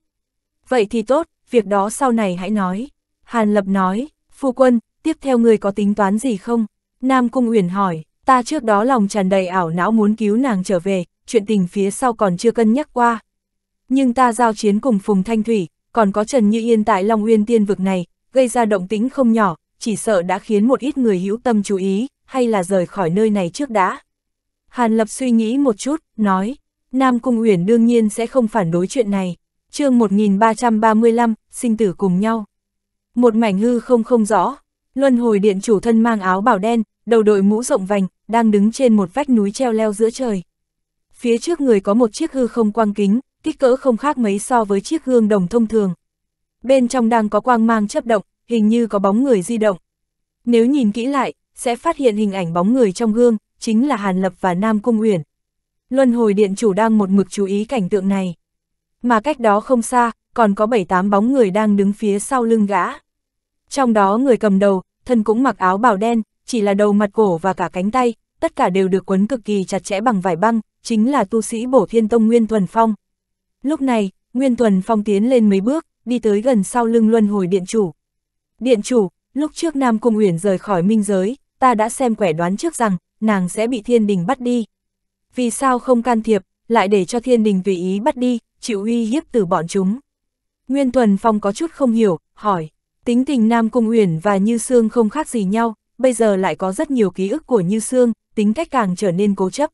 Vậy thì tốt, việc đó sau này hãy nói. Hàn Lập nói, phu quân, tiếp theo người có tính toán gì không? Nam Cung Uyển hỏi, ta trước đó lòng tràn đầy ảo não muốn cứu nàng trở về, chuyện tình phía sau còn chưa cân nhắc qua. Nhưng ta giao chiến cùng Phùng Thanh Thủy, còn có Trần Như Yên tại Long Uyên Tiên vực này, gây ra động tĩnh không nhỏ, chỉ sợ đã khiến một ít người hữu tâm chú ý, hay là rời khỏi nơi này trước đã. Hàn Lập suy nghĩ một chút, nói, Nam Cung Uyển đương nhiên sẽ không phản đối chuyện này. mươi 1335, sinh tử cùng nhau. Một mảnh hư không không rõ, Luân hồi điện chủ thân mang áo bảo đen, đầu đội mũ rộng vành, đang đứng trên một vách núi treo leo giữa trời. Phía trước người có một chiếc hư không quang kính, kích cỡ không khác mấy so với chiếc gương đồng thông thường. Bên trong đang có quang mang chấp động, hình như có bóng người di động. Nếu nhìn kỹ lại, sẽ phát hiện hình ảnh bóng người trong gương, chính là Hàn Lập và Nam Cung Uyển. Luân hồi điện chủ đang một mực chú ý cảnh tượng này. Mà cách đó không xa, còn có 7-8 bóng người đang đứng phía sau lưng gã. Trong đó người cầm đầu, thân cũng mặc áo bào đen, chỉ là đầu mặt cổ và cả cánh tay, tất cả đều được quấn cực kỳ chặt chẽ bằng vải băng, chính là tu sĩ bổ thiên tông Nguyên Thuần Phong. Lúc này, Nguyên Thuần Phong tiến lên mấy bước, đi tới gần sau lưng luân hồi điện chủ. Điện chủ, lúc trước Nam Cung Uyển rời khỏi minh giới, ta đã xem quẻ đoán trước rằng, nàng sẽ bị thiên đình bắt đi. Vì sao không can thiệp, lại để cho thiên đình tùy ý bắt đi, chịu uy hiếp từ bọn chúng. Nguyên Thuần Phong có chút không hiểu, hỏi. Tính tình Nam Cung Uyển và Như Sương không khác gì nhau, bây giờ lại có rất nhiều ký ức của Như Sương, tính cách càng trở nên cố chấp.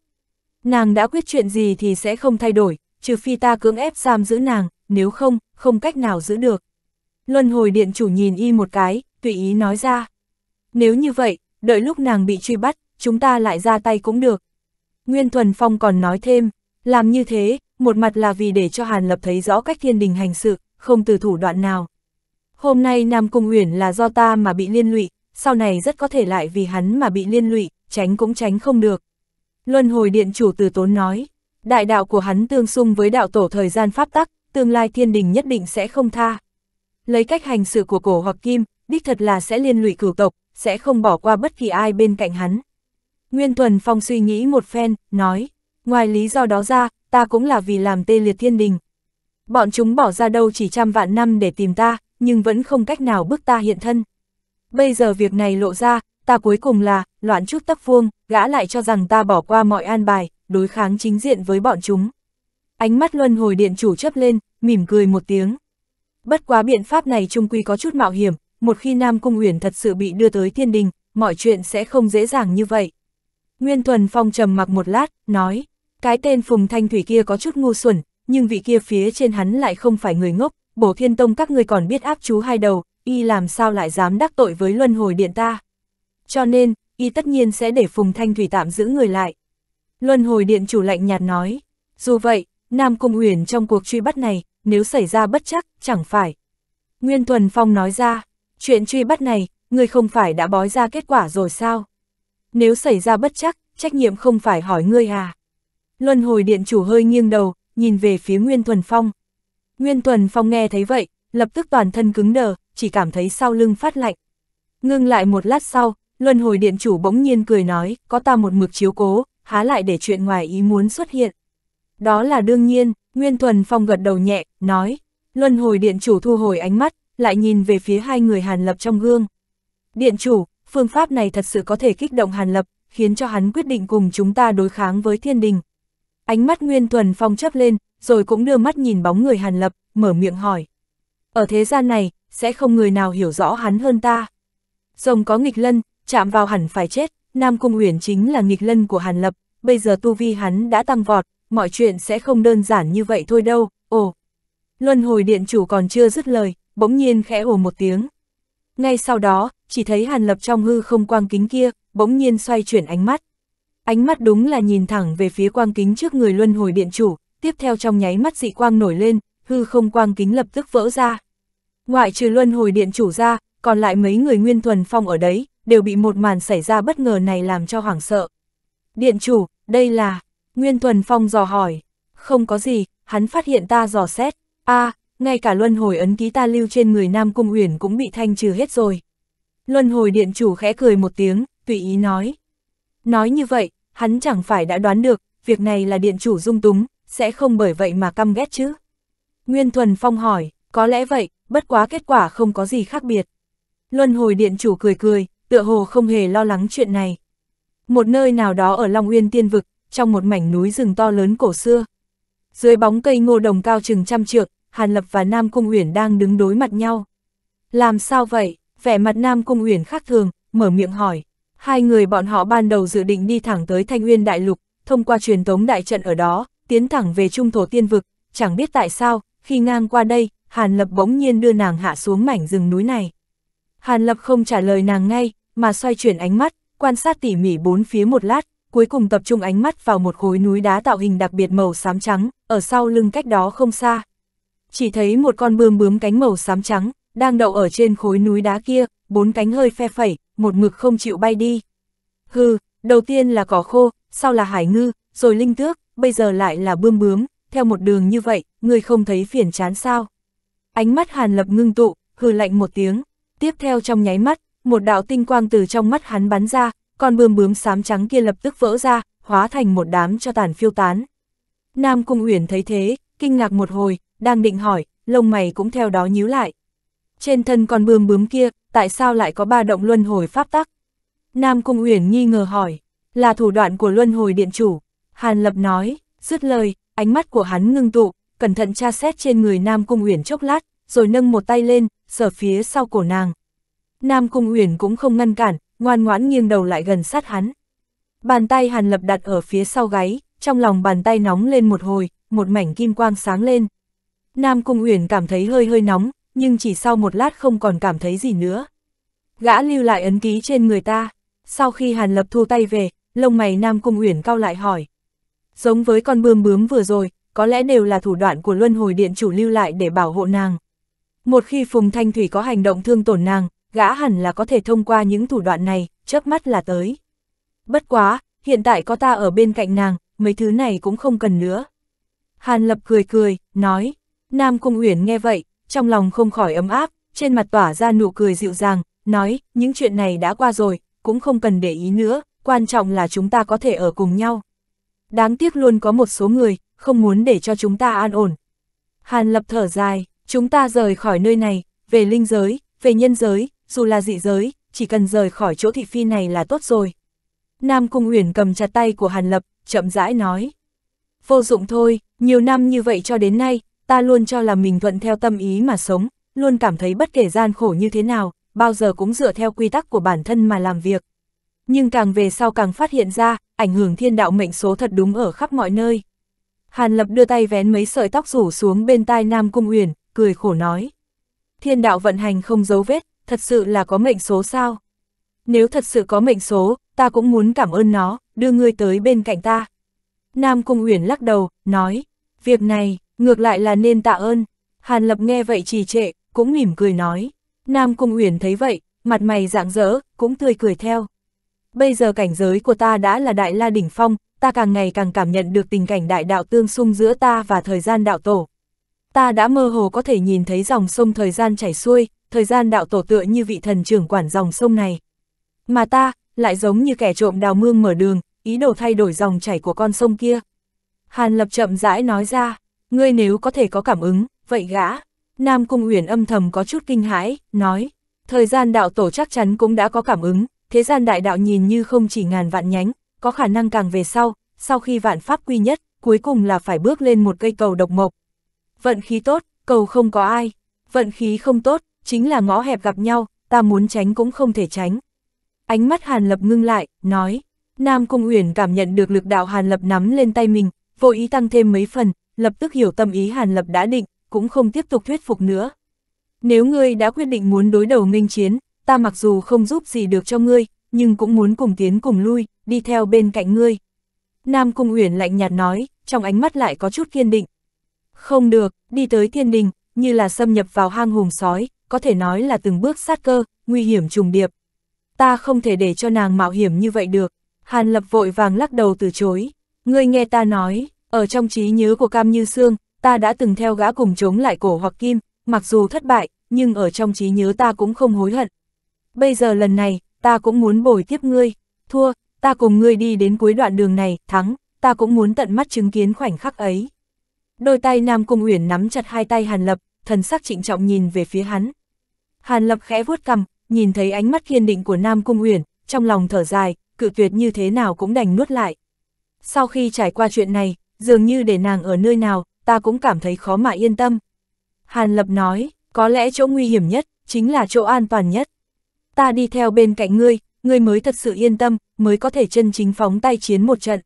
Nàng đã quyết chuyện gì thì sẽ không thay đổi, trừ phi ta cưỡng ép giam giữ nàng, nếu không, không cách nào giữ được. Luân hồi điện chủ nhìn y một cái, tùy ý nói ra. Nếu như vậy, đợi lúc nàng bị truy bắt, chúng ta lại ra tay cũng được. Nguyên Thuần Phong còn nói thêm, làm như thế, một mặt là vì để cho Hàn Lập thấy rõ cách thiên đình hành sự, không từ thủ đoạn nào, Hôm nay Nam Cung Uyển là do ta mà bị liên lụy, sau này rất có thể lại vì hắn mà bị liên lụy, tránh cũng tránh không được. Luân hồi điện chủ từ tốn nói, đại đạo của hắn tương xung với đạo tổ thời gian pháp tắc, tương lai thiên đình nhất định sẽ không tha. Lấy cách hành sự của cổ hoặc kim, đích thật là sẽ liên lụy cửu tộc, sẽ không bỏ qua bất kỳ ai bên cạnh hắn. Nguyên Thuần Phong suy nghĩ một phen, nói, ngoài lý do đó ra, ta cũng là vì làm tê liệt thiên đình. Bọn chúng bỏ ra đâu chỉ trăm vạn năm để tìm ta, nhưng vẫn không cách nào bước ta hiện thân. Bây giờ việc này lộ ra, ta cuối cùng là, loạn chút tắc vuông, gã lại cho rằng ta bỏ qua mọi an bài, đối kháng chính diện với bọn chúng. Ánh mắt luân hồi điện chủ chấp lên, mỉm cười một tiếng. Bất quá biện pháp này trung quy có chút mạo hiểm, một khi Nam Cung Uyển thật sự bị đưa tới thiên đình, mọi chuyện sẽ không dễ dàng như vậy. Nguyên Thuần Phong trầm mặc một lát, nói, cái tên Phùng Thanh Thủy kia có chút ngu xuẩn, nhưng vị kia phía trên hắn lại không phải người ngốc, bổ thiên tông các ngươi còn biết áp chú hai đầu, y làm sao lại dám đắc tội với luân hồi điện ta. Cho nên, y tất nhiên sẽ để Phùng Thanh Thủy tạm giữ người lại. Luân hồi điện chủ lạnh nhạt nói, dù vậy, Nam Cung Uyển trong cuộc truy bắt này, nếu xảy ra bất chắc, chẳng phải. Nguyên Thuần Phong nói ra, chuyện truy bắt này, người không phải đã bói ra kết quả rồi sao? Nếu xảy ra bất chắc, trách nhiệm không phải hỏi ngươi à? Luân hồi điện chủ hơi nghiêng đầu, nhìn về phía Nguyên Thuần Phong. Nguyên Tuần Phong nghe thấy vậy, lập tức toàn thân cứng đờ, chỉ cảm thấy sau lưng phát lạnh. Ngưng lại một lát sau, Luân hồi điện chủ bỗng nhiên cười nói, có ta một mực chiếu cố, há lại để chuyện ngoài ý muốn xuất hiện. Đó là đương nhiên, Nguyên Tuần Phong gật đầu nhẹ, nói, Luân hồi điện chủ thu hồi ánh mắt, lại nhìn về phía hai người Hàn Lập trong gương. Điện chủ, phương pháp này thật sự có thể kích động Hàn Lập, khiến cho hắn quyết định cùng chúng ta đối kháng với thiên đình. Ánh mắt Nguyên Tuần Phong chấp lên, rồi cũng đưa mắt nhìn bóng người Hàn Lập, mở miệng hỏi. Ở thế gian này, sẽ không người nào hiểu rõ hắn hơn ta. Rồng có nghịch lân, chạm vào hẳn phải chết, Nam Cung Uyển chính là nghịch lân của Hàn Lập, bây giờ tu vi hắn đã tăng vọt, mọi chuyện sẽ không đơn giản như vậy thôi đâu, ồ. Luân hồi điện chủ còn chưa dứt lời, bỗng nhiên khẽ ồ một tiếng. Ngay sau đó, chỉ thấy Hàn Lập trong hư không quang kính kia, bỗng nhiên xoay chuyển ánh mắt. Ánh mắt đúng là nhìn thẳng về phía quang kính trước người luân hồi điện chủ, tiếp theo trong nháy mắt dị quang nổi lên, hư không quang kính lập tức vỡ ra. Ngoại trừ luân hồi điện chủ ra, còn lại mấy người nguyên thuần phong ở đấy, đều bị một màn xảy ra bất ngờ này làm cho hoảng sợ. Điện chủ, đây là... Nguyên thuần phong dò hỏi. Không có gì, hắn phát hiện ta dò xét. a à, ngay cả luân hồi ấn ký ta lưu trên người Nam Cung Uyển cũng bị thanh trừ hết rồi. Luân hồi điện chủ khẽ cười một tiếng, tùy ý nói. Nói như vậy, hắn chẳng phải đã đoán được, việc này là điện chủ dung túng, sẽ không bởi vậy mà căm ghét chứ. Nguyên Thuần Phong hỏi, có lẽ vậy, bất quá kết quả không có gì khác biệt. Luân hồi điện chủ cười cười, tựa hồ không hề lo lắng chuyện này. Một nơi nào đó ở Long Uyên Tiên Vực, trong một mảnh núi rừng to lớn cổ xưa. Dưới bóng cây ngô đồng cao chừng trăm trượng, Hàn Lập và Nam Cung Uyển đang đứng đối mặt nhau. Làm sao vậy? Vẻ mặt Nam Cung Uyển khác thường, mở miệng hỏi. Hai người bọn họ ban đầu dự định đi thẳng tới Thanh Uyên Đại Lục, thông qua truyền tống đại trận ở đó, tiến thẳng về trung thổ tiên vực, chẳng biết tại sao, khi ngang qua đây, Hàn Lập bỗng nhiên đưa nàng hạ xuống mảnh rừng núi này. Hàn Lập không trả lời nàng ngay, mà xoay chuyển ánh mắt, quan sát tỉ mỉ bốn phía một lát, cuối cùng tập trung ánh mắt vào một khối núi đá tạo hình đặc biệt màu xám trắng, ở sau lưng cách đó không xa. Chỉ thấy một con bươm bướm cánh màu xám trắng, đang đậu ở trên khối núi đá kia, bốn cánh hơi phe phẩy, một mực không chịu bay đi. Hừ, đầu tiên là cỏ khô, sau là hải ngư, rồi linh tước, bây giờ lại là bươm bướm, theo một đường như vậy, người không thấy phiền chán sao. Ánh mắt Hàn Lập ngưng tụ, hừ lạnh một tiếng, tiếp theo trong nháy mắt, một đạo tinh quang từ trong mắt hắn bắn ra, con bươm bướm xám trắng kia lập tức vỡ ra, hóa thành một đám cho tàn phiêu tán. Nam Cung Uyển thấy thế, kinh ngạc một hồi, đang định hỏi, lông mày cũng theo đó nhíu lại. Trên thân con bươm bướm kia, tại sao lại có ba động luân hồi pháp tắc? Nam Cung Uyển nghi ngờ hỏi, là thủ đoạn của luân hồi điện chủ, Hàn Lập nói, dứt lời, ánh mắt của hắn ngưng tụ, cẩn thận tra xét trên người Nam Cung Uyển chốc lát, rồi nâng một tay lên, sờ phía sau cổ nàng. Nam Cung Uyển cũng không ngăn cản, ngoan ngoãn nghiêng đầu lại gần sát hắn. Bàn tay Hàn Lập đặt ở phía sau gáy, trong lòng bàn tay nóng lên một hồi, một mảnh kim quang sáng lên. Nam Cung Uyển cảm thấy hơi hơi nóng, nhưng chỉ sau một lát không còn cảm thấy gì nữa. Gã lưu lại ấn ký trên người ta, sau khi Hàn Lập thu tay về, lông mày Nam Cung Uyển cau lại hỏi, giống với con bươm bướm vừa rồi, có lẽ đều là thủ đoạn của luân hồi điện chủ lưu lại để bảo hộ nàng. Một khi Phùng Thanh Thủy có hành động thương tổn nàng, gã hẳn là có thể thông qua những thủ đoạn này, chớp mắt là tới. Bất quá, hiện tại có ta ở bên cạnh nàng, mấy thứ này cũng không cần nữa. Hàn Lập cười cười, nói, Nam Cung Uyển nghe vậy, trong lòng không khỏi ấm áp, trên mặt tỏa ra nụ cười dịu dàng, nói, những chuyện này đã qua rồi, cũng không cần để ý nữa, quan trọng là chúng ta có thể ở cùng nhau đáng tiếc luôn có một số người, không muốn để cho chúng ta an ổn. Hàn lập thở dài, chúng ta rời khỏi nơi này, về linh giới, về nhân giới, dù là dị giới, chỉ cần rời khỏi chỗ thị phi này là tốt rồi. Nam Cung Uyển cầm chặt tay của Hàn Lập, chậm rãi nói. Vô dụng thôi, nhiều năm như vậy cho đến nay, ta luôn cho là mình thuận theo tâm ý mà sống, luôn cảm thấy bất kể gian khổ như thế nào, bao giờ cũng dựa theo quy tắc của bản thân mà làm việc nhưng càng về sau càng phát hiện ra, ảnh hưởng thiên đạo mệnh số thật đúng ở khắp mọi nơi. Hàn Lập đưa tay vén mấy sợi tóc rủ xuống bên tai Nam Cung Uyển, cười khổ nói. Thiên đạo vận hành không dấu vết, thật sự là có mệnh số sao? Nếu thật sự có mệnh số, ta cũng muốn cảm ơn nó, đưa ngươi tới bên cạnh ta. Nam Cung Uyển lắc đầu, nói, việc này, ngược lại là nên tạ ơn. Hàn Lập nghe vậy trì trệ, cũng mỉm cười nói. Nam Cung Uyển thấy vậy, mặt mày rạng rỡ, cũng tươi cười theo bây giờ cảnh giới của ta đã là đại la đỉnh phong, ta càng ngày càng cảm nhận được tình cảnh đại đạo tương xung giữa ta và thời gian đạo tổ. Ta đã mơ hồ có thể nhìn thấy dòng sông thời gian chảy xuôi, thời gian đạo tổ tựa như vị thần trưởng quản dòng sông này. Mà ta, lại giống như kẻ trộm đào mương mở đường, ý đồ thay đổi dòng chảy của con sông kia. Hàn Lập chậm rãi nói ra, ngươi nếu có thể có cảm ứng, vậy gã. Nam Cung Uyển âm thầm có chút kinh hãi, nói, thời gian đạo tổ chắc chắn cũng đã có cảm ứng, thế gian đại đạo nhìn như không chỉ ngàn vạn nhánh, có khả năng càng về sau, sau khi vạn pháp quy nhất, cuối cùng là phải bước lên một cây cầu độc mộc. Vận khí tốt, cầu không có ai, vận khí không tốt, chính là ngõ hẹp gặp nhau, ta muốn tránh cũng không thể tránh. Ánh mắt Hàn Lập ngưng lại, nói, Nam Cung Uyển cảm nhận được lực đạo Hàn Lập nắm lên tay mình, vô ý tăng thêm mấy phần, lập tức hiểu tâm ý Hàn Lập đã định, cũng không tiếp tục thuyết phục nữa. Nếu ngươi đã quyết định muốn đối đầu nghênh chiến, ta mặc dù không giúp gì được cho ngươi, nhưng cũng muốn cùng tiến cùng lui, đi theo bên cạnh ngươi. Nam Cung Uyển lạnh nhạt nói, trong ánh mắt lại có chút kiên định. Không được, đi tới thiên đình, như là xâm nhập vào hang hùng sói, có thể nói là từng bước sát cơ, nguy hiểm trùng điệp. Ta không thể để cho nàng mạo hiểm như vậy được. Hàn Lập vội vàng lắc đầu từ chối. Ngươi nghe ta nói, ở trong trí nhớ của Cam Như Sương, ta đã từng theo gã cùng chống lại cổ hoặc kim, mặc dù thất bại, nhưng ở trong trí nhớ ta cũng không hối hận, bây giờ lần này, ta cũng muốn bồi tiếp ngươi, thua, ta cùng ngươi đi đến cuối đoạn đường này, thắng, ta cũng muốn tận mắt chứng kiến khoảnh khắc ấy. Đôi tay Nam Cung Uyển nắm chặt hai tay Hàn Lập, thần sắc trịnh trọng nhìn về phía hắn. Hàn Lập khẽ vuốt cằm, nhìn thấy ánh mắt kiên định của Nam Cung Uyển, trong lòng thở dài, cự tuyệt như thế nào cũng đành nuốt lại. Sau khi trải qua chuyện này, dường như để nàng ở nơi nào, ta cũng cảm thấy khó mà yên tâm. Hàn Lập nói, có lẽ chỗ nguy hiểm nhất, chính là chỗ an toàn nhất ta đi theo bên cạnh ngươi, ngươi mới thật sự yên tâm, mới có thể chân chính phóng tay chiến một trận.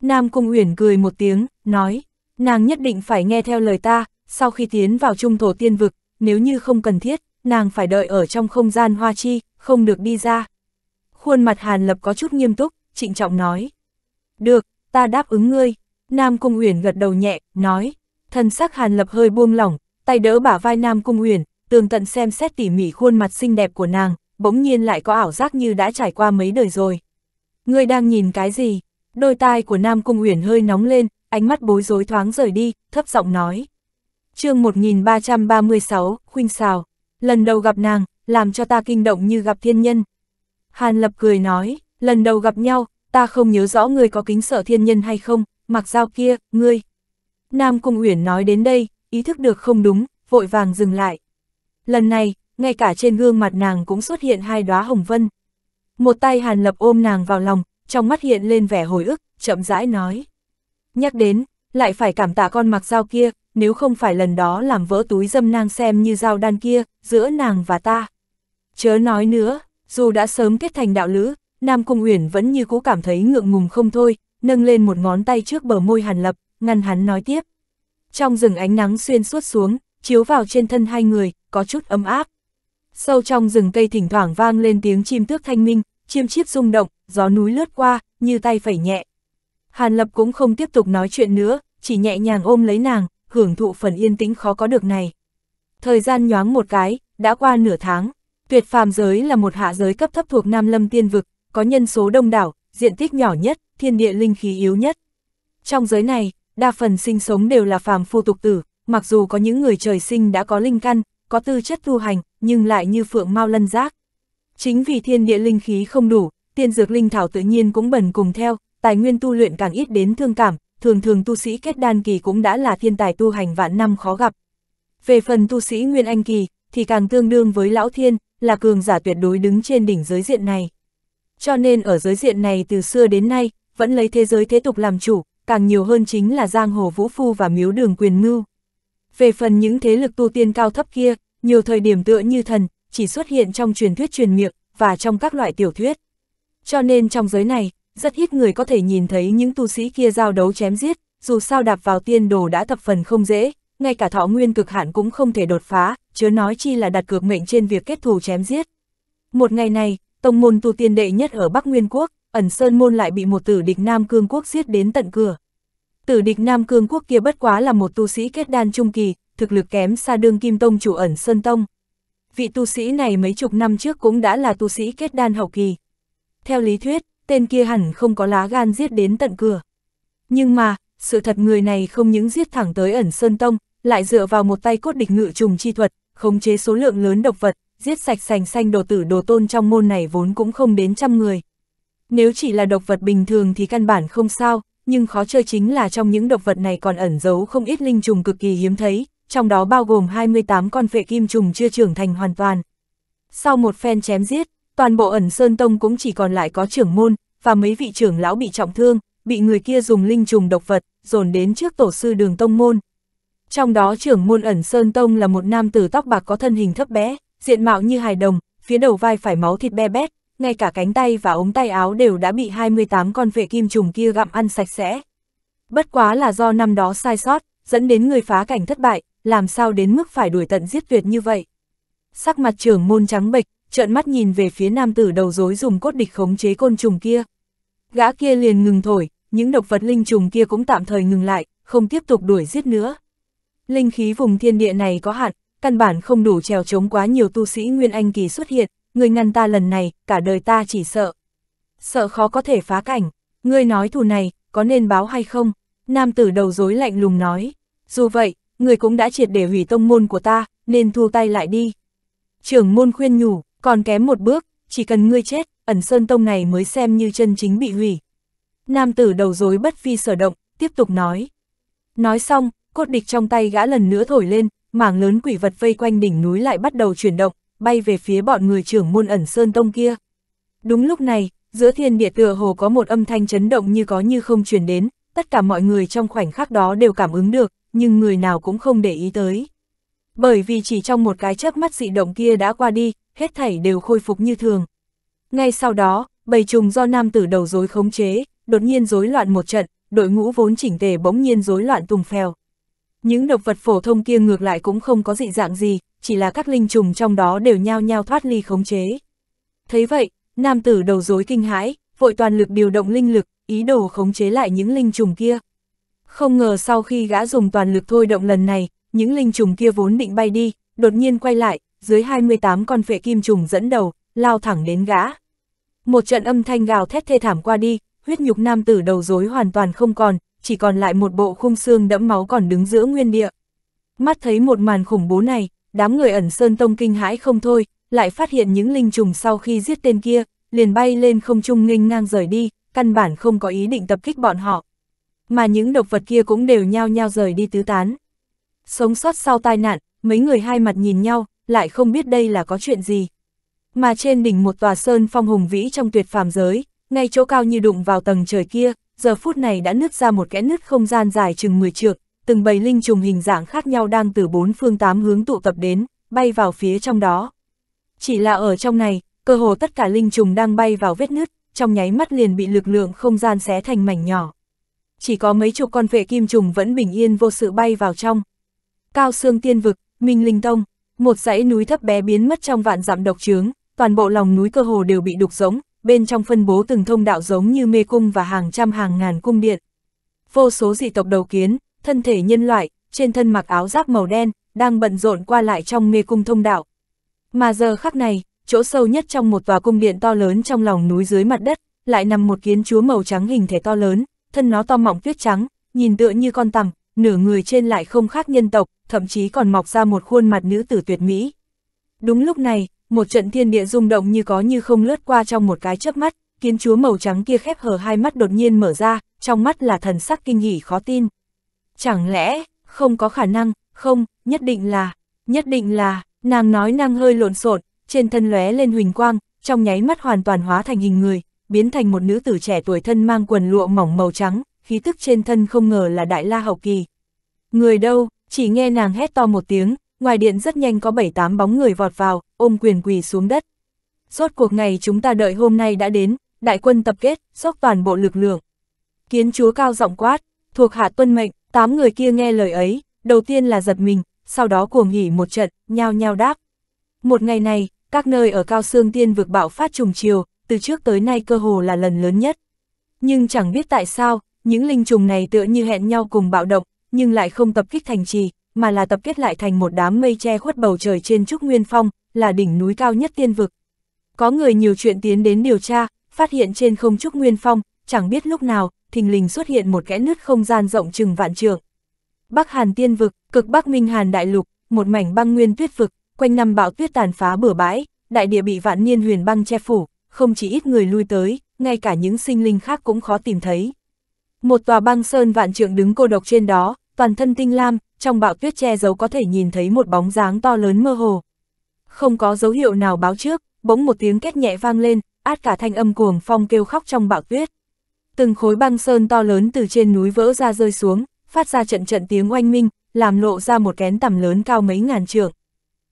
Nam Cung Uyển cười một tiếng, nói, nàng nhất định phải nghe theo lời ta, sau khi tiến vào trung thổ tiên vực, nếu như không cần thiết, nàng phải đợi ở trong không gian hoa chi, không được đi ra. Khuôn mặt Hàn Lập có chút nghiêm túc, trịnh trọng nói. Được, ta đáp ứng ngươi. Nam Cung Uyển gật đầu nhẹ, nói. thân sắc Hàn Lập hơi buông lỏng, tay đỡ bả vai Nam Cung Uyển, tường tận xem xét tỉ mỉ khuôn mặt xinh đẹp của nàng, bỗng nhiên lại có ảo giác như đã trải qua mấy đời rồi. Ngươi đang nhìn cái gì? Đôi tai của Nam Cung Uyển hơi nóng lên, ánh mắt bối rối thoáng rời đi, thấp giọng nói. chương 1336, khuynh xào, lần đầu gặp nàng, làm cho ta kinh động như gặp thiên nhân. Hàn Lập cười nói, lần đầu gặp nhau, ta không nhớ rõ ngươi có kính sợ thiên nhân hay không, mặc dao kia, ngươi. Nam Cung Uyển nói đến đây, ý thức được không đúng, vội vàng dừng lại. Lần này, ngay cả trên gương mặt nàng cũng xuất hiện hai đóa hồng vân. Một tay Hàn Lập ôm nàng vào lòng, trong mắt hiện lên vẻ hồi ức, chậm rãi nói. Nhắc đến, lại phải cảm tạ con mặc dao kia, nếu không phải lần đó làm vỡ túi dâm nang xem như dao đan kia, giữa nàng và ta. Chớ nói nữa, dù đã sớm kết thành đạo lữ, Nam Cung Uyển vẫn như cũ cảm thấy ngượng ngùng không thôi, nâng lên một ngón tay trước bờ môi Hàn Lập, ngăn hắn nói tiếp. Trong rừng ánh nắng xuyên suốt xuống, chiếu vào trên thân hai người, có chút ấm áp. Sâu trong rừng cây thỉnh thoảng vang lên tiếng chim tước thanh minh, chim chiếc rung động, gió núi lướt qua, như tay phẩy nhẹ. Hàn Lập cũng không tiếp tục nói chuyện nữa, chỉ nhẹ nhàng ôm lấy nàng, hưởng thụ phần yên tĩnh khó có được này. Thời gian nhoáng một cái, đã qua nửa tháng. Tuyệt phàm giới là một hạ giới cấp thấp thuộc Nam Lâm Tiên Vực, có nhân số đông đảo, diện tích nhỏ nhất, thiên địa linh khí yếu nhất. Trong giới này, đa phần sinh sống đều là phàm phu tục tử, mặc dù có những người trời sinh đã có linh căn, có tư chất tu hành, nhưng lại như phượng mau lân giác. Chính vì thiên địa linh khí không đủ, tiên dược linh thảo tự nhiên cũng bẩn cùng theo, tài nguyên tu luyện càng ít đến thương cảm, thường thường tu sĩ kết đan kỳ cũng đã là thiên tài tu hành vạn năm khó gặp. Về phần tu sĩ Nguyên Anh kỳ, thì càng tương đương với lão thiên, là cường giả tuyệt đối đứng trên đỉnh giới diện này. Cho nên ở giới diện này từ xưa đến nay, vẫn lấy thế giới thế tục làm chủ, càng nhiều hơn chính là giang hồ vũ phu và miếu đường quyền mưu. Về phần những thế lực tu tiên cao thấp kia, nhiều thời điểm tựa như thần, chỉ xuất hiện trong truyền thuyết truyền miệng và trong các loại tiểu thuyết. Cho nên trong giới này, rất ít người có thể nhìn thấy những tu sĩ kia giao đấu chém giết, dù sao đạp vào tiên đồ đã thập phần không dễ, ngay cả thọ nguyên cực hạn cũng không thể đột phá, chớ nói chi là đặt cược mệnh trên việc kết thù chém giết. Một ngày này, tông môn tu tiên đệ nhất ở Bắc Nguyên Quốc, ẩn sơn môn lại bị một tử địch Nam Cương Quốc giết đến tận cửa, Tử địch Nam Cương quốc kia bất quá là một tu sĩ kết đan trung kỳ, thực lực kém xa đương Kim Tông chủ ẩn Sơn Tông. Vị tu sĩ này mấy chục năm trước cũng đã là tu sĩ kết đan hậu kỳ. Theo lý thuyết, tên kia hẳn không có lá gan giết đến tận cửa. Nhưng mà, sự thật người này không những giết thẳng tới ẩn Sơn Tông, lại dựa vào một tay cốt địch ngự trùng chi thuật, khống chế số lượng lớn độc vật, giết sạch sành xanh đồ tử đồ tôn trong môn này vốn cũng không đến trăm người. Nếu chỉ là độc vật bình thường thì căn bản không sao, nhưng khó chơi chính là trong những độc vật này còn ẩn giấu không ít linh trùng cực kỳ hiếm thấy, trong đó bao gồm 28 con vệ kim trùng chưa trưởng thành hoàn toàn. Sau một phen chém giết, toàn bộ ẩn Sơn Tông cũng chỉ còn lại có trưởng môn, và mấy vị trưởng lão bị trọng thương, bị người kia dùng linh trùng độc vật, dồn đến trước tổ sư đường Tông Môn. Trong đó trưởng môn ẩn Sơn Tông là một nam tử tóc bạc có thân hình thấp bé, diện mạo như hài đồng, phía đầu vai phải máu thịt be bét, ngay cả cánh tay và ống tay áo đều đã bị 28 con vệ kim trùng kia gặm ăn sạch sẽ. Bất quá là do năm đó sai sót, dẫn đến người phá cảnh thất bại, làm sao đến mức phải đuổi tận giết tuyệt như vậy. Sắc mặt trưởng môn trắng bệch, trợn mắt nhìn về phía nam tử đầu rối dùng cốt địch khống chế côn trùng kia. Gã kia liền ngừng thổi, những độc vật linh trùng kia cũng tạm thời ngừng lại, không tiếp tục đuổi giết nữa. Linh khí vùng thiên địa này có hạn, căn bản không đủ trèo chống quá nhiều tu sĩ Nguyên Anh Kỳ xuất hiện, ngươi ngăn ta lần này, cả đời ta chỉ sợ. Sợ khó có thể phá cảnh, ngươi nói thù này, có nên báo hay không? Nam tử đầu rối lạnh lùng nói, dù vậy, ngươi cũng đã triệt để hủy tông môn của ta, nên thu tay lại đi. Trưởng môn khuyên nhủ, còn kém một bước, chỉ cần ngươi chết, ẩn sơn tông này mới xem như chân chính bị hủy. Nam tử đầu rối bất phi sở động, tiếp tục nói. Nói xong, cốt địch trong tay gã lần nữa thổi lên, mảng lớn quỷ vật vây quanh đỉnh núi lại bắt đầu chuyển động, bay về phía bọn người trưởng môn ẩn sơn tông kia. Đúng lúc này, giữa thiên địa tựa hồ có một âm thanh chấn động như có như không truyền đến, tất cả mọi người trong khoảnh khắc đó đều cảm ứng được, nhưng người nào cũng không để ý tới. Bởi vì chỉ trong một cái chớp mắt dị động kia đã qua đi, hết thảy đều khôi phục như thường. Ngay sau đó, bầy trùng do nam tử đầu rối khống chế, đột nhiên rối loạn một trận, đội ngũ vốn chỉnh tề bỗng nhiên rối loạn tùng phèo. Những độc vật phổ thông kia ngược lại cũng không có dị dạng gì, chỉ là các linh trùng trong đó đều nhao nhao thoát ly khống chế. Thấy vậy, nam tử đầu rối kinh hãi, vội toàn lực điều động linh lực, ý đồ khống chế lại những linh trùng kia. Không ngờ sau khi gã dùng toàn lực thôi động lần này, những linh trùng kia vốn định bay đi, đột nhiên quay lại, dưới 28 con phệ kim trùng dẫn đầu, lao thẳng đến gã. Một trận âm thanh gào thét thê thảm qua đi, huyết nhục nam tử đầu rối hoàn toàn không còn, chỉ còn lại một bộ khung xương đẫm máu còn đứng giữa nguyên địa. Mắt thấy một màn khủng bố này, đám người ẩn sơn tông kinh hãi không thôi, lại phát hiện những linh trùng sau khi giết tên kia, liền bay lên không trung nghênh ngang rời đi, căn bản không có ý định tập kích bọn họ. Mà những độc vật kia cũng đều nhao nhao rời đi tứ tán. Sống sót sau tai nạn, mấy người hai mặt nhìn nhau, lại không biết đây là có chuyện gì. Mà trên đỉnh một tòa sơn phong hùng vĩ trong tuyệt phàm giới, ngay chỗ cao như đụng vào tầng trời kia, giờ phút này đã nứt ra một kẽ nứt không gian dài chừng 10 trượng, từng bầy linh trùng hình dạng khác nhau đang từ bốn phương tám hướng tụ tập đến, bay vào phía trong đó. Chỉ là ở trong này, cơ hồ tất cả linh trùng đang bay vào vết nứt, trong nháy mắt liền bị lực lượng không gian xé thành mảnh nhỏ. Chỉ có mấy chục con vệ kim trùng vẫn bình yên vô sự bay vào trong. Cao xương Tiên Vực, Minh Linh Tông, một dãy núi thấp bé biến mất trong vạn dặm độc trướng, toàn bộ lòng núi cơ hồ đều bị đục rỗng, bên trong phân bố từng thông đạo giống như mê cung và hàng trăm hàng ngàn cung điện. Vô số dị tộc đầu kiến, thân thể nhân loại, trên thân mặc áo giáp màu đen, đang bận rộn qua lại trong mê cung thông đạo. Mà giờ khắc này, chỗ sâu nhất trong một tòa cung điện to lớn trong lòng núi dưới mặt đất, lại nằm một kiến chúa màu trắng hình thể to lớn, thân nó to mọng tuyết trắng, nhìn tựa như con tằm, nửa người trên lại không khác nhân tộc, thậm chí còn mọc ra một khuôn mặt nữ tử tuyệt mỹ. Đúng lúc này, một trận thiên địa rung động như có như không lướt qua trong một cái chớp mắt, kiến chúa màu trắng kia khép hờ hai mắt đột nhiên mở ra, trong mắt là thần sắc kinh hỉ khó tin. Chẳng lẽ, không có khả năng, không, nhất định là, nhất định là, nàng nói năng hơi lộn xộn, trên thân lóe lên huỳnh quang, trong nháy mắt hoàn toàn hóa thành hình người, biến thành một nữ tử trẻ tuổi thân mang quần lụa mỏng màu trắng, khí tức trên thân không ngờ là đại la hậu kỳ. Người đâu, chỉ nghe nàng hét to một tiếng, ngoài điện rất nhanh có 7-8 bóng người vọt vào, ôm quyền quỳ xuống đất. Rốt cuộc ngày chúng ta đợi hôm nay đã đến, đại quân tập kết, dốc toàn bộ lực lượng. Kiến chúa cao giọng quát, thuộc hạ tuân mệnh, 8 người kia nghe lời ấy, đầu tiên là giật mình, sau đó cuồng hỉ một trận, nhao nhao đáp. Một ngày này, các nơi ở Cao xương Tiên vực bạo phát trùng chiều, từ trước tới nay cơ hồ là lần lớn nhất. Nhưng chẳng biết tại sao, những linh trùng này tựa như hẹn nhau cùng bạo động, nhưng lại không tập kích thành trì, mà là tập kết lại thành một đám mây che khuất bầu trời trên Trúc Nguyên Phong, là đỉnh núi cao nhất tiên vực. Có người nhiều chuyện tiến đến điều tra, phát hiện trên không Trúc Nguyên Phong, chẳng biết lúc nào, thình lình xuất hiện một kẽ nứt không gian rộng chừng vạn trượng. Bắc Hàn tiên vực, cực Bắc Minh Hàn đại lục, một mảnh băng nguyên tuyết vực, quanh năm bão tuyết tàn phá bừa bãi, đại địa bị vạn niên huyền băng che phủ, không chỉ ít người lui tới, ngay cả những sinh linh khác cũng khó tìm thấy. Một tòa băng sơn vạn trượng đứng cô độc trên đó, toàn thân tinh lam, trong bạo tuyết che giấu có thể nhìn thấy một bóng dáng to lớn mơ hồ. Không có dấu hiệu nào báo trước, bỗng một tiếng két nhẹ vang lên, át cả thanh âm cuồng phong kêu khóc trong bạo tuyết. Từng khối băng sơn to lớn từ trên núi vỡ ra rơi xuống, phát ra trận trận tiếng oanh minh, làm lộ ra một kén tầm lớn cao mấy ngàn trượng.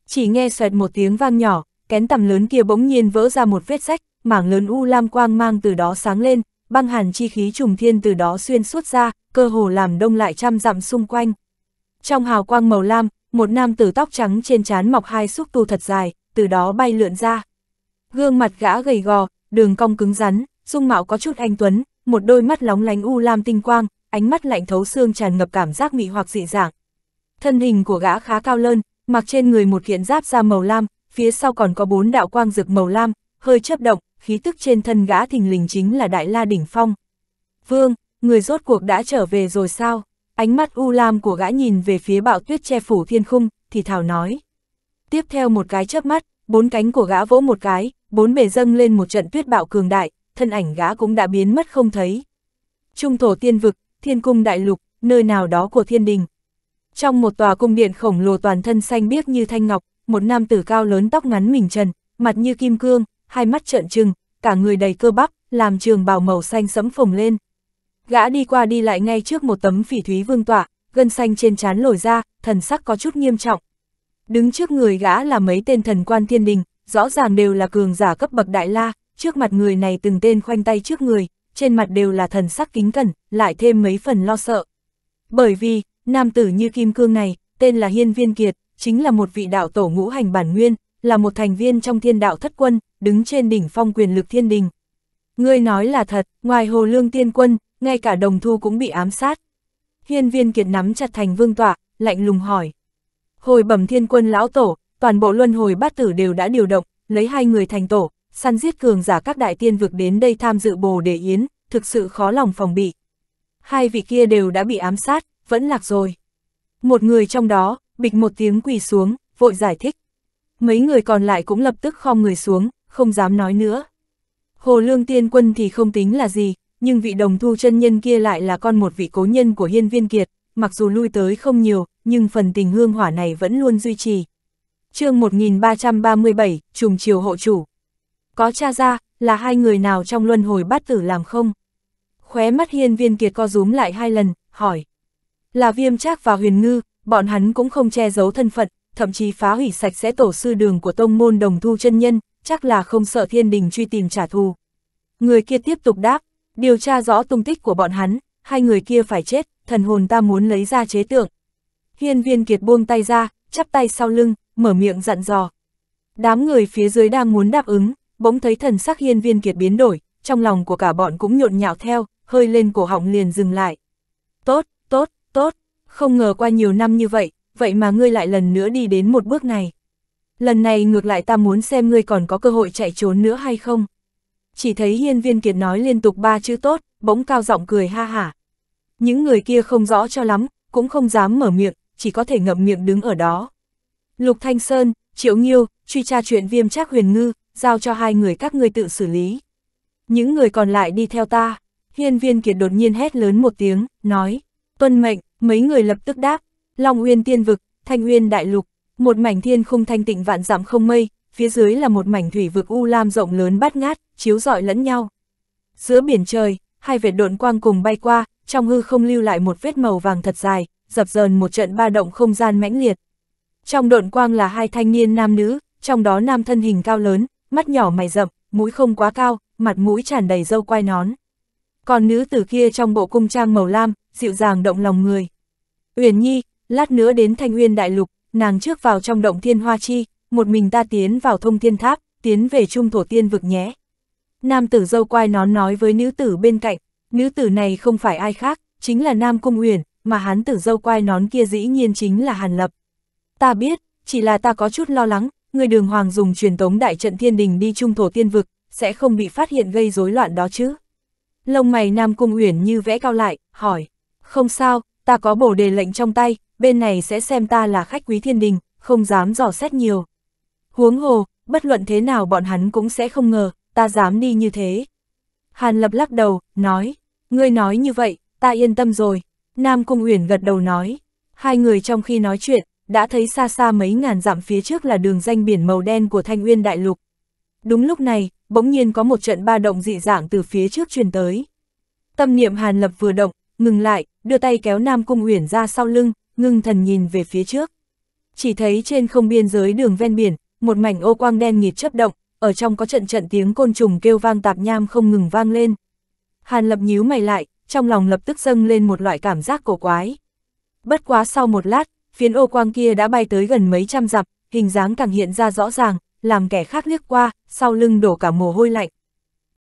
Chỉ nghe xoẹt một tiếng vang nhỏ, kén tầm lớn kia bỗng nhiên vỡ ra một vết rách, mảng lớn u lam quang mang từ đó sáng lên, băng hàn chi khí trùng thiên từ đó xuyên suốt ra, cơ hồ làm đông lại trăm dặm xung quanh. Trong hào quang màu lam, một nam tử tóc trắng trên trán mọc hai xúc tu thật dài, từ đó bay lượn ra. Gương mặt gã gầy gò, đường cong cứng rắn, dung mạo có chút anh tuấn, một đôi mắt lóng lánh u lam tinh quang, ánh mắt lạnh thấu xương tràn ngập cảm giác mị hoặc dị dạng. Thân hình của gã khá cao lớn mặc trên người một kiện giáp da màu lam, phía sau còn có bốn đạo quang rực màu lam, hơi chớp động, khí tức trên thân gã thình lình chính là Đại La Đỉnh Phong. Vương, người rốt cuộc đã trở về rồi sao? Ánh mắt u lam của gã nhìn về phía bạo tuyết che phủ thiên khung, thì thảo nói. Tiếp theo một cái chớp mắt, bốn cánh của gã vỗ một cái, bốn bề dâng lên một trận tuyết bạo cường đại, thân ảnh gã cũng đã biến mất không thấy. Trung thổ tiên vực, thiên cung đại lục, nơi nào đó của thiên đình. Trong một tòa cung điện khổng lồ toàn thân xanh biếc như thanh ngọc, một nam tử cao lớn tóc ngắn mình trần, mặt như kim cương, hai mắt trợn trừng, cả người đầy cơ bắp, làm trường bào màu xanh sẫm phồng lên, Gã đi qua đi lại ngay trước một tấm phỉ thúy vương tỏa, gân xanh trên trán lồi ra, thần sắc có chút nghiêm trọng. Đứng trước người gã là mấy tên thần quan thiên đình, rõ ràng đều là cường giả cấp bậc đại la, trước mặt người này từng tên khoanh tay trước người, trên mặt đều là thần sắc kính cẩn, lại thêm mấy phần lo sợ. Bởi vì, nam tử như kim cương này, tên là Hiên Viên Kiệt, chính là một vị đạo tổ ngũ hành bản nguyên, là một thành viên trong thiên đạo thất quân, đứng trên đỉnh phong quyền lực thiên đình. Ngươi nói là thật, ngoài hồ lương tiên quân, ngay cả đồng thu cũng bị ám sát. Hiên viên kiệt nắm chặt thành vương tọa, lạnh lùng hỏi. Hồi bẩm thiên quân lão tổ, toàn bộ luân hồi bát tử đều đã điều động, lấy hai người thành tổ, săn giết cường giả các đại tiên vực đến đây tham dự bồ đề yến, thực sự khó lòng phòng bị. Hai vị kia đều đã bị ám sát, vẫn lạc rồi. Một người trong đó, bịch một tiếng quỳ xuống, vội giải thích. Mấy người còn lại cũng lập tức khom người xuống, không dám nói nữa. Hồ Lương Tiên Quân thì không tính là gì, nhưng vị đồng thu chân nhân kia lại là con một vị cố nhân của hiên viên kiệt, mặc dù lui tới không nhiều, nhưng phần tình hương hỏa này vẫn luôn duy trì. chương 1337, trùng triều hộ chủ. Có cha ra, là hai người nào trong luân hồi bát tử làm không? Khóe mắt hiên viên kiệt co rúm lại hai lần, hỏi. Là viêm trác và huyền ngư, bọn hắn cũng không che giấu thân phận, thậm chí phá hủy sạch sẽ tổ sư đường của tông môn đồng thu chân nhân, chắc là không sợ thiên đình truy tìm trả thù. Người kia tiếp tục đáp, Điều tra rõ tung tích của bọn hắn, hai người kia phải chết, thần hồn ta muốn lấy ra chế tượng. Hiên viên kiệt buông tay ra, chắp tay sau lưng, mở miệng dặn dò. Đám người phía dưới đang muốn đáp ứng, bỗng thấy thần sắc hiên viên kiệt biến đổi, trong lòng của cả bọn cũng nhộn nhạo theo, hơi lên cổ họng liền dừng lại. Tốt, tốt, tốt, không ngờ qua nhiều năm như vậy, vậy mà ngươi lại lần nữa đi đến một bước này. Lần này ngược lại ta muốn xem ngươi còn có cơ hội chạy trốn nữa hay không chỉ thấy hiên viên kiệt nói liên tục ba chữ tốt, bỗng cao giọng cười ha hả. Những người kia không rõ cho lắm, cũng không dám mở miệng, chỉ có thể ngậm miệng đứng ở đó. Lục Thanh Sơn, Triệu Nghiêu, truy tra chuyện viêm trác huyền ngư, giao cho hai người các ngươi tự xử lý. Những người còn lại đi theo ta, hiên viên kiệt đột nhiên hét lớn một tiếng, nói, tuân mệnh, mấy người lập tức đáp, Long Uyên Tiên Vực, Thanh Uyên Đại Lục, một mảnh thiên khung thanh tịnh vạn giảm không mây, phía dưới là một mảnh thủy vực u lam rộng lớn bát ngát, chiếu rọi lẫn nhau. Giữa biển trời, hai vệt độn quang cùng bay qua, trong hư không lưu lại một vết màu vàng thật dài, dập dờn một trận ba động không gian mãnh liệt. Trong độn quang là hai thanh niên nam nữ, trong đó nam thân hình cao lớn, mắt nhỏ mày rậm, mũi không quá cao, mặt mũi tràn đầy râu quai nón. Còn nữ tử kia trong bộ cung trang màu lam, dịu dàng động lòng người. Uyển Nhi, lát nữa đến Thanh Uyên Đại Lục, nàng trước vào trong động Thiên Hoa Chi, một mình ta tiến vào thông thiên tháp, tiến về trung thổ tiên vực nhé. Nam tử dâu quai nón nói với nữ tử bên cạnh, nữ tử này không phải ai khác, chính là Nam Cung Uyển, mà hán tử dâu quai nón kia dĩ nhiên chính là Hàn Lập. Ta biết, chỉ là ta có chút lo lắng, người đường hoàng dùng truyền tống đại trận thiên đình đi trung thổ tiên vực, sẽ không bị phát hiện gây rối loạn đó chứ. Lông mày Nam Cung Uyển như vẽ cao lại, hỏi, không sao, ta có bổ đề lệnh trong tay, bên này sẽ xem ta là khách quý thiên đình, không dám dò xét nhiều huống hồ, bất luận thế nào bọn hắn cũng sẽ không ngờ, ta dám đi như thế. Hàn Lập lắc đầu, nói, ngươi nói như vậy, ta yên tâm rồi. Nam Cung Uyển gật đầu nói, hai người trong khi nói chuyện, đã thấy xa xa mấy ngàn dặm phía trước là đường danh biển màu đen của Thanh Uyên Đại Lục. Đúng lúc này, bỗng nhiên có một trận ba động dị dạng từ phía trước truyền tới. Tâm niệm Hàn Lập vừa động, ngừng lại, đưa tay kéo Nam Cung Uyển ra sau lưng, ngưng thần nhìn về phía trước. Chỉ thấy trên không biên giới đường ven biển, một mảnh ô quang đen nghịt chấp động, ở trong có trận trận tiếng côn trùng kêu vang tạp nham không ngừng vang lên. Hàn lập nhíu mày lại, trong lòng lập tức dâng lên một loại cảm giác cổ quái. Bất quá sau một lát, phiến ô quang kia đã bay tới gần mấy trăm dặm, hình dáng càng hiện ra rõ ràng, làm kẻ khác liếc qua, sau lưng đổ cả mồ hôi lạnh.